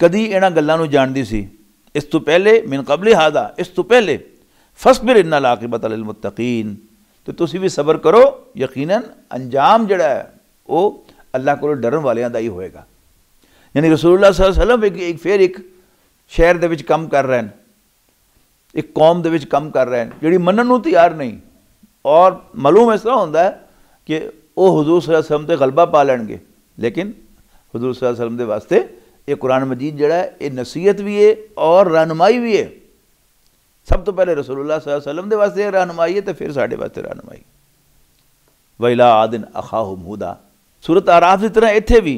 ਕਦੀ ਇਹਨਾਂ ਗੱਲਾਂ ਨੂੰ ਜਾਣਦੀ ਸੀ ਇਸ ਤੋਂ ਪਹਿਲੇ ਮਿਨ ਕਬਲ ਹਾਦਾ ਇਸ ਤੋਂ ਪਹਿਲੇ ਫਸਬਿਰ ਇਨ ਲਾਕਿਬਤ ਅਲ ਮੁਤਕੀਨ ਤੇ ਤੁਸੀਂ ਵੀ ਸਬਰ ਕਰੋ ਯਕੀਨਨ ਅੰਜਾਮ ਜਿਹੜਾ ਹੈ ਉਹ ਅੱਲਾਹ ਕੋਲੋਂ ਡਰਨ ਵਾਲਿਆਂ ਦਾ ਹੀ ਹੋਏਗਾ ਯਾਨੀ ਰਸੂਲullah ਸੱਲੱਲਾਹੁ ਅਲੈਹਿ ਵਸੱਲਮ ਇੱਕ ਫੇਰ ਇੱਕ ਸ਼ਹਿਰ ਦੇ ਵਿੱਚ ਕੰਮ ਕਰ ਰਹੇ ਨੇ ਇੱਕ ਕੌਮ ਦੇ ਵਿੱਚ ਕੰਮ ਕਰ ਰਹੇ ਨੇ ਜਿਹੜੀ ਮੰਨਣ ਨੂੰ ਤਿਆਰ ਨਹੀਂ ਔਰ ਮਾਲੂਮ ਇਸ ਤਰ੍ਹਾਂ ਹੁੰਦਾ ਹੈ ਕਿ ਉਹ ਹਜ਼ੂਰ ਸੱਲੱਲਾਹੁ ਅਲੈਹਿ ਵਸੱਲਮ ਤੇ ਗਲਬਾ ਪਾ ਲੈਣਗੇ लेकिन हजूर वसलम के वास्ते ये कुरान मजीद जड़ा ये नसीहत भी है और रहनुमाई भी है सब तो पहले रसोल्ला वसलम के वास्ते रहनुमाई है तो फिर साढ़े वास्ते रहनुमाई वैला आदिन अखाह मूदा सूरत आराफ की तरह इतने भी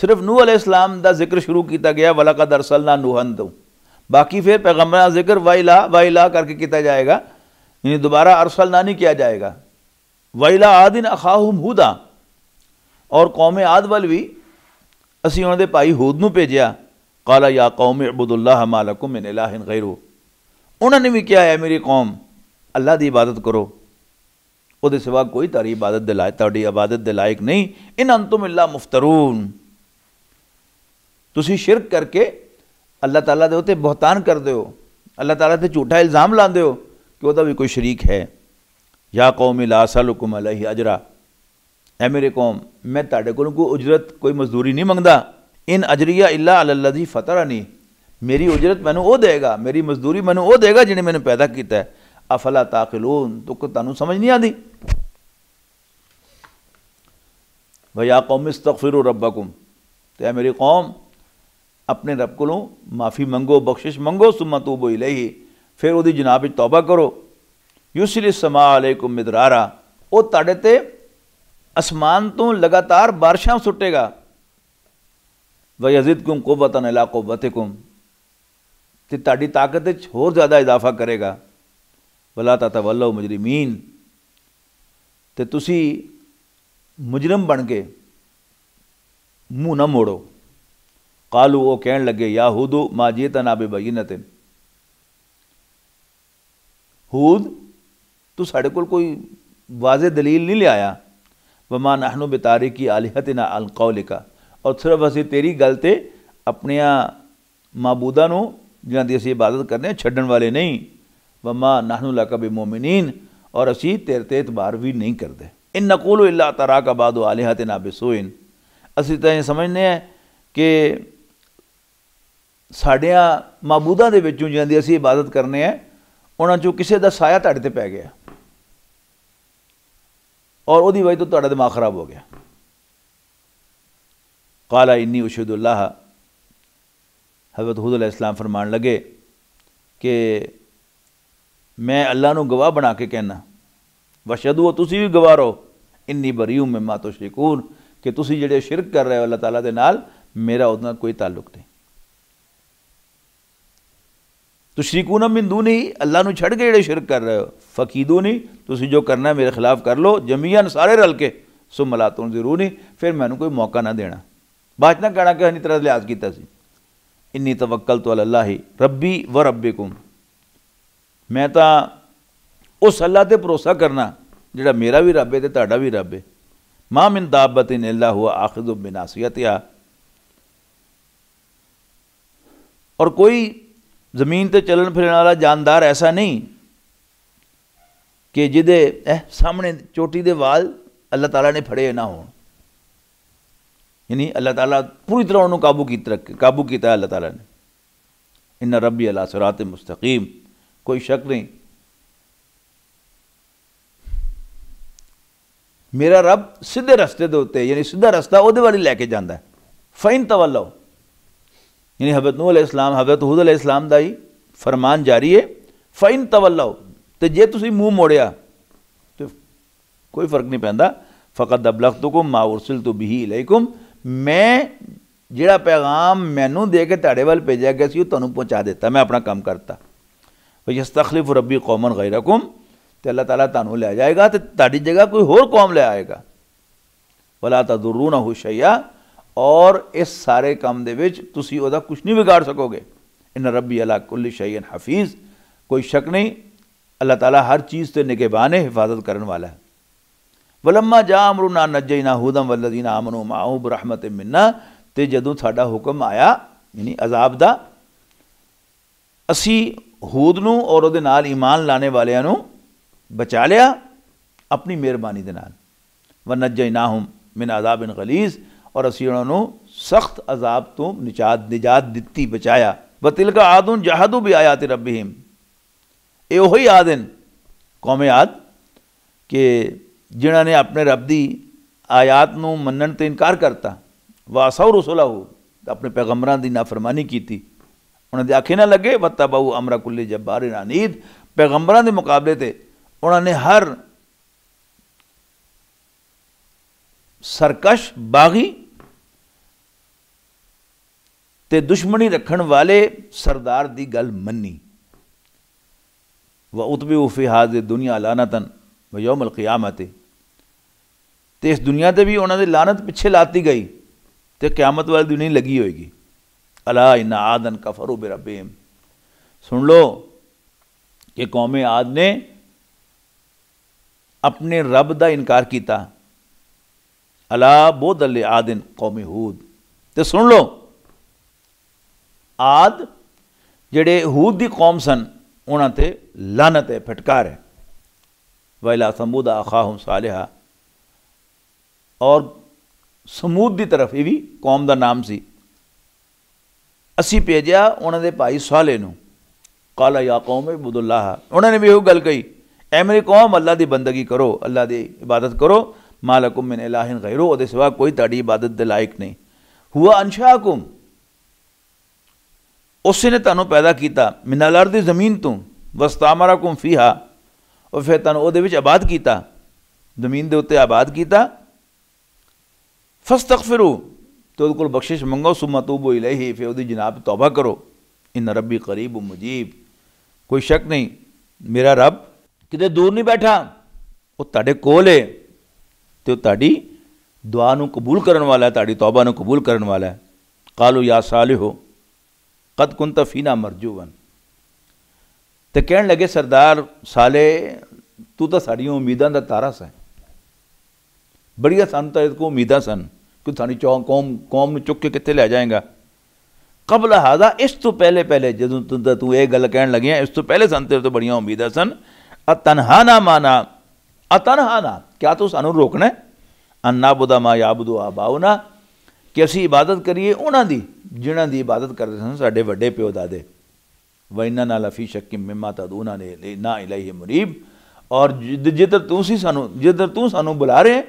सिर्फ नूह इस्लाम का जिक्र शुरू किया गया का दरअसल ना नूहन तो बाकी फिर पैगम्बर का जिक्र वाइला वाइला करके किया जाएगा यानी दोबारा अरसल ना नहीं किया जाएगा वैला आदिन अखाह हुदा ਔਰ ਕੌਮੇ ਆਦ ਵੱਲ ਵੀ ਅਸੀਂ ਉਹਨਾਂ ਦੇ ਭਾਈ ਹੂਦ ਨੂੰ ਭੇਜਿਆ ਕਾਲਾ ਯਾ ਕੌਮ ਇਬਦੁੱਲਾਹ ਮਾਲਕੁਮ ਮਿਨ ਇਲਾਹਿਨ ਗੈਰੂ ਉਹਨਾਂ ਨੇ ਵੀ ਕਿਹਾ ਹੈ ਮੇਰੀ ਕੌਮ ਅੱਲਾ ਦੀ ਇਬਾਦਤ ਕਰੋ ਉਹਦੇ ਸਿਵਾ ਕੋਈ ਤਾਰੀ ਇਬਾਦਤ ਦੇ ਲਾਇਕ ਤੁਹਾਡੀ ਇਬਾਦਤ ਦੇ ਲਾਇਕ ਨਹੀਂ ਇਨ ਅੰਤਮ ਇਲਾ ਮੁਫਤਰੂਨ ਤੁਸੀਂ ਸ਼ਿਰਕ ਕਰਕੇ ਅੱਲਾ ਤਾਲਾ ਦੇ ਉਤੇ ਬਹਤਾਨ ਕਰਦੇ ਹੋ ਅੱਲਾ ਤਾਲਾ ਤੇ ਝੂਠਾ ਇਲਜ਼ਾਮ ਲਾਉਂਦੇ ਹੋ ਕਿ ਉਹਦਾ ਵੀ ਕੋਈ ਸ਼ਰੀਕ ਹੈ ਯਾ ਕੌਮ ਲਾ ਸਲਕੁਮ ਅਲੈਹ ਅਜਰਾ ਐ ਮੇਰੇ ਕੋਮ ਮੈਂ ਤੁਹਾਡੇ ਕੋਲੋਂ ਕੋਈ ਉਜਰਤ ਕੋਈ ਮਜ਼ਦੂਰੀ ਨਹੀਂ ਮੰਗਦਾ ਇਨ ਅਜਰੀਆ ਇਲਾ ਅਲੱਲਜ਼ੀ ਫਤਰਨੀ ਮੇਰੀ ਉਜਰਤ ਮੈਨੂੰ ਉਹ ਦੇਗਾ ਮੇਰੀ ਮਜ਼ਦੂਰੀ ਮੈਨੂੰ ਉਹ ਦੇਗਾ ਜਿਹਨੇ ਮੈਨੂੰ ਪੈਦਾ ਕੀਤਾ ਹੈ ਅਫਲਾ ਤਾਕਿਲੂਨ ਤੁਕ ਤੁਹਾਨੂੰ ਸਮਝ ਨਹੀਂ ਆਂਦੀ ਵਯਾ ਕੌਮ ਇਸਤਗਫਿਰੂ ਰੱਬਕੁਮ ਤੇ ਐ ਮੇਰੀ ਕੌਮ ਆਪਣੇ ਰੱਬ ਕੋਲੋਂ ਮਾਫੀ ਮੰਗੋ ਬਖਸ਼ਿਸ਼ ਮੰਗੋ ਸੁਮਾ ਤੂਬੋ ਇਲੈਹੀ ਫਿਰ ਉਹਦੀ ਜਨਾਬ ਵਿੱਚ ਤੌਬਾ ਕਰੋ ਯੁਸਰਿਸ ਸਮਾ ਅਲੈਕੁਮ ਮਿਦਰਾਰਾ ਉਹ ਤੁਹਾਡੇ ਤੇ ਅਸਮਾਨ ਤੋਂ ਲਗਾਤਾਰ ਬਾਰਿਸ਼ਾਂ ਸੁੱਟੇਗਾ ਵਯਜ਼ਿਦਕੁਮ ਕੁਵਤਨ ਇਲਾ ਕੁਵਤਕੁਮ ਤੇ ਤੁਹਾਡੀ ਤਾਕਤ ਵਿੱਚ ਹੋਰ ਜ਼ਿਆਦਾ ਇਜ਼ਾਫਾ ਕਰੇਗਾ ਵਲਾ ਤਤਵੱਲੋ ਮੁਜਰਮੀਨ ਤੇ ਤੁਸੀਂ ਮੁਜਰਮ ਬਣ ਕੇ ਮੂੰਹ ਨਾ ਮੋੜੋ ਕਾਲੂ ਉਹ ਕਹਿਣ ਲੱਗੇ ਯਾਹੂਦੂ ਮਾ ਜੀਤਨਾ ਬਿਬੈਨਤਿਨ ਹੂਦ ਤੂੰ ਸਾਡੇ ਕੋਲ ਕੋਈ ਵਾਜ਼ੇ ਦਲੀਲ ਨਹੀਂ ਲਿਆਇਆ ਵਮਾ ਨਹਨੂ ਬਿਤਾਰਿਕੀ ਆਲਿਹਤਿਨਾ ਅਲ ਕੌਲਿਕਾ ਔਰ ਸਿਰਫ ਅਸੀਂ ਤੇਰੀ ਗੱਲ ਤੇ ਆਪਣੀਆਂ ਮਾਬੂਦਾਂ ਨੂੰ ਜਿਨ੍ਹਾਂ ਦੀ ਅਸੀਂ ਇਬਾਦਤ ਕਰਦੇ ਹਾਂ ਛੱਡਣ ਵਾਲੇ ਨਹੀਂ ਵਮਾ ਨਹਨੂ ਲਕ ਬਿਮੂਮਿਨਿਨ ਔਰ ਅਸੀਂ ਤੇਰੇ ਤੇ ਇਤਬਾਰ ਵੀ ਨਹੀਂ ਕਰਦੇ ਇਨ ਨਕੂਲੁ ਇਲਾ ਤਰਾਕ ਬਾਦੁ ਆਲਿਹਤਿਨਾ ਬਿਸੂਇਨ ਅਸੀਂ ਤਾਂ ਇਹ ਸਮਝਨੇ ਆ ਕਿ ਸਾਡਿਆਂ ਮਾਬੂਦਾਂ ਦੇ ਵਿੱਚੋਂ ਜਿਨ੍ਹਾਂ ਦੀ ਅਸੀਂ ਇਬਾਦਤ ਕਰਨੇ ਆ ਉਹਨਾਂ ਚੋਂ ਕਿਸੇ ਦਾ ਸਾਇਆ ਤੁਹਾਡੇ ਤੇ ਪੈ ਗਿਆ ਔਰ ਉਹਦੀ ਵਜ੍ਹਾ ਤੋਂ ਤੁਹਾਡਾ ਦਿਮਾਗ ਖਰਾਬ ਹੋ ਗਿਆ ਕਾਲਾ ਇੰਨੀ ਉਸ਼ਦੁੱਲਾਹ ਹਜ਼ਰਤ ਹੂਦ ਅਲੈਹ ਇਸਲਾਮ ਫਰਮਾਨ ਲਗੇ ਕਿ ਮੈਂ ਅੱਲਾ ਨੂੰ ਗਵਾਹ ਬਣਾ ਕੇ ਕਹਿਣਾ ਵਸ਼ਦੂ ਤੁਸੀਂ ਵੀ ਗਵਾਹ ਰਹੋ ਇੰਨੀ ਬਰੀਉ ਮਿਮਾ ਤੁਸ਼ਰਿਕੂਨ ਕਿ ਤੁਸੀਂ ਜਿਹੜੇ ਸ਼ਿਰਕ ਕਰ ਰਹੇ ਹੋ ਅੱਲਾਹ ਤਾਲਾ ਦੇ ਨਾਲ ਮੇਰਾ ਉਹਦਾ ਕੋਈ ਤਾਲੁਕ ਨਹੀਂ ਤੁਸੀਂ ਕੂਨਾ ਮਿੰਦੂ ਨਹੀਂ ਅੱਲਾ ਨੂੰ ਛੱਡ ਕੇ ਜਿਹੜੇ ਸ਼ਿਰਕ ਕਰ ਰਹੇ ਹੋ ਫਕੀਦੂ ਨਹੀਂ ਤੁਸੀਂ ਜੋ ਕਰਨਾ ਹੈ ਮੇਰੇ ਖਿਲਾਫ ਕਰ ਲੋ ਜਮੀਆਂ ਸਾਰੇ ਰਲ ਕੇ ਸੋ ਮਲਾਤੋਂ ਫਿਰ ਮੈਨੂੰ ਕੋਈ ਮੌਕਾ ਨਾ ਦੇਣਾ ਬਾਅਦ ਨਾ ਕਹਿਣਾ ਕਿ ਹਨੀ ਤਰ੍ਹਾਂ ਲਿਆਜ਼ ਕੀਤਾ ਸੀ ਇੰਨੀ ਤਵੱਕਲ ਤੋ ਅੱਲਾਹ ਹੀ ਰੱਬੀ ਵ ਰੱਬਿਕੁਮ ਮੈਂ ਤਾਂ ਉਸ ਅੱਲਾ ਤੇ ਭਰੋਸਾ ਕਰਨਾ ਜਿਹੜਾ ਮੇਰਾ ਵੀ ਰੱਬ ਹੈ ਤੇ ਤੁਹਾਡਾ ਵੀ ਰੱਬ ਹੈ ਮਾ ਮਿਨ ਦਾਬਤਿਨ ਇਲਾ ਹੁਆ ਆਖਿਜ਼ੁ ਬਿਨਾਸੀਅਤਿਹਾ ਔਰ ਕੋਈ ਜ਼ਮੀਨ ਤੇ ਚੱਲਣ ਫਿਰਨ ਵਾਲਾ ਜਾਨਦਾਰ ਐਸਾ ਨਹੀਂ ਕਿ ਜਿਹਦੇ ਇਹ ਸਾਹਮਣੇ ਚੋਟੀ ਦੇ ਵਾਲ ਅੱਲਾਹ ਤਾਲਾ ਨੇ ਫੜੇ ਨਾ ਹੋਣ ਯਾਨੀ ਅੱਲਾਹ ਤਾਲਾ ਪੂਰੀ ਤਰ੍ਹਾਂ ਉਹਨੂੰ ਕਾਬੂ ਕੀਤਾ ਰੱਖ ਕਾਬੂ ਕੀਤਾ ਅੱਲਾਹ ਤਾਲਾ ਨੇ ਇਨ ਰੱਬੀ ਅਲਾ ਸਿਰਾਤ ਮੁਸਤਕੀਮ ਕੋਈ ਸ਼ੱਕ ਨਹੀਂ ਮੇਰਾ ਰੱਬ ਸਿੱਧੇ ਰਸਤੇ ਦੇ ਉੱਤੇ ਯਾਨੀ ਸਿੱਧਾ ਰਸਤਾ ਉਹਦੇ ਵਾਲੀ ਲੈ ਕੇ ਜਾਂਦਾ ਫੈਨ ਤਵੱਲੋ ਯਾਨੀ ਹਜ਼ਰਤ ਨੂਹ ਅਲੈਹ ਇਸਲਾਮ ਹਜ਼ਰਤ ਹੂਦ ਅਲੈਹ ਇਸਲਾਮ ਦਾ ਹੀ ਫਰਮਾਨ ਜਾਰੀ ਹੈ ਫਾਇਨ ਤਵੱਲੋ ਤੇ ਜੇ ਤੁਸੀਂ ਮੂੰਹ ਮੋੜਿਆ ਤੇ ਕੋਈ ਫਰਕ ਨਹੀਂ ਪੈਂਦਾ ਫਕਤ ਅਬਲਗਤੁਕਮ ਮਾ ਉਰਸਿਲਤੁ ਬਿਹੀ ਇਲੈਕੁਮ ਮੈਂ ਜਿਹੜਾ ਪੈਗਾਮ ਮੈਨੂੰ ਦੇ ਕੇ ਤੁਹਾਡੇ ਵੱਲ ਭੇਜਿਆ ਗਿਆ ਸੀ ਉਹ ਤੁਹਾਨੂੰ ਪਹੁੰਚਾ ਦਿੱਤਾ ਮੈਂ ਆਪਣਾ ਕੰਮ ਕਰਤਾ ਵਯਸਤਖਲਿਫ ਰੱਬੀ ਕੌਮਨ ਗੈਰਕੁਮ ਤੇ ਅੱਲਾਹ ਤਾਲਾ ਤੁਹਾਨੂੰ ਲੈ ਜਾਏਗਾ ਤੇ ਤੁਹਾਡੀ ਜਗ੍ਹਾ ਕੋਈ ਹੋਰ ਕੌਮ ਲੈ ਆਏਗਾ ਵਲਾ ਤਦਰੂਨਹੁ ਸ਼ਈਆ ਔਰ ਇਸ ਸਾਰੇ ਕੰਮ ਦੇ ਵਿੱਚ ਤੁਸੀਂ ਉਹਦਾ ਕੁਝ ਨਹੀਂ ਵਿਗਾੜ ਸਕੋਗੇ ਇਨ ਰੱਬੀ ਅਲਾ ਕੁੱਲ ਸ਼ੈਨ ਹਫੀਜ਼ ਕੋਈ ਸ਼ੱਕ ਨਹੀਂ ਅੱਲਾਹ ਤਾਲਾ ਹਰ ਚੀਜ਼ ਤੇ ਨਿਗਹਿਬਾਨ ਹੈ ਹਿਫਾਜ਼ਤ ਕਰਨ ਵਾਲਾ ਹੈ ਵਲਮਾ ਜਾ ਅਮਰੁਨਾ ਨਜੈਨਾ ਹੂਦਮ ਵਲਦੀਨਾ ਆਮਨੂ ਮਾਉ ਬਰahmat ਮਿੰਨਾ ਤੇ ਜਦੋਂ ਸਾਡਾ ਹੁਕਮ ਆਇਆ ਯਾਨੀ ਅਜ਼ਾਬ ਦਾ ਅਸੀਂ ਹੂਦ ਨੂੰ ਔਰ ਉਹਦੇ ਨਾਲ ਈਮਾਨ ਲਾਣੇ ਵਾਲਿਆਂ ਨੂੰ ਬਚਾ ਲਿਆ ਆਪਣੀ ਮਿਹਰਬਾਨੀ ਦੇ ਨਾਲ ਵਨਜੈਨਾਹੁਮ ਮਿਨ ਅਜ਼ਾਬਿਨ ਗਲੀਜ਼ ਔਰ ਅਸੀਂ ਉਹਨਾਂ ਨੂੰ ਸਖਤ ਅਜ਼ਾਬ ਤੋਂ ਨਿਜਾਤ ਨਿਜਾਤ ਦਿੱਤੀ ਬਚਾਇਆ ਵਤਿਲਕਾ ਆਦੁਨ ਜਹਦੂ ਵੀ ਆਇਆਤ ਰੱਬਿਹਿਮ ਇਹ ਉਹੀ ਆਦਨ ਕੌਮੇ ਆਦ ਕਿ ਜਿਨ੍ਹਾਂ ਨੇ ਆਪਣੇ ਰੱਬ ਦੀ ਆਇਤ ਨੂੰ ਮੰਨਣ ਤੇ ਇਨਕਾਰ ਕਰਤਾ ਵਾਸਾ ਰਸੂਲਹੁ ਆਪਣੇ ਪੈਗੰਬਰਾਂ ਦੀ ਨਾਫਰਮਾਨੀ ਕੀਤੀ ਉਹਨਾਂ ਦੇ ਆਖੇ ਨਾ ਲੱਗੇ ਵਤਬਉ ਅਮਰਾ ਕੁੱਲੇ ਜਬਾਰਿਨ ਅਨੀਦ ਪੈਗੰਬਰਾਂ ਦੇ ਮੁਕਾਬਲੇ ਤੇ ਉਹਨਾਂ ਨੇ ਹਰ ਸਰਕਸ਼ ਬਾਗੀ ਤੇ ਦੁਸ਼ਮਣੀ ਰੱਖਣ ਵਾਲੇ ਸਰਦਾਰ ਦੀ ਗੱਲ ਮੰਨੀ ਵਾ ਉਤਬਿਉ ਫੀ ਹਾਜ਼ਿ ਦੁਨੀਆ ਲਾਨਤਨ ਵ ਯੌਮਲ ਕਿਆਮਤ ਤੇ ਇਸ ਦੁਨੀਆ ਤੇ ਵੀ ਉਹਨਾਂ ਦੇ ਲਾਨਤ ਪਿੱਛੇ ਲਾਤੀ ਗਈ ਤੇ ਕਿਆਮਤ ਵਾਲੀ ਦੁਨੀਆ ਲੱਗੀ ਹੋਏਗੀ ਅਲਾ ਇਨ ਆਦਨ ਕਫਰੂ ਬੇ ਰੱਬਿਹਮ ਸੁਣ ਲੋ ਕਿ ਕੌਮੇ ਆਦ ਨੇ ਆਪਣੇ ਰੱਬ ਦਾ ਇਨਕਾਰ ਕੀਤਾ ਅਲਾ ਬੋਦਲ ਆਦਨ ਕੌਮੇ ਹੂਦ ਤੇ ਸੁਣ ਲੋ ਆਦ ਜਿਹੜੇ ਹੂਦ ਦੀ ਕੌਮ ਸਨ ਉਹਨਾਂ ਤੇ ਲਾਨਤ ਹੈ ਫਟਕਾਰ ਹੈ ਵੈਲਾ ਸਮੂਦ ਅਖਾਹਮ ਸਾਲਿਹਾ ਔਰ ਸਮੂਦ ਦੀ ਤਰਫ ਇਹ ਵੀ ਕੌਮ ਦਾ ਨਾਮ ਸੀ ਅਸੀਂ ਭੇਜਿਆ ਉਹਨਾਂ ਦੇ ਭਾਈ ਸਾਲੇ ਨੂੰ ਕਾਲਾ ਯਾ ਕੌਮ ਇਬਦੁੱਲਾਹ ਉਹਨਾਂ ਨੇ ਵੀ ਉਹ ਗੱਲ ਕਹੀ ਐ ਮੇਰੀ ਕੌਮ ਅੱਲਾ ਦੀ ਬੰਦਗੀ ਕਰੋ ਅੱਲਾ ਦੀ ਇਬਾਦਤ ਕਰੋ ਮਾਲਕੁਮ ਮਿਨ ਇਲਾਹਿਨ ਗੈਰੂ ਉਹਦੇ ਸਿਵਾ ਕੋਈ ਤੁਹਾਡੀ ਇਬਾਦਤ ਦੇ ਲਾਇਕ ਨਹੀਂ ਹੁਆ ਅਨਸ਼ਾਕੁਮ ਉਸੇ ਨੇ ਤੁਹਾਨੂੰ ਪੈਦਾ ਕੀਤਾ ਮਿਨਲ ਦੀ ਜ਼ਮੀਨ ਤੋਂ ਵਸਤਾਮਰਕੁਮ ਫੀਹਾ ਉਹ ਫਿਰ ਤੁਹਾਨੂੰ ਉਹਦੇ ਵਿੱਚ ਆਬਾਦ ਕੀਤਾ ਜ਼ਮੀਨ ਦੇ ਉੱਤੇ ਆਬਾਦ ਕੀਤਾ ਫਸਤਗਫਿਰੂ ਤੋ ਉਹਦੇ ਕੋਲ ਬਖਸ਼ਿਸ਼ ਮੰਗੋ ਸੁਮਾ ਤੂਬੋ ਇਲੈਹੀ ਫਿਰ ਉਹਦੀ ਜਨਾਬ ਤੌਬਾ ਕਰੋ ਇਨ ਰੱਬੀ ਕਰੀਬ ਮੁਜੀਬ ਕੋਈ ਸ਼ੱਕ ਨਹੀਂ ਮੇਰਾ ਰੱਬ ਕਿਤੇ ਦੂਰ ਨਹੀਂ ਬੈਠਾ ਉਹ ਤੁਹਾਡੇ ਕੋਲ ਹੈ ਤੇ ਉਹ ਤੁਹਾਡੀ ਦੁਆ ਨੂੰ ਕਬੂਲ ਕਰਨ ਵਾਲਾ ਹੈ ਤੁਹਾਡੀ ਤੌਬਾ ਨੂੰ ਕਬੂਲ ਕਰਨ ਵਾਲਾ ਹੈ ਕਾਲੂ ਯਾ ਸਾਲਿਹੋ कद कुन तफीना मरजूवन तो कहन लगे सरदार साले ਤੂੰ ਤਾਂ ਸਾਡੀਆਂ ਉਮੀਦਾਂ ਦਾ ਤਾਰਾ ਸੈਂ ਬੜੀਆਂ ਸਾਨੂੰ ਤਾਂ ਇਹਦੇ ਕੋ ਉਮੀਦਾਂ ਸਨ ਕਿ ਸਾਡੀ ਚੌਂ ਕੌਮ ਕੌਮ ਨੂੰ ਚੁੱਕ ਕੇ ਕਿੱਥੇ ਲੈ ਜਾਏਗਾ ਕਬਲ ਹਾਜ਼ਾ ਇਸ ਤੋਂ ਪਹਿਲੇ ਪਹਿਲੇ ਜਦੋਂ ਤੂੰ ਤੂੰ ਇਹ ਗੱਲ ਕਹਿਣ ਲੱਗਿਆ ਇਸ ਤੋਂ ਪਹਿਲੇ ਸਨ ਤੇਰੇ ਤੋਂ ਬੜੀਆਂ ਉਮੀਦਾਂ ਸਨ ਅ ਤਨਹਾ ਨਾ ਮਾਨਾ ਅ ਤਨਹਾ ਨਾ ਕਿਆ ਤੂੰ ਸਾਨੂੰ ਰੋਕਣਾ ਅੰਨਾ ਬੁਦਾ ਮਾ ਯਾਬਦੂ ਆਬਾਉਨਾ ਕਿ ਅਸੀਂ ਇਬਾਦਤ ਕਰੀਏ ਉਹਨਾਂ ਦੀ ਜਿਨ੍ਹਾਂ ਦੀ ਇਬਾਦਤ ਕਰਦੇ ਸਨ ਸਾਡੇ ਵੱਡੇ ਪਿਓ ਦਾਦੇ ਵੈਨਾ ਨਾਲ ਅਫੀ ਸ਼ੱਕੀ ਮਿਮਾ ਤਦੂਨਾ ਨੇ ਨਾ ਇਲੈਹ ਮੁਰੀਬ ਔਰ ਜਿੱਧਰ ਤੂੰ ਸੀ ਸਾਨੂੰ ਜਿੱਧਰ ਤੂੰ ਸਾਨੂੰ ਬੁਲਾ ਰਹੇ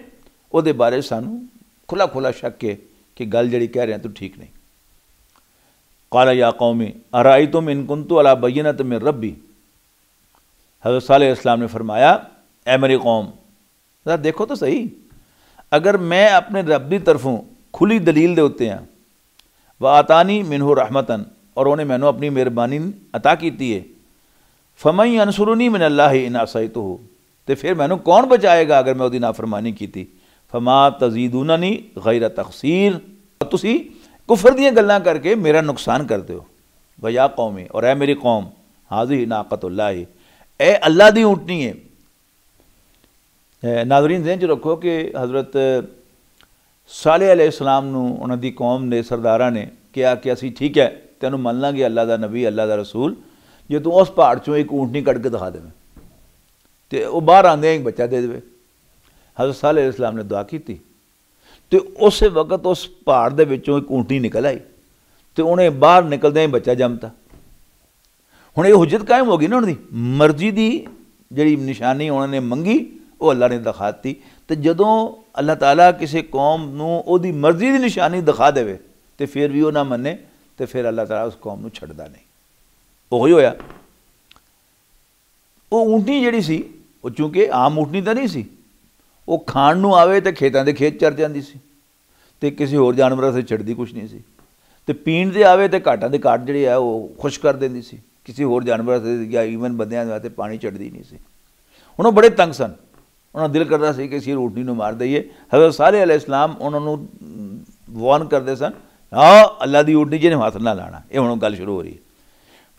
ਉਹਦੇ ਬਾਰੇ ਸਾਨੂੰ ਖੁੱਲਾ ਖੁੱਲਾ ਸ਼ੱਕ ਹੈ ਕਿ ਗੱਲ ਜਿਹੜੀ ਕਹਿ ਰਹੇ ਤੂੰ ਠੀਕ ਨਹੀਂ ਕਾਲਾ या कौमी अराई तुम इन कुंतु अला बैनत में रबी हजरत साल इस्लाम ने फरमाया ए मेरी कौम जरा देखो तो सही अगर मैं अपने रब की तरफों खुली दलील देते हैं व आतानी मिनहु रहमतन और उन्हें मैंने अपनी मेहरबानी अता की है फमई अनसरुनी मिन अल्लाह इन आसाई तो हो तो फिर मैंने कौन बचाएगा अगर मैं वो नाफरमानी की थी फमा तजीदूना नहीं गैर तकसीर तुम कुफर दियाँ गल् करके मेरा नुकसान करते हो भैया है और ए मेरी कौम हाजी नाकत अल्लाह ए अल्लाह दी ऊँटनी है नाजरीन जहन च रखो कि हज़रत ਸਾਲੇ ਅਲੈਹਿਸਲਾਮ ਨੂੰ ਉਹਨਾਂ ਦੀ ਕੌਮ ਦੇ ਸਰਦਾਰਾਂ ਨੇ ਕਿਹਾ ਕਿ ਅਸੀਂ ਠੀਕ ਹੈ ਤੈਨੂੰ ਮੰਨ ਲਾਂਗੇ ਅੱਲਾ ਦਾ ਨਬੀ ਅੱਲਾ ਦਾ ਰਸੂਲ ਜੇ ਤੂੰ ਉਸ ਪਹਾੜ ਚੋਂ ਇੱਕ ਊਂਟਨੀ ਕੱਢ ਕੇ ਦਿਖਾ ਦੇਵੇਂ ਤੇ ਉਹ ਬਾਹਰ ਆਂਦੇ ਇੱਕ ਬੱਚਾ ਦੇ ਦੇਵੇ ਹਜ਼ਰਤ ਸਾਲੇ ਅਲੈਹਿਸਲਾਮ ਨੇ ਦੁਆ ਕੀਤੀ ਤੇ ਉਸੇ ਵਕਤ ਉਸ ਪਹਾੜ ਦੇ ਵਿੱਚੋਂ ਇੱਕ ਊਂਟਨੀ ਨਿਕਲ ਆਈ ਤੇ ਉਹਨੇ ਬਾਹਰ ਨਿਕਲਦੇ ਹੀ ਬੱਚਾ ਜੰਮਤਾ ਹੁਣ ਇਹ ਹੁਜਤ ਕਾਇਮ ਹੋ ਗਈ ਨਾ ਉਹਨਾਂ ਦੀ ਮਰਜ਼ੀ ਦੀ ਜਿਹੜੀ ਨਿਸ਼ਾਨੀ ਉਹਨਾਂ ਨੇ ਮੰਗੀ ਉਹ ਅੱਲਾ ਨੇ ਦਿਖਾਤੀ ਤੇ ਜਦੋਂ ਅੱਲਾਹ ਤਾਲਾ ਕਿਸੇ ਕੌਮ ਨੂੰ ਉਹਦੀ ਮਰਜ਼ੀ ਦੀ ਨਿਸ਼ਾਨੀ ਦਿਖਾ ਦੇਵੇ ਤੇ ਫਿਰ ਵੀ ਉਹ ਨਾ ਮੰਨੇ ਤੇ ਫਿਰ ਅੱਲਾਹ ਤਾਲਾ ਉਸ ਕੌਮ ਨੂੰ ਛੱਡਦਾ ਨਹੀਂ ਉਹ ਹੀ ਹੋਇਆ ਉਹ ਉਂਟੀ ਜਿਹੜੀ ਸੀ ਉਹ ਚੂੰਕਿ ਆਮ ਉਂਟੀ ਤਾਂ ਨਹੀਂ ਸੀ ਉਹ ਖਾਣ ਨੂੰ ਆਵੇ ਤੇ ਖੇਤਾਂ ਦੇ ਖੇਤ ਚਰ ਜਾਂਦੀ ਸੀ ਤੇ ਕਿਸੇ ਹੋਰ ਜਾਨਵਰਾਂ ਸੇ ਛੱਡਦੀ ਕੁਛ ਨਹੀਂ ਸੀ ਤੇ ਪੀਣ ਦੇ ਆਵੇ ਤੇ ਘਾਟਾਂ ਦੇ ਘਾਟ ਜਿਹੜੇ ਆ ਉਹ ਖੁਸ਼ ਕਰ ਦਿੰਦੀ ਸੀ ਕਿਸੇ ਹੋਰ ਜਾਨਵਰਾਂ ਸੇ ਜਾਂ ਈਵਨ ਬੰਦਿਆਂ ਦੇ ਵਾਸਤੇ ਪਾਣੀ ਛੱਡਦੀ ਨਹੀਂ ਸੀ ਹੁਣ ਉਹ ਬੜੇ ਤੰਗ ਸਨ ਉਹਨਾਂ ਦਿਲ ਕਰਦਾ ਸੀ ਕਿ ਅਸੀਂ ਰੋਟੀ ਨੂੰ ਮਾਰ ਦਈਏ ਹਜ਼ਰਤ ਸਾਲੇ ਅਲੈਹ ਇਸਲਾਮ ਉਹਨਾਂ ਨੂੰ ਵਾਰਨ ਕਰਦੇ ਸਨ ਹਾਂ ਅੱਲਾ ਦੀ ਊਟਨੀ ਜਿਹਨੇ ਹੱਥ ਨਾ ਲਾਣਾ ਇਹ ਹੁਣ ਗੱਲ ਸ਼ੁਰੂ ਹੋ ਰਹੀ ਹੈ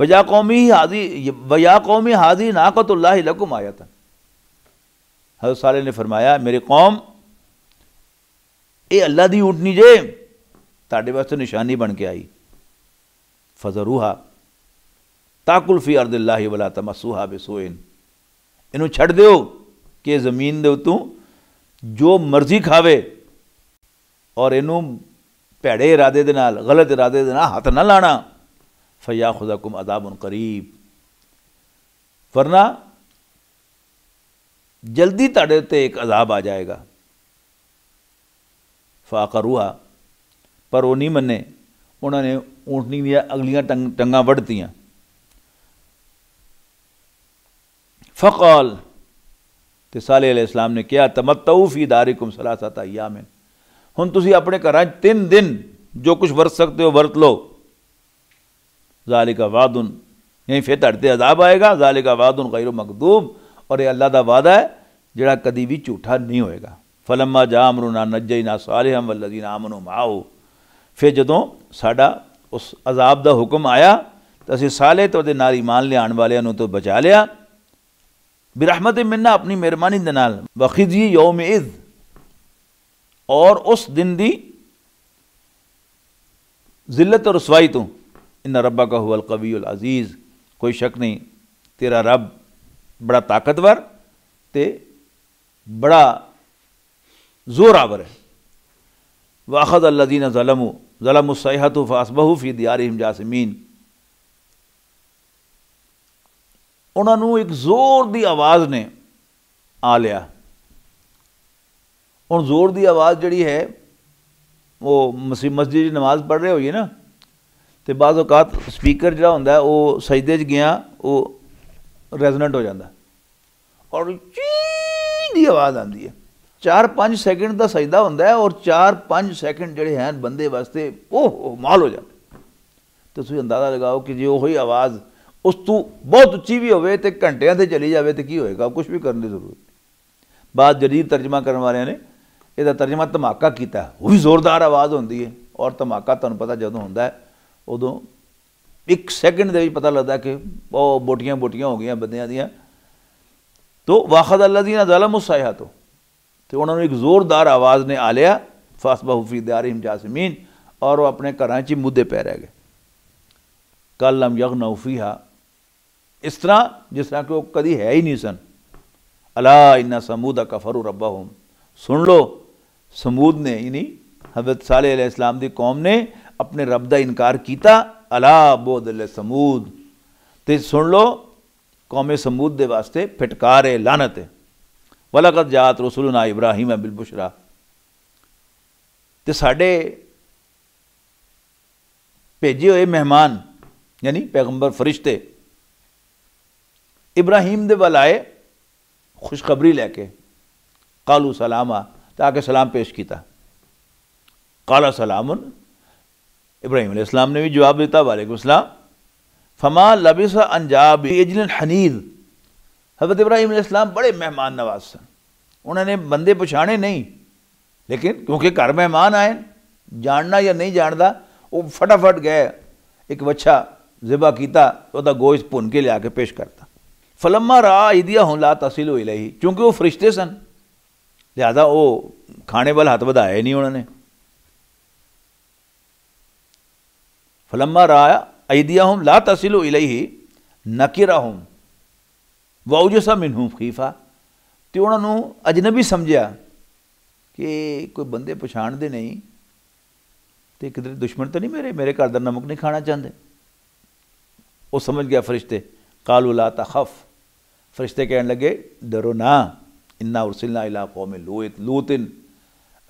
ਵਜਾ ਕੌਮੀ ਹਾਜ਼ੀ ਵਜਾ ਕੌਮੀ ਹਾਜ਼ੀ ਨਾਕਤੁल्लाह ਲਕੁਮ ਆਇਤ हजरत साल ने फरमाया मेरे कौम ये अल्लाह की ऊटनी जे ताे वास्ते निशानी बन के आई फजरूहा ताकुल फी अर्द अल्लाह वला तमसूहा बेसोइन इनू छड़ दो कि जमीन दे तू जो मर्जी खावे और इनू भैड़े इरादे के नाल गलत इरादे के ना हाथ ना लाना फया खुदा कुम अदाब उन करीब वरना जल्दी ताड़े उत्ते एक अजाब आ जाएगा फाका फाकरूहा पर वो नहीं मने उन्होंने ऊँटनी दिया अगलिया टंग टंगा वढ़तियाँ फकौल ਤੇ ਸਾਲੇ ਇਸਲਾਮ ਨੇ ਕਿਹਾ ਤਮਤਉ ਫੀ ਦਾਰਿਕੁਮ ਸਲਾਸਤ ਅਯਾਮਨ ਹੁਣ ਤੁਸੀਂ ਆਪਣੇ ਘਰਾਂ 'ਚ ਤਿੰਨ ਦਿਨ ਜੋ ਕੁਝ ਵਰਤ ਸਕਦੇ ਹੋ ਵਰਤ ਲਓ ਜ਼ਾਲਿਕਾ ਵਾਦੁਨ ਨਹੀਂ ਫਿਰ ਤੁਹਾਡੇ ਤੇ ਅਜ਼ਾਬ ਆਏਗਾ ਜ਼ਾਲਿਕਾ ਵਾਦੁਨ ਗੈਰ ਮਕਦੂਬ ਔਰ ਇਹ ਅੱਲਾ ਦਾ ਵਾਦਾ ਹੈ ਜਿਹੜਾ ਕਦੀ ਵੀ ਝੂਠਾ ਨਹੀਂ ਹੋਏਗਾ ਫਲਮਾ ਜਾ ਅਮਰੁਨਾ ਨਜੈਨਾ ਸਾਲਿਹਮ ਵਲਦੀਨਾ ਆਮਨੂ ਮਾਉ ਫੇ ਜਦੋਂ ਸਾਡਾ ਉਸ ਅਜ਼ਾਬ ਦਾ ਹੁਕਮ ਆਇਆ ਤਾਂ ਅਸੀਂ ਸਾਲੇ ਤੇ ਉਹਦੇ ਨਾਲ ਈਮਾਨ ਲਿਆਣ ਵਾਲਿਆਂ ਨੂੰ ਤੋਂ ਬਚਾ ਲਿਆ ਬਿਰਹਿਮਤ ਮਿੰਨਾ ਆਪਣੀ ਮਿਹਰਬਾਨੀ ਦੇ ਨਾਲ ਵਖਿਜ਼ੀ ਯੌਮ ਇਜ਼ ਔਰ ਉਸ ਦਿਨ ਦੀ ਜ਼ਿਲਤ ਔਰ ਰਸਵਾਈ ਤੋਂ ਇਨ ਰੱਬਾ ਕਾ ਹੁਵਲ ਕਵੀਉਲ ਅਜ਼ੀਜ਼ ਕੋਈ ਸ਼ੱਕ ਨਹੀਂ ਤੇਰਾ ਰੱਬ ਬੜਾ ਤਾਕਤਵਰ ਤੇ ਬੜਾ ਜ਼ੋਰਾਵਰ ਹੈ ਵਾਖਦ ਅਲਜ਼ੀਨ ਜ਼ਲਮੂ ਜ਼ਲਮੁ ਸੈਹਤੁ ਫਾਸਬਹੁ ਫੀ ਦਿਆਰਿਹਿਮ ਜਾਸਮੀਨ ਉਹਨਾਂ ਨੂੰ ਇੱਕ ਜ਼ੋਰ ਦੀ ਆਵਾਜ਼ ਨੇ ਆ ਲਿਆ ਹੁਣ ਜ਼ੋਰ ਦੀ ਆਵਾਜ਼ ਜਿਹੜੀ ਹੈ ਉਹ ਮਸੀ ਮਸਜਿਦ ਦੀ ਨਮਾਜ਼ ਪੜ੍ਹ ਰਹੇ ਹੋਈਏ ਨਾ ਤੇ ਬਾਅਦ ਔਕਾਤ ਸਪੀਕਰ ਜਿਹੜਾ ਹੁੰਦਾ ਉਹ ਸਜਦੇ 'ਚ ਗਿਆ ਉਹ ਰੈਜ਼ੋਨੈਂਟ ਹੋ ਜਾਂਦਾ ਔਰ ਚੀ ਦੀ ਆਵਾਜ਼ ਆਉਂਦੀ ਹੈ 4-5 ਸੈਕਿੰਡ ਦਾ ਸਜਦਾ ਹੁੰਦਾ ਹੈ ਔਰ 4-5 ਸੈਕਿੰਡ ਜਿਹੜੇ ਹਨ ਬੰਦੇ ਵਾਸਤੇ ਉਹ ਮਾਲ ਹੋ ਜਾਂਦਾ ਤੁਸੀਂ ਅੰਦਾਜ਼ਾ ਲਗਾਓ ਕਿ ਜੇ ਹੀ ਆਵਾਜ਼ ਉਸ ਤੋਂ ਬਹੁਤ ਉੱਚੀ ਵੀ ਹੋਵੇ ਤੇ ਘੰਟਿਆਂ ਤੇ ਚਲੀ ਜਾਵੇ ਤੇ ਕੀ ਹੋਏਗਾ ਕੁਝ ਵੀ ਕਰਨ ਦੀ ਜ਼ਰੂਰਤ ਨਹੀਂ ਬਾਅਦ ਜਦੀਦ ਤਰਜਮਾ ਕਰਨ ਵਾਲਿਆਂ ਨੇ ਇਹਦਾ ਤਰਜਮਾ ਧਮਾਕਾ ਕੀਤਾ ਉਹ ਵੀ ਜ਼ੋਰਦਾਰ ਆਵਾਜ਼ ਹੁੰਦੀ ਹੈ ਔਰ ਧਮਾਕਾ ਤੁਹਾਨੂੰ ਪਤਾ ਜਦੋਂ ਹੁੰਦਾ ਉਦੋਂ ਇੱਕ ਸੈਕਿੰਡ ਦੇ ਵਿੱਚ ਪਤਾ ਲੱਗਦਾ ਕਿ ਉਹ ਬੋਟੀਆਂ ਬੋਟੀਆਂ ਹੋ ਗਈਆਂ ਬੰਦਿਆਂ ਦੀਆਂ ਤੋ ਵਾਖਦ ਅਲਜ਼ੀਨ ਜ਼ਲਮੁ ਸਾਇਹਤੋ ਤੇ ਉਹਨਾਂ ਨੂੰ ਇੱਕ ਜ਼ੋਰਦਾਰ ਆਵਾਜ਼ ਨੇ ਆਲਿਆ ਫਾਸਬਾਹੁ ਫੀ ਦਿਆਰਿਮ ਜਾਸਮੀਨ ਔਰ ਉਹ ਆਪਣੇ ਘਰਾਂ 'ਚ ਮੁੱਦੇ ਪੈ ਰਹਿ ਗਏ ਕਲਮ ਲਮ ਯਗਨਉ ਫੀਹਾ इस तरह जिस तरह के वो तो कभी है ही नहीं सन अला इन्ना समूद कफरू रबा हम सुन लो समूद ने यानी हजरत सालाम की कौम ने अपने रब का इनकार किया अला बोध अल समूद तो सुन लो कौमे समूद के वास्ते फिटकार है लानत है वलगत जात रसुलना इब्राहिम है बिलबुशरा तो साढ़े भेजे हुए मेहमान यानी पैगंबर फरिश्ते इब्राहिम दे वल आए खुशखबरी लैके कालू सलामा ताकि सलाम पेश किया काला सलाम इब्राहिम इस्लाम ने भी जवाब दिता वालेकुम सलाम फमा लबिस अंजाब एजल हनीद हजरत इब्राहिम इस्लाम बड़े मेहमान नवाज सन उन्होंने बंदे पछाने नहीं लेकिन क्योंकि घर मेहमान आए जानना या नहीं जानता वो फटाफट गए एक बच्छा जिबा किया तो गोश्त भुन के लिया के पेश करता ਫਲਮਾ ਰਾ ਇਹਦੀਆਂ ਹੁਣ ਲਾ ਤਸਲ ਹੋਈ ਲਈ ਕਿਉਂਕਿ ਉਹ ਫਰਿਸ਼ਤੇ ਸਨ ਜਿਆਦਾ ਉਹ ਖਾਣੇ ਵੱਲ ਹੱਥ ਵਧਾਏ ਨਹੀਂ ਉਹਨਾਂ ਨੇ ਫਲਮਾ ਰਾ ਅਈਦੀਆਹਮ ਲਾ ਤਸਲੂ ਇਲੈਹੀ ਨਕਿਰਹਮ ਵਾਉਜਸਾ ਮਿਨਹਮ ਖੀਫਾ ਤੇ ਉਹਨਾਂ ਨੂੰ ਅਜਨਬੀ ਸਮਝਿਆ ਕਿ ਕੋਈ ਬੰਦੇ ਪਛਾਣਦੇ ਨਹੀਂ ਤੇ ਕਿਧਰੇ ਦੁਸ਼ਮਣ ਤਾਂ ਨਹੀਂ ਮੇਰੇ ਮੇਰੇ ਘਰ ਦਾ ਨਮਕ ਨਹੀਂ ਖਾਣਾ ਚਾਹੁੰਦੇ ਉਹ ਸਮਝ ਗਿਆ ਫਰਿਸ਼ਤੇ ਕਾਲੂ ਲਾ ਤਖਫ ਫਰਿਸ਼ਤੇ ਕਹਿਣ ਲੱਗੇ ਡਰੋ ਨਾ ਇਨਾ ਉਰਸਲਨਾ ਇਲਾ ਕੌਮ ਲੂਤ ਲੂਤਨ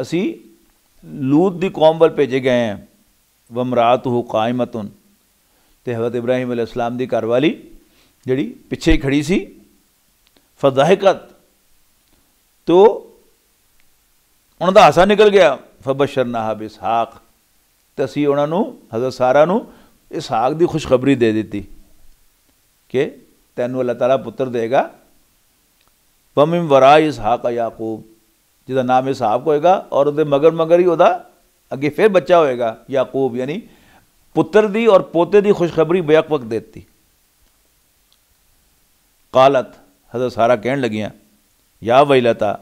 ਅਸੀਂ ਲੂਤ ਦੀ ਕੌਮ ਵੱਲ ਭੇਜੇ ਗਏ ਹਾਂ ਵਮਰਾਤੁ ਕਾਇਮਤੁਨ ਤੇ ਹਜ਼ਰਤ ਇਬਰਾਹੀਮ ਅਲੈਹ ਸਲਾਮ ਦੀ ਘਰਵਾਲੀ ਜਿਹੜੀ ਪਿੱਛੇ ਹੀ ਖੜੀ ਸੀ ਫਜ਼ਾਹਿਕਤ ਤੋ ਉਹਨਾਂ ਦਾ ਹਾਸਾ ਨਿਕਲ ਗਿਆ ਫਬਸ਼ਰਨਾਹਾ ਬਿਸਹਾਕ ਤੇ ਅਸੀਂ ਉਹਨਾਂ ਨੂੰ ਹਜ਼ਰ ਸਾਰਾ ਨੂੰ ਇਸਹਾਕ ਦੀ ਖੁਸ਼ਖਬਰੀ ਦੇ ਦਿੱਤੀ ਕਿ तैनू अल्लाह ताला पुत्र देगा इम वरा इस हाक याकूब जिदा नाम इस हाक होएगा और उसके मगर मगर ही उदा अगे फिर बच्चा होएगा याकूब यानी पुत्र दी और पोते की खुशखबरी बेक वक्त देती कालत हजर सारा कह लगियाँ या वहीता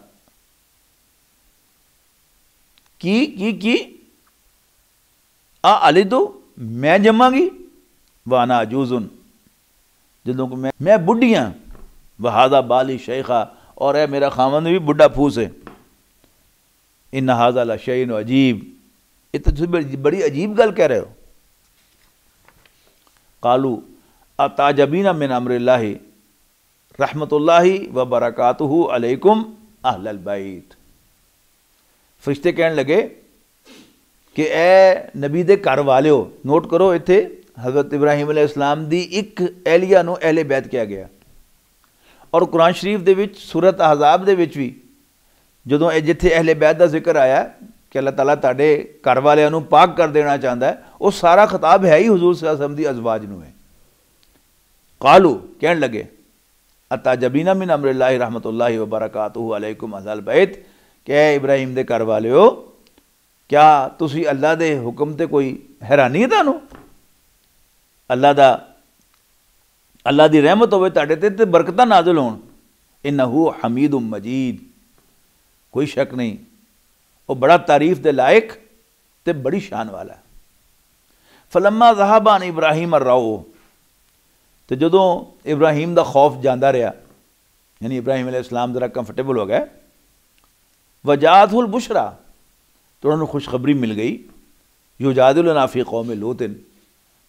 की की की आ अली तो मैं जमागी वाना जूजुन जो को मैं मैं हाँ वहादा बाली शेखा और है मेरा खामन भी बुढ़ा फूस है इन हाजा ला अजीब ये तो बड़ी, बड़ी अजीब गल कह रहे हो कालू अताजबीना मिन अमरल्ला रहमत व बरक़ात अलैकुम बैत फरिश्ते कहने लगे कि ए नबी दे घर वाले हो नोट करो इतने ਹਜ਼ਰਤ ਇਬਰਾਹੀਮ ਅਲੈਹ ਇਸਲਾਮ ਦੀ ਇੱਕ ਅਹਿਲੀਆ ਨੂੰ ਅਹਲੇ ਬੈਤ ਕਿਹਾ ਗਿਆ ਔਰ ਕੁਰਾਨ ਸ਼ਰੀਫ ਦੇ ਵਿੱਚ ਸੂਰਤ ਅਹਜ਼ਾਬ ਦੇ ਵਿੱਚ ਵੀ ਜਦੋਂ ਇਹ ਜਿੱਥੇ ਅਹਲੇ ਬੈਤ ਦਾ ਜ਼ਿਕਰ ਆਇਆ ਕਿ ਅੱਲਾਹ ਤਾਲਾ ਤੁਹਾਡੇ ਘਰ ਵਾਲਿਆਂ ਨੂੰ ਪਾਕ ਕਰ ਦੇਣਾ ਚਾਹੁੰਦਾ ਹੈ ਉਹ ਸਾਰਾ ਖਿਤਾਬ ਹੈ ਹੀ ਹਜ਼ੂਰ ਸੱਲਮ ਦੀ ਅਜ਼ਵਾਜ ਨੂੰ ਹੈ ਕਾਲੂ ਕਹਿਣ ਲੱਗੇ ਅਤਾ ਜਬੀਨਾ ਮਿਨ ਅਮਰਿllahi ਰਹਿਮਤੁllahi ਵ ਬਰਕਾਤੁਹ ਅਲੈਕੁਮ ਅਜ਼ਲ ਬੈਤ ਕਿ ਇਬਰਾਹੀਮ ਦੇ ਘਰ ਵਾਲਿਓ ਕਿਆ ਤੁਸੀਂ ਅੱਲਾ ਦੇ ਹੁਕਮ ਤੇ ਕੋਈ ਹੈਰਾਨੀ ਹੈ ਤੁਹਾਨੂੰ ਅੱਲਾ ਦਾ ਅੱਲਾ ਦੀ ਰਹਿਮਤ ਹੋਵੇ ਤੁਹਾਡੇ ਤੇ ਤੇ ਬਰਕਤਾਂ ਨਾਜ਼ਲ ਹੋਣ ਇਨਹੂ ਹਮੀਦੁ ਮਜੀਦ ਕੋਈ ਸ਼ੱਕ ਨਹੀਂ ਉਹ ਬੜਾ ਤਾਰੀਫ ਦੇ ਲਾਇਕ ਤੇ ਬੜੀ ਸ਼ਾਨ ਵਾਲਾ ਫਲਮਾ ਜ਼ਹਾਬਾਨ ਇਬਰਾਹੀਮ ਅਰਾਓ ਤੇ ਜਦੋਂ ਇਬਰਾਹੀਮ ਦਾ ਖੌਫ ਜਾਂਦਾ ਰਿਹਾ ਯਾਨੀ ਇਬਰਾਹੀਮ ਅਲੈਹਿਸਲਾਮ ਜ਼ਰਾ ਕੰਫਰਟੇਬਲ ਹੋ ਗਏ ਵਜਾਦੁਲ ਬੁਸ਼ਰਾ ਤੇ ਉਹਨਾਂ ਖੁਸ਼ਖਬਰੀ ਮਿਲ ਗਈ ਯੁਜਾਦਿਲੁਨਾ ਫੀ ਕੌਮ ਲੂਤਨ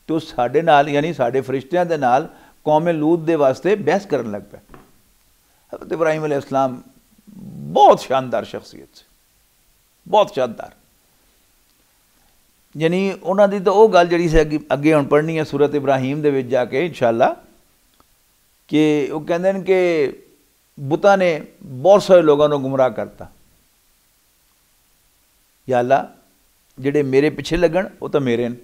ਤੇ ਉਹ ਸਾਡੇ ਨਾਲ ਯਾਨੀ ਸਾਡੇ ਫਰਿਸ਼ਤਿਆਂ ਦੇ ਨਾਲ ਕੌਮ ਲੂਤ ਦੇ ਵਾਸਤੇ ਬਹਿਸ ਕਰਨ ਲੱਗ ਪਿਆ ਹਜ਼ਰਤ ਇਬਰਾਹੀਮ ਸਲਾਮ ਬਹੁਤ ਸ਼ਾਨਦਾਰ ਸ਼ਖਸੀਅਤ ਸੀ ਬਹੁਤ ਸ਼ਾਨਦਾਰ ਯਾਨੀ ਉਹਨਾਂ ਦੀ ਤਾਂ ਉਹ ਗੱਲ ਜਿਹੜੀ ਸੀ ਅੱਗੇ ਹੁਣ ਪੜ੍ਹਨੀ ਹੈ ਸੂਰਤ ਇਬਰਾਹੀਮ ਦੇ ਵਿੱਚ ਜਾ ਕੇ ਇਨਸ਼ਾਅੱਲਾ ਕਿ ਉਹ ਕਹਿੰਦੇ ਨੇ ਕਿ ਬੁੱਤਾਂ ਨੇ ਬਹੁਤ ਸਾਰੇ ਲੋਕਾਂ ਨੂੰ ਗੁੰਮਰਾਹ ਕਰਤਾ ਯਾ ਅੱਲਾ ਜਿਹੜੇ ਮੇਰੇ ਪਿੱਛੇ ਲੱਗਣ ਉਹ ਤਾਂ ਮੇਰੇ ਨੇ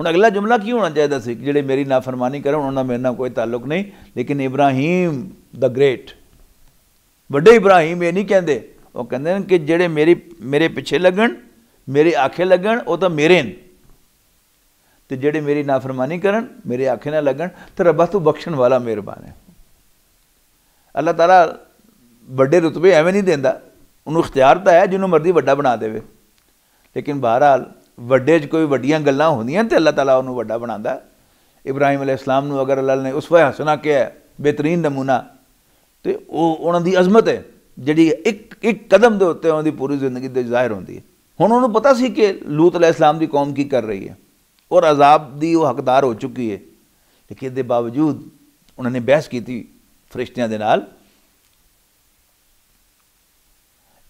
ਹੁਣ ਅਗਲਾ ਜੁਮਲਾ ਕੀ ਹੋਣਾ ਚਾਹੀਦਾ ਸੀ ਜਿਹੜੇ ਮੇਰੀ ਨਾਫਰਮਾਨੀ ਕਰਨ ਉਹਨਾਂ ਦਾ ਮੇਰੇ ਨਾਲ ਕੋਈ ਤਾਲੁਕ ਨਹੀਂ ਲੇਕਿਨ ਇਬਰਾਹੀਮ ਦਾ ਗ੍ਰੇਟ ਵੱਡੇ ਇਬਰਾਹੀਮ ਇਹ ਨਹੀਂ ਕਹਿੰਦੇ ਉਹ ਕਹਿੰਦੇ ਨੇ ਕਿ ਜਿਹੜੇ ਮੇਰੀ ਮੇਰੇ ਪਿੱਛੇ ਲੱਗਣ ਮੇਰੇ ਆਖੇ ਲੱਗਣ ਉਹ ਤਾਂ ਮੇਰੇ ਨੇ ਤੇ ਜਿਹੜੇ ਮੇਰੀ ਨਾਫਰਮਾਨੀ ਕਰਨ ਮੇਰੇ ਆਖੇ ਨਾ ਲੱਗਣ ਤੇ ਰੱਬਾ ਤੂੰ ਬਖਸ਼ਣ ਵਾਲਾ ਮਿਹਰਬਾਨ ਹੈ ਅੱਲਾਹ ਤਾਲਾ ਵੱਡੇ ਰਤਬੇ ਐਵੇਂ ਨਹੀਂ ਦਿੰਦਾ ਉਹਨੂੰ ਇਖਤਿਆਰ ਤਾਂ ਹੈ ਜਿਹਨੂੰ ਮਰਜ਼ੀ ਵੱਡਾ ਬਣਾ ਦੇਵੇ ਲੇਕਿਨ ਬਹਰਾਲ ਵੱਡੇ 'ਚ ਕੋਈ ਵੱਡੀਆਂ ਗੱਲਾਂ ਹੁੰਦੀਆਂ ਤੇ ਅੱਲਾਹ ਤਾਲਾ ਉਹਨੂੰ ਵੱਡਾ ਬਣਾਉਂਦਾ ਇਬਰਾਹੀਮ ਸਲਾਮ ਨੂੰ ਅਗਰ ਅੱਲਾਹ ਨੇ ਉਸਵਾ ਹਸਨਾ ਕਿਹਾ ਬਿਹਤਰੀਨ ਨਮੂਨਾ ਤੇ ਉਹ ਉਹਨਾਂ ਦੀ ਅਜ਼ਮਤ ਹੈ ਜਿਹੜੀ ਇੱਕ ਇੱਕ ਕਦਮ ਦੇ ਉੱਤੇ ਉਹਨਾਂ ਦੀ ਪੂਰੀ ਜ਼ਿੰਦਗੀ ਦੇ ਜ਼ਾਹਿਰ ਹੁੰਦੀ ਹੈ ਹੁਣ ਉਹਨੂੰ ਪਤਾ ਸੀ ਕਿ ਲੂਤ ਸਲਾਮ ਦੀ ਕੌਮ ਕੀ ਕਰ ਰਹੀ ਹੈ ਔਰ ਅਜ਼ਾਬ ਦੀ ਉਹ ਹੱਕਦਾਰ ਹੋ ਚੁੱਕੀ ਹੈ ਲੇਕਿਨ ਇਹਦੇ ਬਾਵਜੂਦ ਉਹਨਾਂ ਨੇ ਬਹਿਸ ਕੀਤੀ ਫਰਿਸ਼ਤਿਆਂ ਦੇ ਨਾਲ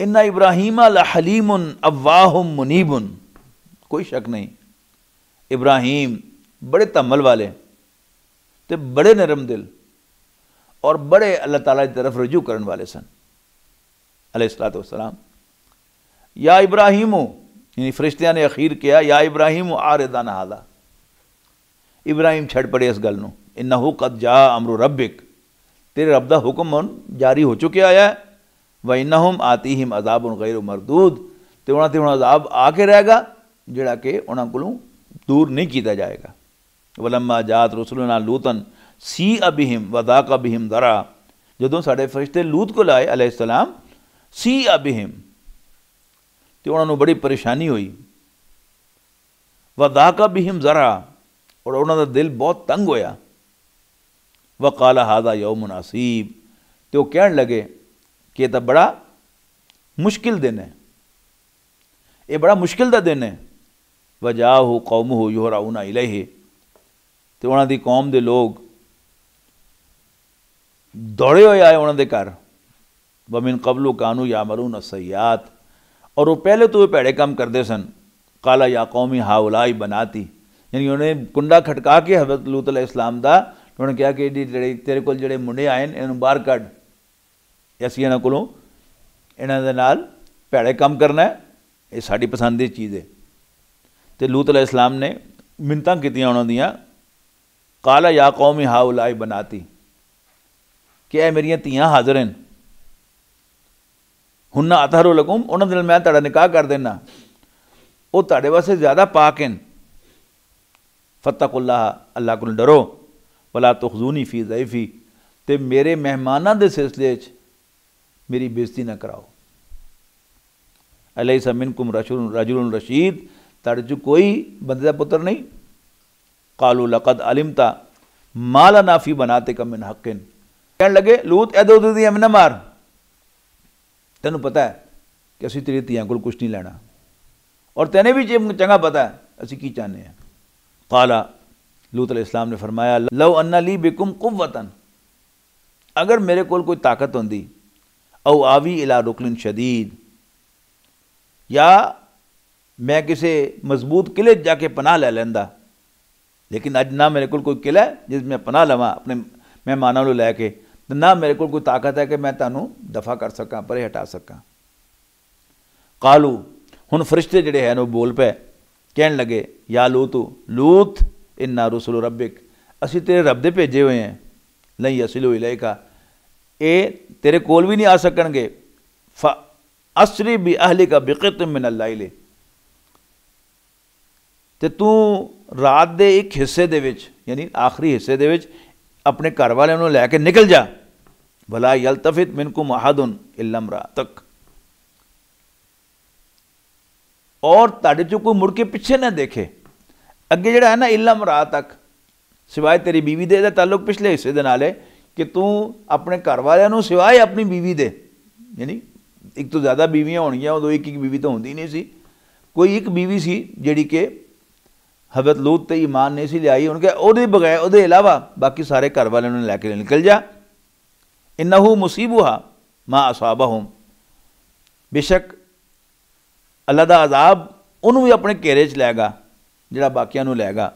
ਇਨਾ ਇਬਰਾਹੀਮ ਅਲ ਹਲੀਮ ਅਵਾਹ ਮੁਨੀਬ कोई शक नहीं इब्राहिम बड़े तमल वाले ते बड़े नरम दिल और बड़े अल्लाह ताला की तरफ रजू करने वाले सन अलैहिस्सलात या इब्राहिम यानी फरिश्तिया ने अखीर किया या इब्राहिम आरदान हादा इब्राहिम छड़ पड़े इस गल न इन्ना कद जा अमरु रबिक तेरे रब का हुक्म जारी हो चुके आया है वह इन्ना हम आती हिम अजाब गैर मरदूद तो उन्होंने उन्होंने अजाब आके रहेगा ਜਿਹੜਾ ਕਿ ਉਹਨਾਂ ਕੋਲੋਂ ਦੂਰ ਨਹੀਂ ਕੀਤਾ ਜਾਏਗਾ ਵਲਮਾ ਜਾਤ ਰਸੂਲਨਾ ਲੂਤਨ ਸੀ ਅਬਿਹਿਮ ਵਦਾਕ ਅਬਿਹਿਮ ਦਰਾ ਜਦੋਂ ਸਾਡੇ ਫਰਿਸ਼ਤੇ ਲੂਤ ਕੋਲ ਆਏ ਅਲੈਹ ਸਲਾਮ ਸੀ ਅਬਿਹਿਮ ਤੇ ਉਹਨਾਂ ਨੂੰ ਬੜੀ ਪਰੇਸ਼ਾਨੀ ਹੋਈ ਵਦਾਕ ਅਬਿਹਿਮ ਜ਼ਰਾ ਔਰ ਉਹਨਾਂ ਦਾ ਦਿਲ ਬਹੁਤ ਤੰਗ ਹੋਇਆ ਵਕਾਲ ਹਾਜ਼ਾ ਯੌਮੁਨ ਅਸੀਬ ਤੇ ਉਹ ਕਹਿਣ ਲੱਗੇ ਕਿ ਇਹ ਤਾਂ ਬੜਾ ਮੁਸ਼ਕਿਲ ਦਿਨ ਹੈ ਇਹ ਬੜਾ ਮੁਸ਼ਕਿਲ ਦਾ ਦਿਨ ਹੈ ਵਜਾਹੂ ਕੌਮਹੁ ਯੁਹਰਾਉਨਾ ਇਲੈਹ ਤੇ ਉਹਨਾਂ ਦੀ ਕੌਮ ਦੇ ਲੋਕ ਦੌੜੇ ਹੋਏ ਆਏ ਉਹਨਾਂ ਦੇ ਘਰ ਵਮਿਨ ਕਬਲੂ ਕਾਨੂ ਯਾਮਲੂਨ ਅਸਿਆਤ ਔਰ ਉਹ ਪਹਿਲੇ ਤੋਂ ਭੜੇ ਕੰਮ ਕਰਦੇ ਸਨ ਕਾਲਾ ਯਾ ਕੌਮੀ ਹਾਉਲਾਈ ਬਨਾਤੀ ਯਾਨੀ ਉਹਨੇ ਕੁੰਡਾ ਖਟਕਾ ਕੇ ਹਜ਼ਰਤ ਲੂਤ ਅਲੈ ਇਸਲਾਮ ਦਾ ਉਹਨੇ ਕਿਹਾ ਕਿ ਜਿਹੜੇ ਤੇਰੇ ਕੋਲ ਜਿਹੜੇ ਮੁੰਡੇ ਆਏ ਨੇ ਇਹਨੂੰ ਬਾਹਰ ਕੱਢ ਅਸੀਂ ਇਹਨਾਂ ਕੋਲੋਂ ਇਹਨਾਂ ਦੇ ਨਾਲ ਭੜੇ ਕੰਮ ਕਰਨਾ ਹੈ ਇਹ ਸਾਡੀ ਪਸੰਦ ਦੀ ਚੀਜ਼ ਹੈ ਤੇ ਲੂਤ ਅਲੈਹ ਇਸਲਾਮ ਨੇ ਮਿੰਤਾਂ ਕੀਤੀਆਂ ਉਹਨਾਂ ਦੀਆਂ ਕਾਲਾ ਯਾ ਕੌਮੀ ਹਾਉਲਾਈ ਬਨਾਤੀ ਕਿ ਇਹ ਮੇਰੀਆਂ ਧੀਆਂ ਹਾਜ਼ਰ ਹਨ ਹੁਨਨਾ ਅਤਹਰੂ ਲਕੁਮ ਉਹਨਾਂ ਦੇ ਨਾਲ ਮੈਂ ਤੁਹਾਡਾ ਨਿਕਾਹ ਕਰ ਦੇਣਾ ਉਹ ਤੁਹਾਡੇ ਵਾਸਤੇ ਜ਼ਿਆਦਾ ਪਾਕ ਹਨ ਫਤਕੁਲਲਾਹ ਅੱਲਾਹ ਕੋਲ ਡਰੋ ਵਲਾ ਤੁਖਜ਼ੂਨੀ ਫੀ ਜ਼ੈਫੀ ਤੇ ਮੇਰੇ ਮਹਿਮਾਨਾਂ ਦੇ ਸਿਲਸਿਲੇ 'ਚ ਮੇਰੀ ਬੇਇੱਜ਼ਤੀ ਨਾ ਕਰਾਓ ਅਲੈਸਾ ਮਿਨਕੁਮ ਰਸ਼ੂਲ ਰਜੁਲੁਨ ਰਸ਼ੀਦ ਤੜ ਜੋ ਕੋਈ ਬੰਦੇ ਦਾ ਪੁੱਤਰ ਨਹੀਂ ਕਾਲੂ ਲਕਦ ਅਲਮਤਾ ਮਾਲਾ ਨਾਫੀ ਬਨਾਤੇ ਕਮ ਮਨ ਹੱਕਿਨ ਕਹਿਣ ਲਗੇ ਲੂਤ ਐਦੋ ਉਦੋਂ ਦੀ ਅਮਨ ਮਾਰ ਤੈਨੂੰ ਪਤਾ ਹੈ ਕਿ ਅਸੀਂ ਤੇਰੀ ਧੀਆਂ ਕੋਲ ਕੁਝ ਨਹੀਂ ਲੈਣਾ ਔਰ ਤੈਨੇ ਵੀ ਜੇ ਚੰਗਾ ਪਤਾ ਹੈ ਅਸੀਂ ਕੀ ਚਾਹਨੇ ਆ ਕਾਲਾ लूत इस्लाम ਨੇ फरमाया लव अन्ना ਲੀ ਬਿਕਮ ਕਵਤਨ ਅਗਰ ਮੇਰੇ ਕੋਲ ਕੋਈ ਤਾਕਤ ਹੁੰਦੀ ਔ ਆਵੀ ਇਲਾ रुकलिन ਸ਼ਦੀਦ ਯਾ ਮੈਂ ਕਿਸੇ ਮਜ਼ਬੂਤ ਕਿਲੇ ਜਾ ਕੇ ਪਨਾਹ ਲੈ ਲੈਂਦਾ ਲੇਕਿਨ ਅੱਜ ਨਾ ਮੇਰੇ ਕੋਲ ਕੋਈ ਕਿਲਾ ਜਿਸ ਮੈਂ ਪਨਾਹ ਲਵਾਂ ਆਪਣੇ ਮਹਿਮਾਨਾਂ ਨੂੰ ਲੈ ਕੇ ਤੇ ਨਾ ਮੇਰੇ ਕੋਲ ਕੋਈ ਤਾਕਤ ਹੈ ਕਿ ਮੈਂ ਤੁਹਾਨੂੰ ਦਫਾ ਕਰ ਸਕਾਂ ਪਰੇ ਹਟਾ ਸਕਾਂ ਕਾਲੂ ਹੁਣ ਫਰਿਸ਼ਤੇ ਜਿਹੜੇ ਹੈ ਨੋ ਬੋਲ ਪਏ ਕਹਿਣ ਲੱਗੇ ਯਾ ਲੂਤ ਲੂਤ ਇਨਾ ਰਸੂਲ ਰੱਬਿਕ ਅਸੀਂ ਤੇਰੇ ਰੱਬ ਦੇ ਭੇਜੇ ਹੋਏ ਹਾਂ ਨਹੀਂ ਅਸਲੂ ਇਲੈਕਾ ਇਹ ਤੇਰੇ ਕੋਲ ਵੀ ਨਹੀਂ ਆ ਸਕਣਗੇ ਫ ਅਸਰੀ ਵੀ ਅਹਲਿਕਾ ਬਿਕਤ ਮਿਨ ਅਲਾਈਲੇ ਤੇ ਤੂੰ ਰਾਤ ਦੇ ਇੱਕ ਹਿੱਸੇ ਦੇ ਵਿੱਚ ਯਾਨੀ ਆਖਰੀ ਹਿੱਸੇ ਦੇ ਵਿੱਚ ਆਪਣੇ ਘਰ ਵਾਲਿਆਂ ਨੂੰ ਲੈ ਕੇ ਨਿਕਲ ਜਾ ਬਲਾ ਯਲਤਫਿਤ ਮਿਨਕੁਮ ਅਹਦੁਨ ਰਾ ਤੱਕ ਔਰ ਤੁਹਾਡੇ ਚ ਕੋਈ ਮੁੜ ਕੇ ਪਿੱਛੇ ਨਾ ਦੇਖੇ ਅੱਗੇ ਜਿਹੜਾ ਹੈ ਨਾ ਰਾ ਤੱਕ ਸਿਵਾਏ ਤੇਰੀ ਬੀਵੀ ਦੇ ਦਾ ਤਾਲੁਕ ਪਿਛਲੇ ਹਿੱਸੇ ਦੇ ਨਾਲ ਹੈ ਕਿ ਤੂੰ ਆਪਣੇ ਘਰ ਵਾਲਿਆਂ ਨੂੰ ਸਿਵਾਏ ਆਪਣੀ ਬੀਵੀ ਦੇ ਯਾਨੀ ਇੱਕ ਤੋਂ ਜ਼ਿਆਦਾ ਬੀਵੀਆਂ ਹੋਣਗੀਆਂ ਉਦੋਂ ਇੱਕ ਇੱਕ ਬੀਵੀ ਤਾਂ ਹੁੰਦੀ ਨਹੀਂ ਸੀ ਕੋਈ ਇੱਕ ਬੀਵੀ ਸੀ ਜਿਹੜੀ ਕਿ ਲੂਤ ਤੇ ਇਮਾਨ ਨਹੀਂ ਸੀ ਲਿਆਈ ਉਹਨਾਂ ਕਹੇ ਉਹਦੇ ਬਗੈ ਉਹਦੇ ਇਲਾਵਾ ਬਾਕੀ ਸਾਰੇ ਘਰ ਵਾਲਿਆਂ ਨੂੰ ਲੈ ਕੇ ਨਿਕਲ ਜਾ ਇਨਹੂ ਮੁਸੀਬੁਹਾ ਮਾ ਅਸਾਬਹੁਮ ਬਿਸ਼ੱਕ ਅੱਲਾ ਦਾ ਅਜ਼ਾਬ ਉਹਨੂੰ ਵੀ ਆਪਣੇ ਘੇਰੇ 'ਚ ਲੈਗਾ ਜਿਹੜਾ ਬਾਕੀਆਂ ਨੂੰ ਲੈਗਾ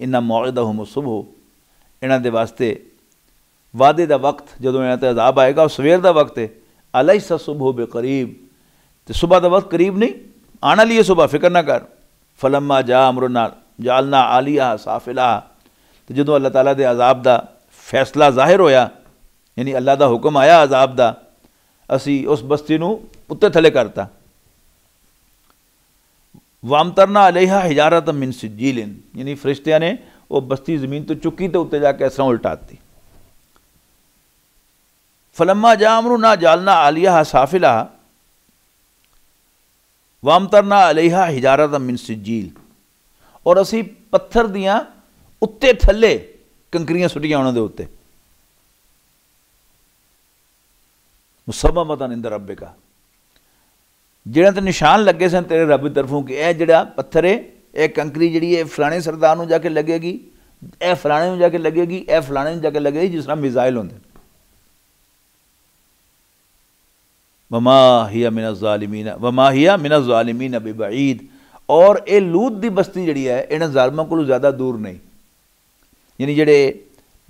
ਇਨਾ ਮੌਇਦਹੁਮ ਸੁਬਹ ਇਹਨਾਂ ਦੇ ਵਾਸਤੇ ਵਾਦੇ ਦਾ ਵਕਤ ਜਦੋਂ ਇਹਨਾਂ ਤੇ ਅਜ਼ਾਬ ਆਏਗਾ ਉਹ ਸਵੇਰ ਦਾ ਵਕਤ ਹੈ ਅਲੈਸਾ ਸੁਬਹ ਬਕਰੀਬ ਤੇ ਸਵੇਰ ਦਾ ਵਕਤ ਕਰੀਬ ਨਹੀਂ ਆਣ ਲਈ ਸਵੇਰ ਫਿਕਰ ਨਾ ਕਰ ਫਲਮਾ ਜਾ ਅਮਰਨਾ ਜਾਲਨਾ ਆਲੀਆ ਸਾਫਿਲਾ ਤੇ ਜਦੋਂ ਅੱਲਾਹ ਤਾਲਾ ਦੇ ਅਜ਼ਾਬ ਦਾ ਫੈਸਲਾ ਜ਼ਾਹਿਰ ਹੋਇਆ ਯਾਨੀ ਅੱਲਾਹ ਦਾ ਹੁਕਮ ਆਇਆ ਅਜ਼ਾਬ ਦਾ ਅਸੀਂ ਉਸ ਬਸਤੀ ਨੂੰ ਉੱਤੇ ਥੱਲੇ ਕਰਤਾ ਵਾਮਤਰਨਾ ਅਲੈਹਾ ਹਿਜਾਰਤ ਮਿਨ ਸਜੀਲਿਨ ਯਾਨੀ ਫਰਿਸ਼ਤਿਆਂ ਨੇ ਉਹ ਬਸਤੀ ਜ਼ਮੀਨ ਤੋਂ ਚੁੱਕੀ ਤੇ ਉੱਤੇ ਜਾ ਕੇ ਇਸ ਤਰ੍ਹਾਂ ਉਲਟਾਤੀ ਫਲਮਾ ਜਾ ਅਮਰੂ ਨਾ ਜਾਲਨਾ ਆਲੀਆ ਸਾਫਿਲਾ ਵਾਮਤਰਨਾ ਅਲੈਹਾ ਹਜਾਰਾ ਦਾ ਮਿਨ ਸਜੀਲ ਔਰ ਅਸੀਂ ਪੱਥਰ ਦੀਆਂ ਉੱਤੇ ਥੱਲੇ ਕੰਕਰੀਆਂ ਸੁੱਟੀਆਂ ਉਹਨਾਂ ਦੇ ਉੱਤੇ ਮੁਸਬਾ ਮਤਨ ਇੰਦਰ ਰੱਬੇ ਕਾ ਜਿਹੜਾ ਤੇ ਨਿਸ਼ਾਨ ਲੱਗੇ ਸਨ ਤੇਰੇ ਰੱਬ ਦੀ ਤਰਫੋਂ ਕਿ ਇਹ ਜਿਹੜਾ ਪੱਥਰ ਹੈ ਇਹ ਕੰਕਰੀ ਜਿਹੜੀ ਹੈ ਫਲਾਣੇ ਸਰਦਾਰ ਨੂੰ ਜਾ ਕੇ ਲੱਗੇਗੀ ਇਹ ਫਲਾਣੇ ਨੂੰ ਜਾ ਕੇ ਲੱਗੇਗੀ ਇਹ ਫਲਾਣੇ ਨੂੰ ਜਾ ਕੇ ਲੱਗੇਗੀ ਜਿਸ ਤਰ੍ਹਾਂ ਮਿਜ਼ਾਈਲ ਹੁੰਦੇ ਵਮਾਹੀਆ ਮਿਨ ਜ਼ਾਲਿਮੀਨ ਵਮਾਹੀਆ ਮਿਨ ਜ਼ਾਲਿਮੀਨ ਬਿਬਈਦ ਔਰ ਇਹ ਲੂਤ ਦੀ ਬਸਤੀ ਜਿਹੜੀ ਹੈ ਇਹਨਾਂ ਜ਼ਾਲਮਾਂ ਕੋਲੋਂ ਜ਼ਿਆਦਾ ਦੂਰ ਨਹੀਂ ਯਾਨੀ ਜਿਹੜੇ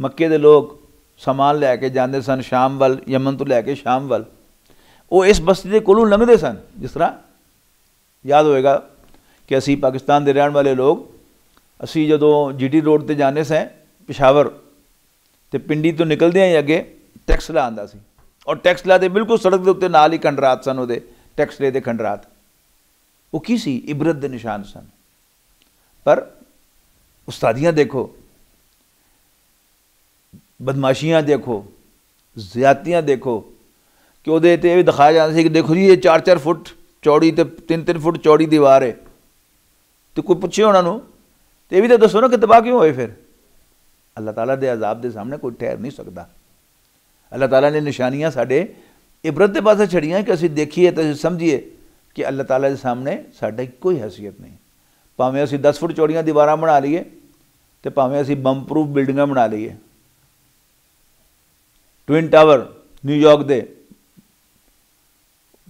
ਮੱਕੇ ਦੇ ਲੋਕ ਸਮਾਨ ਲੈ ਕੇ ਜਾਂਦੇ ਸਨ ਸ਼ਾਮ ਵੱਲ ਯਮਨ ਤੋਂ ਲੈ ਕੇ ਸ਼ਾਮ ਵੱਲ ਉਹ ਇਸ ਬਸਤੀ ਦੇ ਕੋਲੋਂ ਲੰਘਦੇ ਸਨ ਜਿਸ ਤਰ੍ਹਾਂ ਯਾਦ ਹੋਏਗਾ ਕਿ ਅਸੀਂ ਪਾਕਿਸਤਾਨ ਦੇ ਰਹਿਣ ਵਾਲੇ ਲੋਕ ਅਸੀਂ ਜਦੋਂ ਜੀਟੀ ਰੋਡ ਤੇ ਜਾਂਦੇ ਸਾਂ ਪਿਸ਼ਾਵਰ ਤੇ ਪਿੰਡੀ ਤੋਂ ਨਿਕਲਦੇ ਆਂ ਅੱਗੇ ਟੈਕਸਲਾ ਆਂਦਾ ਸੀ ਔਰ ਟੈਕਸਲਾ ਦੇ ਬਿਲਕੁਲ ਸੜਕ ਦੇ ਉੱਤੇ ਨਾਲ ਹੀ ਖੰਡਰਾਤ ਸਨ ਉਹਦੇ ਟੈਕਸਲੇ ਦੇ ਖੰਡਰਾਤ ਉਹ ਕੀ ਸੀ ਇਬਰਤ ਦੇ ਨਿਸ਼ਾਨ ਸਨ ਪਰ ਉਸਤਾਦੀਆਂ ਦੇਖੋ ਬਦਮਾਸ਼ੀਆਂ ਦੇਖੋ ਜ਼ਿਆਤੀਆਂ ਦੇਖੋ ਕਿ ਉਹਦੇ ਤੇ ਇਹ ਦਿਖਾਇਆ ਜਾਂਦਾ ਸੀ ਕਿ ਦੇਖੋ ਜੀ ਇਹ 4-4 ਫੁੱਟ ਚੌੜੀ ਤੇ 3-3 ਫੁੱਟ ਚੌੜੀ ਦੀਵਾਰ ਹੈ ਤੇ ਕੋਈ ਪੁੱਛੇ ਉਹਨਾਂ ਨੂੰ ਤੇ ਇਹ ਵੀ ਤਾਂ ਦੱਸੋ ਨਾ ਕਿ ਤਬਾਹ ਕਿਉਂ ਹੋਏ ਫਿਰ ਅੱਲਾਹ ਤਾਲਾ ਦੇ ਅਜ਼ਾਬ ਦੇ ਸਾਹਮਣੇ ਕੋਈ ਠਹਿਰ ਨਹੀਂ ਸਕਦਾ ਅੱਲਾਹ ਤਾਲਾ ਨੇ ਨਿਸ਼ਾਨੀਆਂ ਸਾਡੇ ਇਬਰਤ ਦੇ ਪਾਸੇ ਛੜੀਆਂ ਕਿ ਅਸੀਂ ਦੇਖੀਏ ਤੇ ਸਮਝੀਏ ਕਿ ਅੱਲਾਹ ਤਾਲਾ ਦੇ ਸਾਹਮਣੇ ਸਾਡਾ ਕੋਈ ਹਸੀਅਤ ਨਹੀਂ ਭਾਵੇਂ ਅਸੀਂ 10 ਫੁੱਟ ਚੌੜੀਆਂ ਦੀਵਾਰਾਂ ਬਣਾ ਲਈਏ ਤੇ ਭਾਵੇਂ ਅਸੀਂ ਬੰਬ ਪ੍ਰੂਫ ਬਿਲਡਿੰਗਾਂ ਬਣਾ ਲਈਏ ਟਵਿਨ ਟਾਵਰ ਨਿਊਯਾਰਕ ਦੇ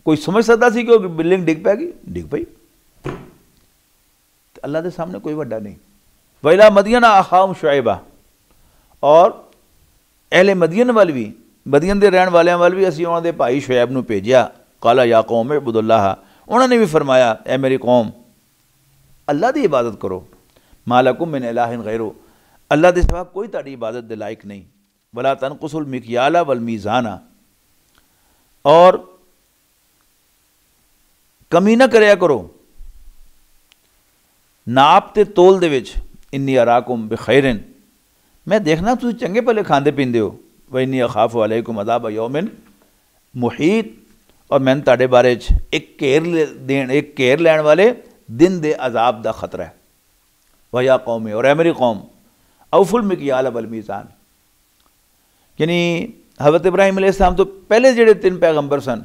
ਕੋਈ ਸਮਝ ਸਕਦਾ ਸੀ ਕਿ ਉਹ ਬਿਲਡਿੰਗ ਡਿੱਗ ਪੈਗੀ ਡਿੱਗ ਪਈ ਤੇ ਅੱਲਾਹ ਦੇ ਸਾਹਮਣੇ ਕੋਈ ਵੱਡਾ ਨਹੀਂ ਵੈਲਾ ਮਦੀਨਾ ਆਹਾਮ ਸ਼ੁਐਬਾ ਔਰ ਅਹਲੇ ਮਦੀਨ ਵਾਲ ਵੀ ਬਦੀਨ ਦੇ ਰਹਿਣ ਵਾਲਿਆਂ ਵੱਲ ਵੀ ਅਸੀਂ ਉਹਨਾਂ ਦੇ ਭਾਈ ਸ਼ੁਐਬ ਨੂੰ ਭੇਜਿਆ ਕਾਲਾ ਯਾ ਕੌਮ ਇਬਦੁੱਲਾਹ ਉਹਨਾਂ ਨੇ ਵੀ ਫਰਮਾਇਆ ਐ ਮੇਰੀ ਕੌਮ ਅੱਲਾ ਦੀ ਇਬਾਦਤ ਕਰੋ ਮਾਲਕੁਮ ਮਿਨ ਇਲਾਹਿਨ ਗੈਰੋ ਅੱਲਾ ਦੇ ਸਿਵਾ ਕੋਈ ਤੁਹਾਡੀ ਇਬਾਦਤ ਦੇ ਲਾਇਕ ਨਹੀਂ ਵਲਾ ਤਨਕਸੁਲ ਮਿਕਿਆਲਾ ਵਲ ਮੀਜ਼ਾਨਾ ਔਰ ਕਮੀ ਨਾ ਕਰਿਆ ਕਰੋ ਨਾਪ ਤੇ ਤੋਲ ਦੇ ਵਿੱਚ ਇੰਨੀ ਅਰਾਕੁਮ ਬਖੈਰਨ ਮੈਂ ਦੇਖਣਾ ਤੁਸੀਂ ਚੰਗੇ ਭਲੇ ਖਾਂਦੇ ਪੀਂਦੇ ਹੋ ਵੈਨੀ ਅਖਾਫ ਅਲੈਕੁਮ ਅਜ਼ਾਬ ਯੌਮਿਨ ਮੁਹੀਤ ਔਰ ਮੈਂ ਤੁਹਾਡੇ ਬਾਰੇ 'ਚ ਇੱਕ ਘੇਰ ਦੇਣ ਇੱਕ ਘੇਰ ਲੈਣ ਵਾਲੇ ਦਿਨ ਦੇ ਅਜ਼ਾਬ ਦਾ ਖਤਰਾ ਹੈ ਵਯਾ ਕੌਮ ਔਰ ਐ ਕੌਮ ਔਫੁਲ ਮਿਕਯਾਲ ਅਬਲ ਮੀਜ਼ਾਨ ਯਾਨੀ ਹਜ਼ਰਤ ਇਬਰਾਹੀਮ ਅਲੈਹ ਤੋਂ ਪਹਿਲੇ ਜਿਹੜੇ ਤਿੰਨ ਪੈਗੰਬਰ ਸਨ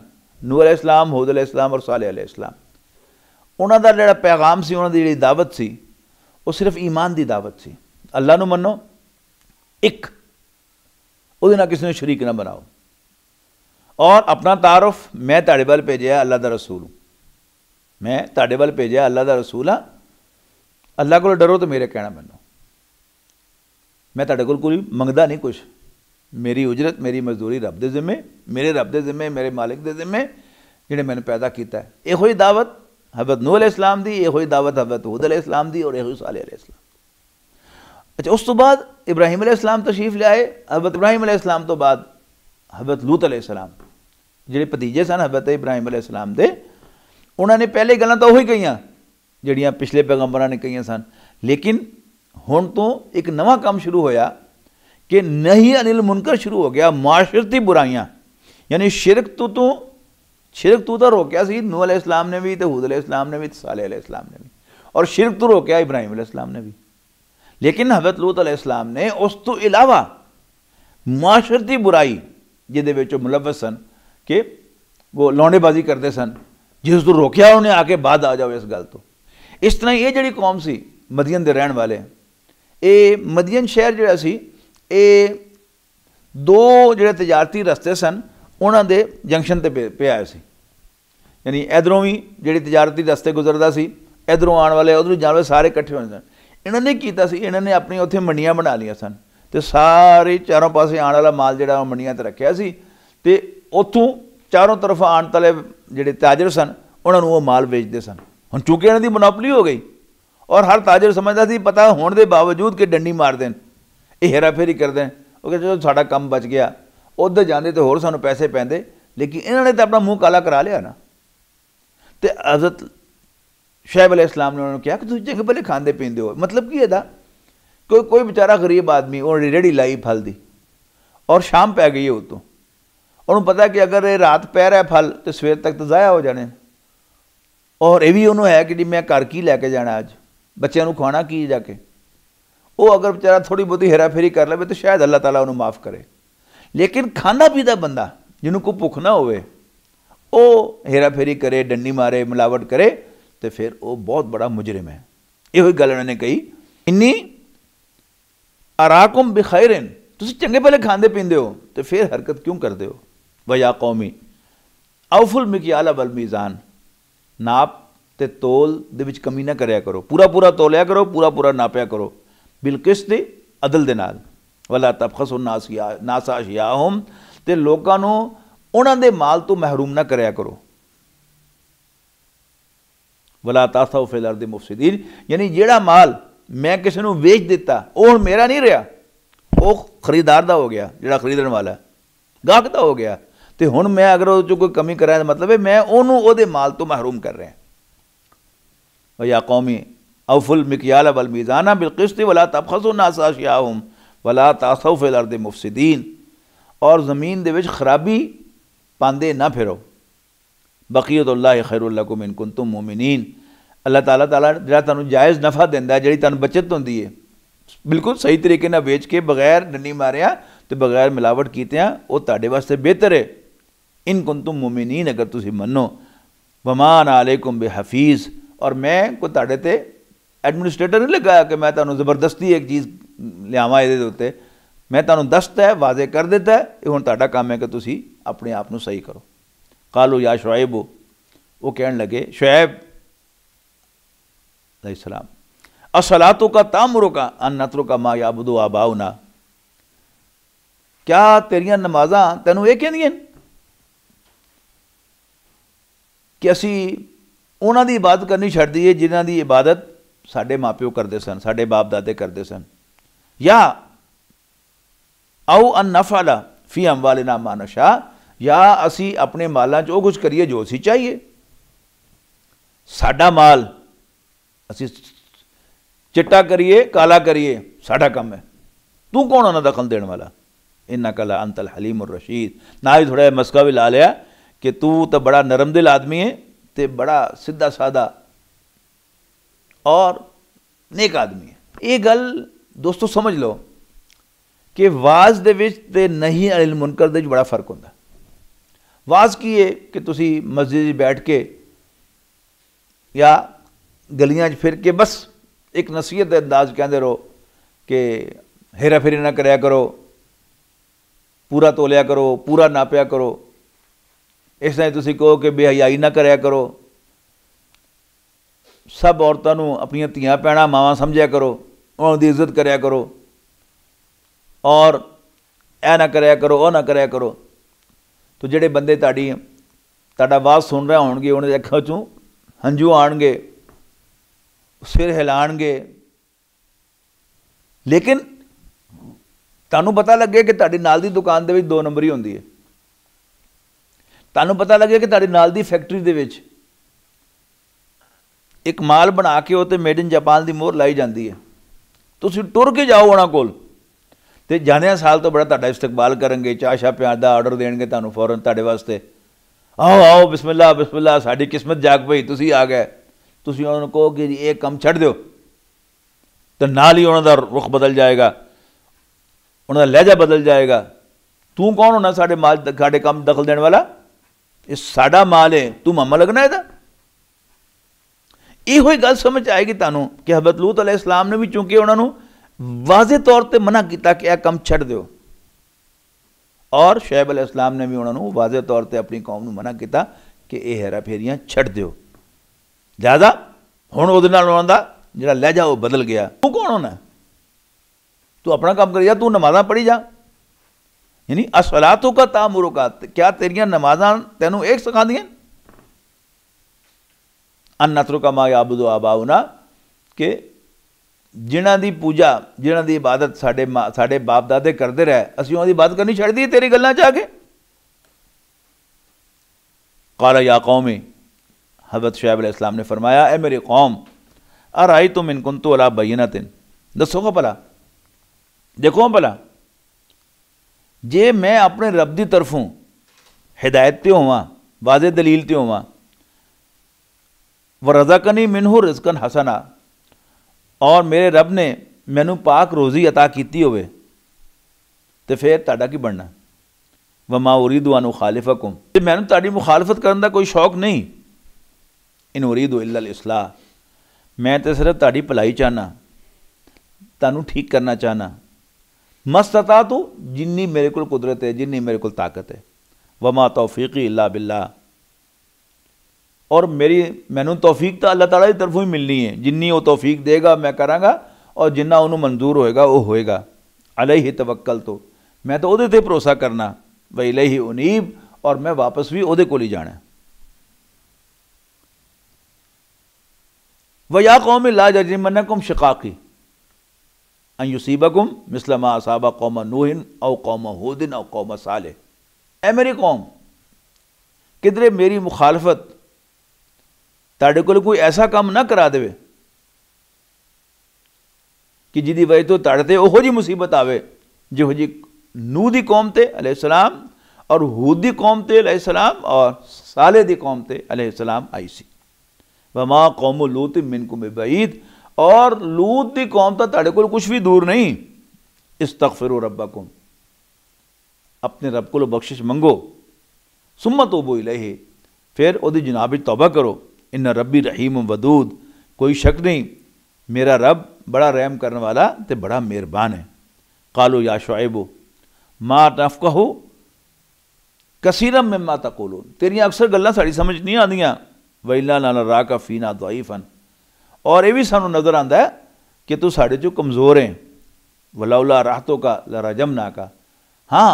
ਨੂਰ ਅਲੈਹ ਇਸਲਾਮ ਹੂਦ ਅਲੈਹ ਇਸਲਾਮ ਔਰ ਸਾਲਹ ਅਲੈਹ ਇਸਲਾਮ ਉਹਨਾਂ ਦਾ ਜਿਹੜਾ ਪੈਗਾਮ ਸੀ ਉਹਨਾਂ ਦੀ ਜਿਹੜੀ ਦਾਵਤ ਸੀ ਉਹ ਸਿਰਫ ਈਮਾਨ ਦੀ ਦਾਵਤ ਸੀ ਅੱਲਾ ਨੂੰ ਮੰਨੋ ਇੱਕ ਉਹਦੇ ਨਾਲ ਕਿਸੇ ਨੂੰ ਸ਼ਰੀਕ ਨਾ ਬਣਾਓ ਔਰ ਆਪਣਾ ਤਾਰਫ ਮੈਂ ਤੁਹਾਡੇ ਵੱਲ ਭੇਜਿਆ ਅੱਲਾ ਦਾ ਰਸੂਲ ਮੈਂ ਤੁਹਾਡੇ ਵੱਲ ਭੇਜਿਆ ਅੱਲਾ ਦਾ ਰਸੂਲ ਆ ਅੱਲਾ ਕੋਲ ਡਰੋ ਤੇ ਮੇਰੇ ਕਹਿਣਾ ਮੈਨੂੰ ਮੈਂ ਤੁਹਾਡੇ ਕੋਲ ਕੋਈ ਮੰਗਦਾ ਨਹੀਂ ਕੁਝ ਮੇਰੀ ਉਜਰਤ ਮੇਰੀ ਮਜ਼ਦੂਰੀ ਰੱਬ ਦੇ ਜ਼ਿੰਮੇ ਮੇਰੇ ਰੱਬ ਦੇ ਜ਼ਿੰਮੇ ਮੇਰੇ ਮਾਲਕ ਦੇ ਜ਼ਿੰਮੇ ਜਿਹੜੇ ਮੈਨੂੰ ਪੈਦਾ ਕੀਤਾ ਇਹੋ ਹੀ ਦਾਵਤ ਹਜ਼ਰਤ ਨੂਹ ਅਲੈਹਿਸਲਾਮ ਦੀ ਇਹੋ ਹੀ ਦਾਵਤ ਹਜ਼ਰਤ ਹੂਦ ਅਲੈਹਿਸਲਾਮ ਦੀ ਔਰ ਇਹੋ ਹੀ ਸਾਲੇ ਅਲੈਹਿਸਲਾਮ ਅੱਛਾ ਉਸ ਤੋਂ ਬਾਅਦ ਇਬਰਾਹੀਮ ਅਲੈਹਿਸਲਾਮ ਤਸ਼ਰੀਫ ਲਿਆਏ ਹਜ਼ਰਤ ਇਬਰਾਹੀਮ ਅਲੈਹਿਸਲਾਮ ਤੋਂ ਬਾਅਦ ਹਜ਼ਰਤ ਲੂਤ ਅਲੈਹਿਸਲਾਮ ਜਿਹੜੇ ਭਤੀਜੇ ਸਨ ਹਜ਼ਰਤ ਇਬਰਾਹੀਮ ਅਲੈਹਿਸਲਾਮ ਦੇ ਉਹਨਾਂ ਨੇ ਪਹਿਲੇ ਗੱਲਾਂ ਤਾਂ ਉਹੀ ਕਹੀਆਂ ਜਿਹੜੀਆਂ ਪਿਛਲੇ ਪੈਗੰਬਰਾਂ ਨੇ ਕਹੀਆਂ ਸਨ ਲੇਕਿਨ ਹੁਣ ਤੋਂ ਇੱਕ ਨਵਾਂ ਕੰਮ ਸ਼ੁਰੂ ਹੋਇਆ ਕਿ ਨਹੀਂ ਅਨਿਲ ਮੁਨਕਰ ਸ਼ੁਰੂ ਹੋ ਗਿਆ ਮਾਸ਼ਰਤੀ ਬੁਰਾਈਆਂ ਯਾਨੀ ਸ਼ਿਰਕ ਤੋਂ ਤੋਂ ਸ਼ਿਰਕ ਤੋਂ ਤਾਂ ਰੋਕਿਆ ਸੀ ਨੂਹ ਅਲੈਹਿਸਲਾਮ ਨੇ ਵੀ ਤੇ ਹੂਦ ਅਲੈਹਿਸਲਾਮ ਨੇ ਵੀ ਤੇ ਸਾਲੇ ਅਲੈਹਿਸਲਾਮ ਨੇ ਵੀ ਔਰ ਸ਼ਿਰਕ ਤੋਂ ਰੋਕਿਆ ਇਬਰਾਹੀਮ ਅਲੈਹਿਸਲਾਮ ਨੇ ਵੀ ਲੇਕਿਨ ਹਜ਼ਰਤ ਲੂਤ ਅਲੈਹਿਸਲਾਮ ਨੇ ਉਸ ਤੋਂ ਇਲਾਵਾ ਮਾਸ਼ਰਤੀ ਬੁਰਾਈ ਜਿਹਦੇ ਵਿੱਚ ਉਹ ਮੁਲਵਸ ਸਨ ਕਿ ਉਹ ਲੌਂਡੇਬਾਜ਼ੀ ਕਰਦੇ ਸਨ ਜਿਸ ਨੂੰ ਰੋਕਿਆ ਉਹਨੇ ਆ ਕੇ ਬਾਅਦ ਆ ਜਾਓ ਇਸ ਗੱਲ ਤੋਂ ਇਸ ਤਰ੍ਹਾਂ ਇਹ ਜਿਹੜੀ ਕੌਮ ਸੀ ਮਦੀਨ ਦੇ ਰਹਿਣ ਵਾਲੇ ਇਹ ਮਦੀਨ ਸ਼ਹਿਰ ਜਿਹੜਾ ਸੀ ਇਹ ਦੋ ਜਿਹੜੇ ਤਜਾਰਤੀ ਰਸਤੇ ਸਨ ਉਹਨਾਂ ਦੇ ਜੰਕਸ਼ਨ ਤੇ ਪਿਆ ਸੀ ਯਾਨੀ ਇਧਰੋਂ ਵੀ ਜਿਹੜੀ ਤਜਾਰਤੀ ਰਸਤੇ ਗੁਜ਼ਰਦਾ ਸੀ ਇਧਰੋਂ ਆਉਣ ਵਾਲੇ ਉਧਰੋਂ ਜਾਣ ਵਾਲੇ ਸਾਰੇ ਇਕੱਠੇ ਹੋਏ ਸਨ ਇਹਨਾਂ ਨੇ ਕੀਤਾ ਸੀ ਇਹਨਾਂ ਨੇ ਆਪਣੀ ਉੱਥੇ ਮੰਡੀਆਂ ਬਣਾ ਲਈਆਂ ਸਨ ਤੇ ਸਾਰੇ ਚਾਰੋਂ ਪਾਸੇ ਆਣ ਵਾਲਾ ਮਾਲ ਜਿਹੜਾ ਉਹ ਮੰਡੀਆਂ ਤੇ ਰੱਖਿਆ ਸੀ ਤੇ ਉੱਥੋਂ ਚਾਰੋਂ ਤਰਫ ਆਣ ਤਲੇ ਜਿਹੜੇ ਤਾਜਰ ਸਨ ਉਹਨਾਂ ਨੂੰ ਉਹ ਮਾਲ ਵੇਚਦੇ ਸਨ ਹੁਣ ਚੁੱਕੇ ਇਹਨਾਂ ਦੀ ਮੋਨੋਪੋਲੀ ਹੋ ਗਈ ਔਰ ਹਰ ਤਾਜਰ ਸਮਝਦਾ ਸੀ ਪਤਾ ਹੋਣ ਦੇ ਬਾਵਜੂਦ ਕਿ ਡੰਡੀ ਮਾਰ ਦੇਣ ਇਹ ਫੇਰੀ ਕਰਦੇ ਉਹ ਕਹਿੰਦੇ ਜਦੋਂ ਸਾਡਾ ਕੰਮ ਬਚ ਗਿਆ ਉੱਧਰ ਜਾਂਦੇ ਤੇ ਹੋਰ ਸਾਨੂੰ ਪੈਸੇ ਪੈਂਦੇ ਲੇਕਿਨ ਇਹਨਾਂ ਨੇ ਤਾਂ ਆਪਣਾ ਮੂੰਹ ਕਾਲਾ ਕਰਾ ਲਿਆ ਨਾ ਤੇ ਅਜ਼ਤ ਸ਼ਾਇਬ ਇਸਲਾਮ ਨੇ ਉਹਨਾਂ ਨੂੰ ਕਿਹਾ ਕਿ ਤੁਸੀਂ ਚੰਗੇ ਭਲੇ ਖਾਂਦੇ ਪੀਂਦੇ ਹੋ ਮਤਲਬ ਕੀ ਇਹਦਾ ਕੋਈ ਕੋਈ ਵਿਚਾਰਾ ਗਰੀਬ ਆਦਮੀ ਉਹ ਰੇੜੀ ਲਾਈ ਫਲ ਦੀ ਔਰ ਸ਼ਾਮ ਪੈ ਗਈ ਉਹ ਤੋਂ ਉਹਨੂੰ ਪਤਾ ਕਿ ਅਗਰ ਇਹ ਰਾਤ ਪੈ ਰਿਹਾ ਫਲ ਤੇ ਸਵੇਰ ਤੱਕ ਤਾਂ ਜ਼ਾਇਆ ਹੋ ਜਾਣੇ ਔਰ ਇਹ ਵੀ ਉਹਨੂੰ ਹੈ ਕਿ ਜੀ ਮੈਂ ਘਰ ਕੀ ਲੈ ਕੇ ਜਾਣਾ ਅੱਜ ਬੱਚਿਆਂ ਨੂੰ ਖਾਣਾ ਕੀ ਜਾ ਕੇ ਉਹ ਅਗਰ ਵਿਚਾਰਾ ਥੋੜੀ ਬੋਤੀ ਫੇਰੀ ਕਰ ਲਵੇ ਤਾਂ ਸ਼ਾਇਦ ਅੱਲਾਹ ਤਾਲਾ ਉਹਨੂੰ ਮਾਫ ਕਰੇ ਲੇਕਿਨ ਖਾਂਦਾ ਪੀਦਾ ਬੰਦਾ ਜਿਹਨੂੰ ਕੋ ਭੁੱਖ ਨਾ ਹੋਵੇ ਉਹ ਫੇਰੀ ਕਰੇ ਡੰਡੀ ਮਾਰੇ ਮਿਲਾਵਟ ਕਰੇ ਤੇ ਫਿਰ ਉਹ ਬਹੁਤ ਬੜਾ ਮੁਜਰਮ ਹੈ ਇਹੋ ਹੀ ਗੱਲ ਉਹਨਾਂ ਨੇ ਕਹੀ ਇੰਨੀ ਅਰਾਕੁਮ ਬਖੈਰਨ ਤੁਸੀਂ ਚੰਗੇ ਭਲੇ ਖਾਂਦੇ ਪੀਂਦੇ ਹੋ ਤੇ ਫਿਰ ਹਰਕਤ ਕਿਉਂ ਕਰਦੇ ਹੋ ਵਯਾ ਕੌਮੀ ਆਉਫੁਲ ਮਿਕਿਆਲਾ ਵਲ ਮੀਜ਼ਾਨ ਨਾਪ ਤੇ ਤੋਲ ਦੇ ਵਿੱਚ ਕਮੀ ਨਾ ਕਰਿਆ ਕਰੋ ਪੂਰਾ ਪੂਰਾ ਤੋਲਿਆ ਕਰੋ ਪੂਰਾ ਪੂਰਾ ਨਾਪਿਆ ਕਰੋ ਬਿਲਕਿਸ ਦੇ ਅਦਲ ਦੇ ਨਾਲ ਵਲਾ ਤਬਖਸੁ ਨਾਸਿਆ ਨਾਸਾਸ਼ਿਆਹਮ ਤੇ ਲੋਕਾਂ ਨੂੰ ਉਹਨਾਂ ਦੇ ਮਾਲ ਤੋਂ ਮਹਿਰੂਮ ਨਾ ਕਰਿਆ ਕਰੋ ਵਲਾ ਤਾਸਾ ਫਿਲ ਅਰਦ ਮੁਫਸਿਦੀਨ ਯਾਨੀ ਜਿਹੜਾ ਮਾਲ ਮੈਂ ਕਿਸੇ ਨੂੰ ਵੇਚ ਦਿੱਤਾ ਉਹ ਹੁਣ ਮੇਰਾ ਨਹੀਂ ਰਿਹਾ ਉਹ ਖਰੀਦਦਾਰ ਦਾ ਹੋ ਗਿਆ ਜਿਹੜਾ ਖਰੀਦਣ ਵਾਲਾ ਗਾਹਕ ਦਾ ਹੋ ਗਿਆ ਤੇ ਹੁਣ ਮੈਂ ਅਗਰ ਉਹਦੇ ਚ ਕੋਈ ਕਮੀ ਕਰਾਂ ਦਾ ਮਤਲਬ ਹੈ ਮੈਂ ਉਹਨੂੰ ਉਹਦੇ ਮਾਲ ਤੋਂ ਮਹਿਰੂਮ ਕਰ ਰਿਹਾ ਹਾਂ ਯਾ ਕੌਮੀ ਅਵਫੁਲ ਮਿਕਯਾਲ ਵਲ ਮੀਜ਼ਾਨਾ ਬਿਲ ਕਿਸ਼ਤ ਵਲਾ ਤਬਖਸੂ ਨਾਸ ਆਸ਼ਿਆਹum ਵਲਾ ਤਾਸੂ ਫਿਲ ਅਰਦ ਮੁਫਸਿਦੀਨ ਔਰ ਜ਼ਮੀਨ ਦੇ ਵਿੱਚ ਖਰਾਬੀ ਪਾਉਂਦੇ ਨਾ ਫਿਰੋ ਬਕੀਤ ਅੱਲਾਹ ਖੈਰੁਲ ਲਕੁਮ ਇਨ ਕੁੰਤੁਮ ਮੁਮਿਨਿਨ ਅੱਲਾਹ ਤਾਲਾ ਤਾਲਾ ਜਿਹੜਾ ਤੁਹਾਨੂੰ ਜਾਇਜ਼ ਨਫਾ ਦਿੰਦਾ ਜਿਹੜੀ ਤੁਹਾਨੂੰ ਬਚਤ ਹੁੰਦੀ ਹੈ ਬਿਲਕੁਲ ਸਹੀ ਤਰੀਕੇ ਨਾਲ ਵੇਚ ਕੇ ਬਗੈਰ ਡੰਨੀ ਮਾਰਿਆ ਤੇ ਬਗੈਰ ਮਿਲਾਵਟ ਕੀਤਿਆਂ ਉਹ ਤੁਹਾਡੇ ਵਾਸਤੇ ਬਿਹਤਰ ਹੈ ਇਨ ਕੁੰਤੁਮ ਮੁਮਿਨਿਨ ਅਗਰ ਤੁਸੀਂ ਮੰਨੋ ਬਮਾਨ ਅਲੈਕੁਮ ਬਿਹਫੀਜ਼ ਔਰ ਮੈਂ ਕੋ ਤੁਹਾਡੇ ਤੇ ਐਡਮਿਨਿਸਟ੍ਰੇਟਰ ਨਹੀਂ ਲਗਾਇਆ ਕਿ ਮੈਂ ਤੁਹਾਨੂੰ ਜ਼ਬਰਦਸਤੀ ਇੱਕ ਚੀਜ਼ ਲਿਆਵਾਂ ਇਹਦੇ ਉੱਤੇ ਮੈਂ ਤੁਹਾਨੂੰ ਦੱਸਤਾ ਹੈ ਵਾਜ਼ੇ ਕਰ ਦਿੱਤਾ ਇਹ ਹੁਣ ਤੁਹਾਡਾ ਕੰਮ ਹੈ ਕਿ ਤੁਸੀਂ ਆਪਣੇ ਆਪ ਨੂੰ ਸਹੀ ਕਰੋ कालो या शुएब वो कह लगे शुएब सलाम असलातों का तामरों का अन्नतरों का माँ याबुदो ना क्या तेरिया नमाजा तेन ये कह दिए कि असी उन्हों की इबादत करनी छड़ दी जिन्हों की इबादत साढ़े माँ प्यो करते सन साढ़े बाप दादे करते सन या आओ अन्नफाला फी अम्बाले ना मानशाह ਜਾਂ ਅਸੀਂ ਆਪਣੇ ਮਾਲਾਂ 'ਚ ਉਹ ਕੁਝ ਕਰੀਏ ਜੋ ਅਸੀਂ ਚਾਹੀਏ ਸਾਡਾ ਮਾਲ ਅਸੀਂ ਚਿੱਟਾ ਕਰੀਏ ਕਾਲਾ ਕਰੀਏ ਸਾਡਾ ਕੰਮ ਹੈ ਤੂੰ ਕੌਣ ਉਹਨਾਂ ਦਾ ਦਖਲ ਦੇਣ ਵਾਲਾ ਇਨਾ ਕਲਾ ਅੰਤਲ ਹਲੀਮੁਰ ਰਸ਼ੀਦ ਨਾ ਹੀ ਥੋੜਾ ਮਸਕਾ ਵੀ ਲਾ ਲਿਆ ਕਿ ਤੂੰ ਤਾਂ ਬੜਾ ਨਰਮ ਦਿਲ ਆਦਮੀ ਹੈ ਤੇ ਬੜਾ ਸਿੱਧਾ ਸਾਦਾ ਔਰ ਨੇਕ ਆਦਮੀ ਹੈ ਇਹ ਗੱਲ ਦੋਸਤੋ ਸਮਝ ਲਓ ਕਿ ਵਾਜ਼ ਦੇ ਵਿੱਚ ਤੇ ਨਹੀਂ ਅਲ ਮੁਨਕਰ ਦੇ ਵਿੱਚ ਬੜਾ ਫਰਕ ਹੁੰਦਾ ਵਾਜ਼ ਕੀ ਹੈ ਕਿ ਤੁਸੀਂ ਮਸਜਿਦ 'ਚ ਬੈਠ ਕੇ ਜਾਂ ਗਲੀਆਂ 'ਚ ਫਿਰ ਕੇ ਬਸ ਇੱਕ ਨਸੀਹਤ ਦੇ ਅੰਦਾਜ਼ ਕਹਿੰਦੇ ਰਹੋ ਕਿ ਹੇਰਾ ਫੇਰੀ ਨਾ ਕਰਿਆ ਕਰੋ ਪੂਰਾ ਤੋਲਿਆ ਕਰੋ ਪੂਰਾ ਨਾਪਿਆ ਕਰੋ ਇਸ ਤਰ੍ਹਾਂ ਤੁਸੀਂ ਕਹੋ ਕਿ ਬੇਹਯਾਈ ਨਾ ਕਰਿਆ ਕਰੋ ਸਭ ਔਰਤਾਂ ਨੂੰ ਆਪਣੀਆਂ ਧੀਆਂ ਪੈਣਾ ਮਾਵਾਂ ਸਮਝਿਆ ਕਰੋ ਉਹਨਾਂ ਦੀ ਇੱਜ਼ਤ ਕਰਿਆ ਕਰੋ ਔਰ ਇਹ ਨਾ ਕਰਿਆ ਕਰੋ ਉਹ ਨਾ ਕਰਿਆ ਕਰੋ ਤੋ ਜਿਹੜੇ ਬੰਦੇ ਤੁਹਾਡੀ ਤੁਹਾਡਾ ਆਵਾਜ਼ ਸੁਣ ਰਹੇ ਹੋਣਗੇ ਉਹਨਾਂ ਦੇ ਅੱਖਾਂ 'ਚੋਂ ਹੰਝੂ ਆਣਗੇ ਸਿਰ ਹਿਲਾਣਗੇ ਲੇਕਿਨ ਤੁਹਾਨੂੰ ਪਤਾ ਲੱਗੇ ਕਿ ਤੁਹਾਡੇ ਨਾਲ ਦੀ ਦੁਕਾਨ ਦੇ ਵਿੱਚ ਦੋ ਨੰਬਰੀ ਹੁੰਦੀ ਹੈ ਤੁਹਾਨੂੰ ਪਤਾ ਲੱਗੇ ਕਿ ਤੁਹਾਡੇ ਨਾਲ ਦੀ ਫੈਕਟਰੀ ਦੇ ਵਿੱਚ ਇੱਕ ਮਾਲ ਬਣਾ ਕੇ ਉਹ ਤੇ ਮੇਡ ਇਨ ਜਾਪਾਨ ਦੀ ਮੋਹਰ ਲਾਈ ਜਾਂਦੀ ਹੈ ਤੁਸੀਂ ਟੁਰ ਕੇ ਜਾਓ ਉਹਨਾਂ ਕੋਲ ਤੇ ਜਾਣਿਆ ਸਾਲ ਤੋਂ ਬੜਾ ਤੁਹਾਡਾ ਇਸਤਕਬਾਲ ਕਰਨਗੇ ਚਾਸ਼ਾ ਪਿਆਰ ਦਾ ਆਰਡਰ ਦੇਣਗੇ ਤੁਹਾਨੂੰ ਫੌਰਨ ਤੁਹਾਡੇ ਵਾਸਤੇ ਆਓ ਆਓ ਬਿਸਮਿਲ੍ਲਾ ਬਿਸਮਿਲ੍ਲਾ ਸਾਡੀ ਕਿਸਮਤ ਜਾਗ ਪਈ ਤੁਸੀਂ ਆ ਗਏ ਤੁਸੀਂ ਉਹਨਾਂ ਨੂੰ ਕਹੋ ਕਿ ਇਹ ਕੰਮ ਛੱਡ ਦਿਓ ਤਾਂ ਨਾਲ ਹੀ ਉਹਨਾਂ ਦਾ ਰੁਖ ਬਦਲ ਜਾਏਗਾ ਉਹਨਾਂ ਦਾ ਲਹਿਜਾ ਬਦਲ ਜਾਏਗਾ ਤੂੰ ਕੌਣ ਹੋਣਾ ਸਾਡੇ ਮਾਲ ਸਾਡੇ ਕੰਮ ਦਖਲ ਦੇਣ ਵਾਲਾ ਇਹ ਸਾਡਾ ਮਾਲ ਹੈ ਤੂੰ ਮਮਾ ਲੱਗਣਾ ਇਹਦਾ ਇਹੋ ਹੀ ਗੱਲ ਸਮਝ ਆਏਗੀ ਤੁਹਾਨੂੰ ਕਿ ਹਬਤ ਲੂਤ ਅਲੈਹਿਸਲਾਮ ਨੇ ਵੀ ਚੁੱਕੇ ਉਹਨਾਂ ਨੂੰ ਵਾਜ਼ੇ ਤੌਰ ਤੇ ਮਨਾ ਕੀਤਾ ਕਿ ਇਹ ਕੰਮ ਛੱਡ ਦਿਓ ਔਰ ਸ਼ੈਬ ਅਲ ਇਸਲਾਮ ਨੇ ਵੀ ਉਹਨਾਂ ਨੂੰ ਵਾਜ਼ੇ ਤੌਰ ਤੇ ਆਪਣੀ ਕੌਮ ਨੂੰ ਮਨਾ ਕੀਤਾ ਕਿ ਇਹ ਹੈਰਾ ਫੇਰੀਆਂ ਛੱਡ ਦਿਓ ਜਿਆਦਾ ਹੁਣ ਉਹਦੇ ਨਾਲ ਉਹਨਾਂ ਦਾ ਜਿਹੜਾ ਲਹਿਜਾ ਉਹ ਬਦਲ ਗਿਆ ਤੂੰ ਕੌਣ ਹੋਣਾ ਤੂੰ ਆਪਣਾ ਕੰਮ ਕਰੀ ਜਾ ਤੂੰ ਨਮਾਜ਼ਾਂ ਪੜੀ ਜਾ ਯਾਨੀ ਅਸਲਾਤੂ ਕਾ ਤਾਮੁਰੂ ਕਾ ਕੀ ਤੇਰੀਆਂ ਨਮਾਜ਼ਾਂ ਤੈਨੂੰ ਇੱਕ ਸਿਖਾਉਂਦੀਆਂ ਅਨਤਰੂ ਕਾ ਮਾ ਯਾਬਦੂ ਆਬਾਉਨਾ ਕਿ जिन्हों की पूजा जिन्हों की इबादत साढ़े मा साडे बाप दादे करते रहे असं ਦੀ इबादत करनी छड़ दी तेरी गलों 'ਚ कला या कौमी ਯਾ शाहब इस्लाम ने फरमाया ए मेरी कौम राई तुम इनकुन तो अला ना तिन दसोगा भला देखो भला जे मैं अपने रब की तरफों हिदायत तो होव वाज दलील तो होव व रजाकनी मिनहू रिजकन हसन आ ਔਰ ਮੇਰੇ ਰੱਬ ਨੇ ਮੈਨੂੰ ਪਾਕ ਰੋਜ਼ੀ عطا ਕੀਤੀ ਹੋਵੇ ਤੇ ਫਿਰ ਤੁਹਾਡਾ ਕੀ ਬਣਨਾ ਵਮਾ ਉਰੀਦੁ ਅਨ ਖਾਲਿਫਕਮ ਤੇ ਮੈਨੂੰ ਤੁਹਾਡੀ ਮੁਖਾਲਫਤ ਕਰਨ ਦਾ ਕੋਈ ਸ਼ੌਕ ਨਹੀਂ ਇਨ ਉਰੀਦੁ ਇਲਾ ਅਲ ਇਸਲਾਹ ਮੈਂ ਤੇ ਸਿਰਫ ਤੁਹਾਡੀ ਭਲਾਈ ਚਾਹਨਾ ਤੁਹਾਨੂੰ ਠੀਕ ਕਰਨਾ ਚਾਹਨਾ ਮਸਤਤਾ ਤੂੰ ਜਿੰਨੀ ਮੇਰੇ ਕੋਲ ਕੁਦਰਤ ਹੈ ਜਿੰਨੀ ਮੇਰੇ ਕੋਲ ਤਾਕਤ ਹੈ ਵਮਾ ਤੌਫੀਕੀ ਇਲਾ ਬਿੱਲਾ और मेरी मैनू तोफीक तो अल्लाह ताला की तरफों ही मिलनी है जिन्नी वो तोफीक देगा मैं कराँगा और जिन्ना उन्होंने मंजूर होएगा वो होएगा अलह ही तवक्ल तो मैं तो वो भरोसा करना वही अलह ही उनीब और मैं वापस भी वो को ही जाना वया कौम ला जजमन कुम शिकाकी अयुसीबा कुम मिसलमा असाबा कौम नूहिन और कौम हुदिन और कौम साले ए मेरी कौम किधरे मेरी मुखालफत ਤੁਹਾਡੇ ਕੋਲ ਕੋਈ ਐਸਾ ਕੰਮ ਨਾ ਕਰਾ ਦੇਵੇ ਕਿ ਜਿਹਦੀ ਵਜ੍ਹਾ ਤੋਂ ਤੁਹਾਡੇ ਤੇ ਉਹੋ ਜੀ ਮੁਸੀਬਤ ਆਵੇ ਜਿਹੋ ਜੀ ਨੂਹ ਦੀ ਕੌਮ ਤੇ ਅਲੈਹ ਸਲਾਮ ਔਰ ਹੂਦ ਦੀ ਕੌਮ ਤੇ ਅਲੈਹ ਸਲਾਮ ਔਰ ਸਾਲੇ ਦੀ ਕੌਮ ਤੇ ਅਲੈਹ ਸਲਾਮ ਆਈ ਸੀ ਵਮਾ ਕੌਮ ਲੂਤ ਮਿੰਕੁਮ ਬਈਦ ਔਰ ਲੂਤ ਦੀ ਕੌਮ ਤਾਂ ਤੁਹਾਡੇ ਕੋਲ ਕੁਝ ਵੀ ਦੂਰ ਨਹੀਂ ਇਸਤਗਫਿਰੂ ਰੱਬਕੁਮ ਆਪਣੇ ਰੱਬ ਕੋਲੋਂ ਬਖਸ਼ਿਸ਼ ਮੰਗੋ ਸੁਮਤ ਉਹ ਬੋਇਲੇ ਫਿਰ ਉਹਦੀ ਜਨਾਬ ਵਿੱਚ ਤੌਬਾ ਕਰੋ इन रबी रहीम वदूद कोई शक नहीं मेरा रब बड़ा रहम करने वाला तो बड़ा मेहरबान है कालो या शुएब माँ टफ कहो कसीरम में माता लो तेरिया अक्सर गल् साड़ी समझ नहीं आदि वैला ला रा का फीना दुआई फन और यह भी सू नज़र आता है कि तू साढ़े चो कमज़ोर है वलाउला राहतों का लरा जमना का हाँ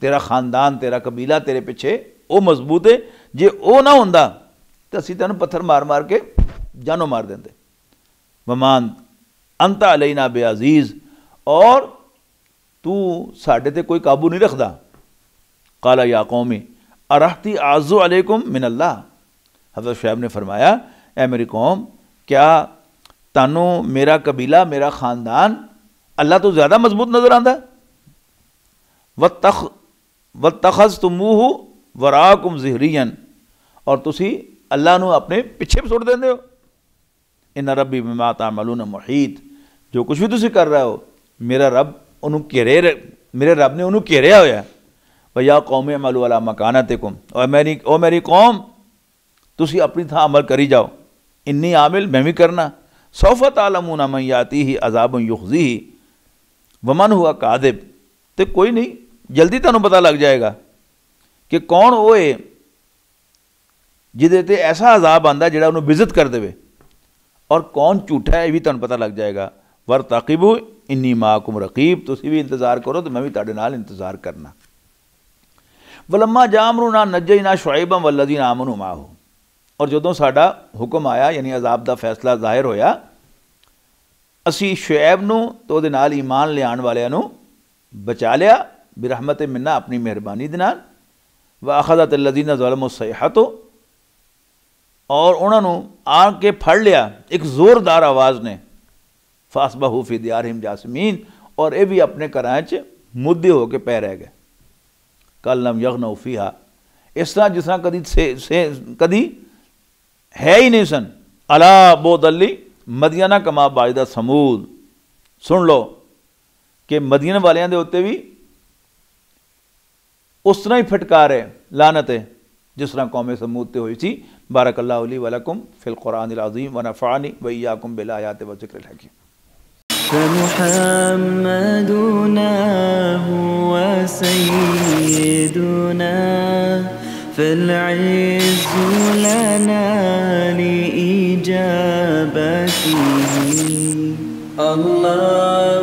तेरा खानदान तेरा कबीला तेरे पिछे वह मजबूत है जे वो ना हों ਤਾਂ ਅਸੀਂ ਤੈਨੂੰ ਪੱਥਰ ਮਾਰ-ਮਾਰ ਕੇ ਜਾਨੋਂ ਮਾਰ ਦਿੰਦੇ ਮਮਾਨ ਅੰਤਾ ਅਲੈਨਾ ਬੇਅਜ਼ੀਜ਼ और तू साढ़े ते कोई काबू नहीं रखता काला या कौमी अराहती आज़ो अलैकुम मिन अल्लाह हजरत शहब ने फरमाया ए मेरी कौम क्या तानू मेरा कबीला मेरा ख़ानदान अल्लाह तो ज़्यादा मजबूत नज़र आता व तख व तखज़ तुमूह वराकुम जहरीयन और तुसी अल्लाह अपने पिछे भी सुट दें दे इन रबी माता बिमाता न मुहीत जो कुछ भी तुम कर रहे हो मेरा रब उन्हों घेरे मेरे रब ने उन्होंने घेरिया होया भैया कौम अमल वाला मकानत कुम ओ मेरी ओ मेरी कौम तुम अपनी थां अमल करी जाओ इन्नी आमिल मैं भी करना सौफत आलमूना आती ही अजाब युखजी ही वमन हुआ कादिब तो कोई नहीं जल्दी तुम पता लग जाएगा कि कौन वो है ਜਿਹਦੇ ਤੇ ਐਸਾ ਅਜ਼ਾਬ ਆਂਦਾ ਜਿਹੜਾ ਉਹਨੂੰ ਵਿਜ਼ਿਟ ਕਰ ਦੇਵੇ ਔਰ ਕੌਣ ਝੂਠਾ ਹੈ ਇਹ ਵੀ ਤੁਹਾਨੂੰ ਪਤਾ ਲੱਗ ਜਾਏਗਾ ਵਰ ਤਾਕਿਬੂ ਇੰਨੀ ਮਾਕੁਮ ਰਕੀਬ ਤੁਸੀਂ ਵੀ ਇੰਤਜ਼ਾਰ ਕਰੋ ਤੇ ਮੈਂ ਵੀ ਤੁਹਾਡੇ ਨਾਲ ਇੰਤਜ਼ਾਰ ਕਰਨਾ ਵਲਮਾ ਜਾਮਰੂਨਾ ਨਜੈਨਾ ਸ਼ੁਆਇਬਾ ਵਲਦੀਨ ਆਮਨੂ ਮਾਹੂ ਔਰ ਜਦੋਂ ਸਾਡਾ ਹੁਕਮ ਆਇਆ ਯਾਨੀ ਅਜ਼ਾਬ ਦਾ ਫੈਸਲਾ ਜ਼ਾਹਿਰ ਹੋਇਆ ਅਸੀਂ ਸ਼ੁਐਬ ਨੂੰ ਤੇ ਉਹਦੇ ਨਾਲ ਈਮਾਨ ਲਿਆਉਣ ਵਾਲਿਆਂ ਨੂੰ ਬਚਾ ਲਿਆ ਬਿਰਹਮਤ ਮਿੰਨਾ ਆਪਣੀ ਮਿਹਰਬਾਨੀ ਦੇ ਨਾਲ ਵਾ ਅਖਜ਼ਤ ਅਲਜ਼ੀਨਾ ਜ਼ਲਮੁ ਸਯਹਤੋ ਔਰ ਉਹਨਾਂ ਨੂੰ ਆ ਕੇ ਫੜ ਲਿਆ ਇੱਕ ਜ਼ੋਰਦਾਰ ਆਵਾਜ਼ ਨੇ ਫਾਸਬਹੂ ਫੀ ਦਿਆਰਹਿਮ ਜਾਸਮੀਨ ਔਰ ਇਹ ਵੀ ਆਪਣੇ ਘਰਾਂ 'ਚ ਮੁੱਦੇ ਹੋ ਕੇ ਪੈ ਰਹਿ ਗਏ ਕੱਲ ਨਮ ਯਗਨਉ ਫੀਹਾ ਇਸ ਤਰ੍ਹਾਂ ਜਿਸ ਤਰ੍ਹਾਂ ਕਦੀ ਸੇ ਕਦੀ ਹੈ ਹੀ ਨਹੀਂ ਸਨ ਅਲਾ ਬੋਦਲੀ ਮਦੀਨਾ ਕਮਾ ਬਾਜਦਾ ਸਮੂਦ ਸੁਣ ਲਓ ਕਿ ਮਦੀਨ ਵਾਲਿਆਂ ਦੇ ਉੱਤੇ ਵੀ ਉਸ ਤਰ੍ਹਾਂ ਹੀ ਫਟਕਾਰ ਹੈ ਲਾਨਤ ਹੈ ਜਿਸ ਤਰ੍ਹਾਂ ਕੌਮੇ ਸਮੂਦ ਤੇ ਹੋਈ ਸੀ بارك الله لي ولكم في القرآن العظيم ونفعني وإياكم بالآيات والذكر الحكيم فمحمدنا هو سيدنا فالعز لنا لإجابته الله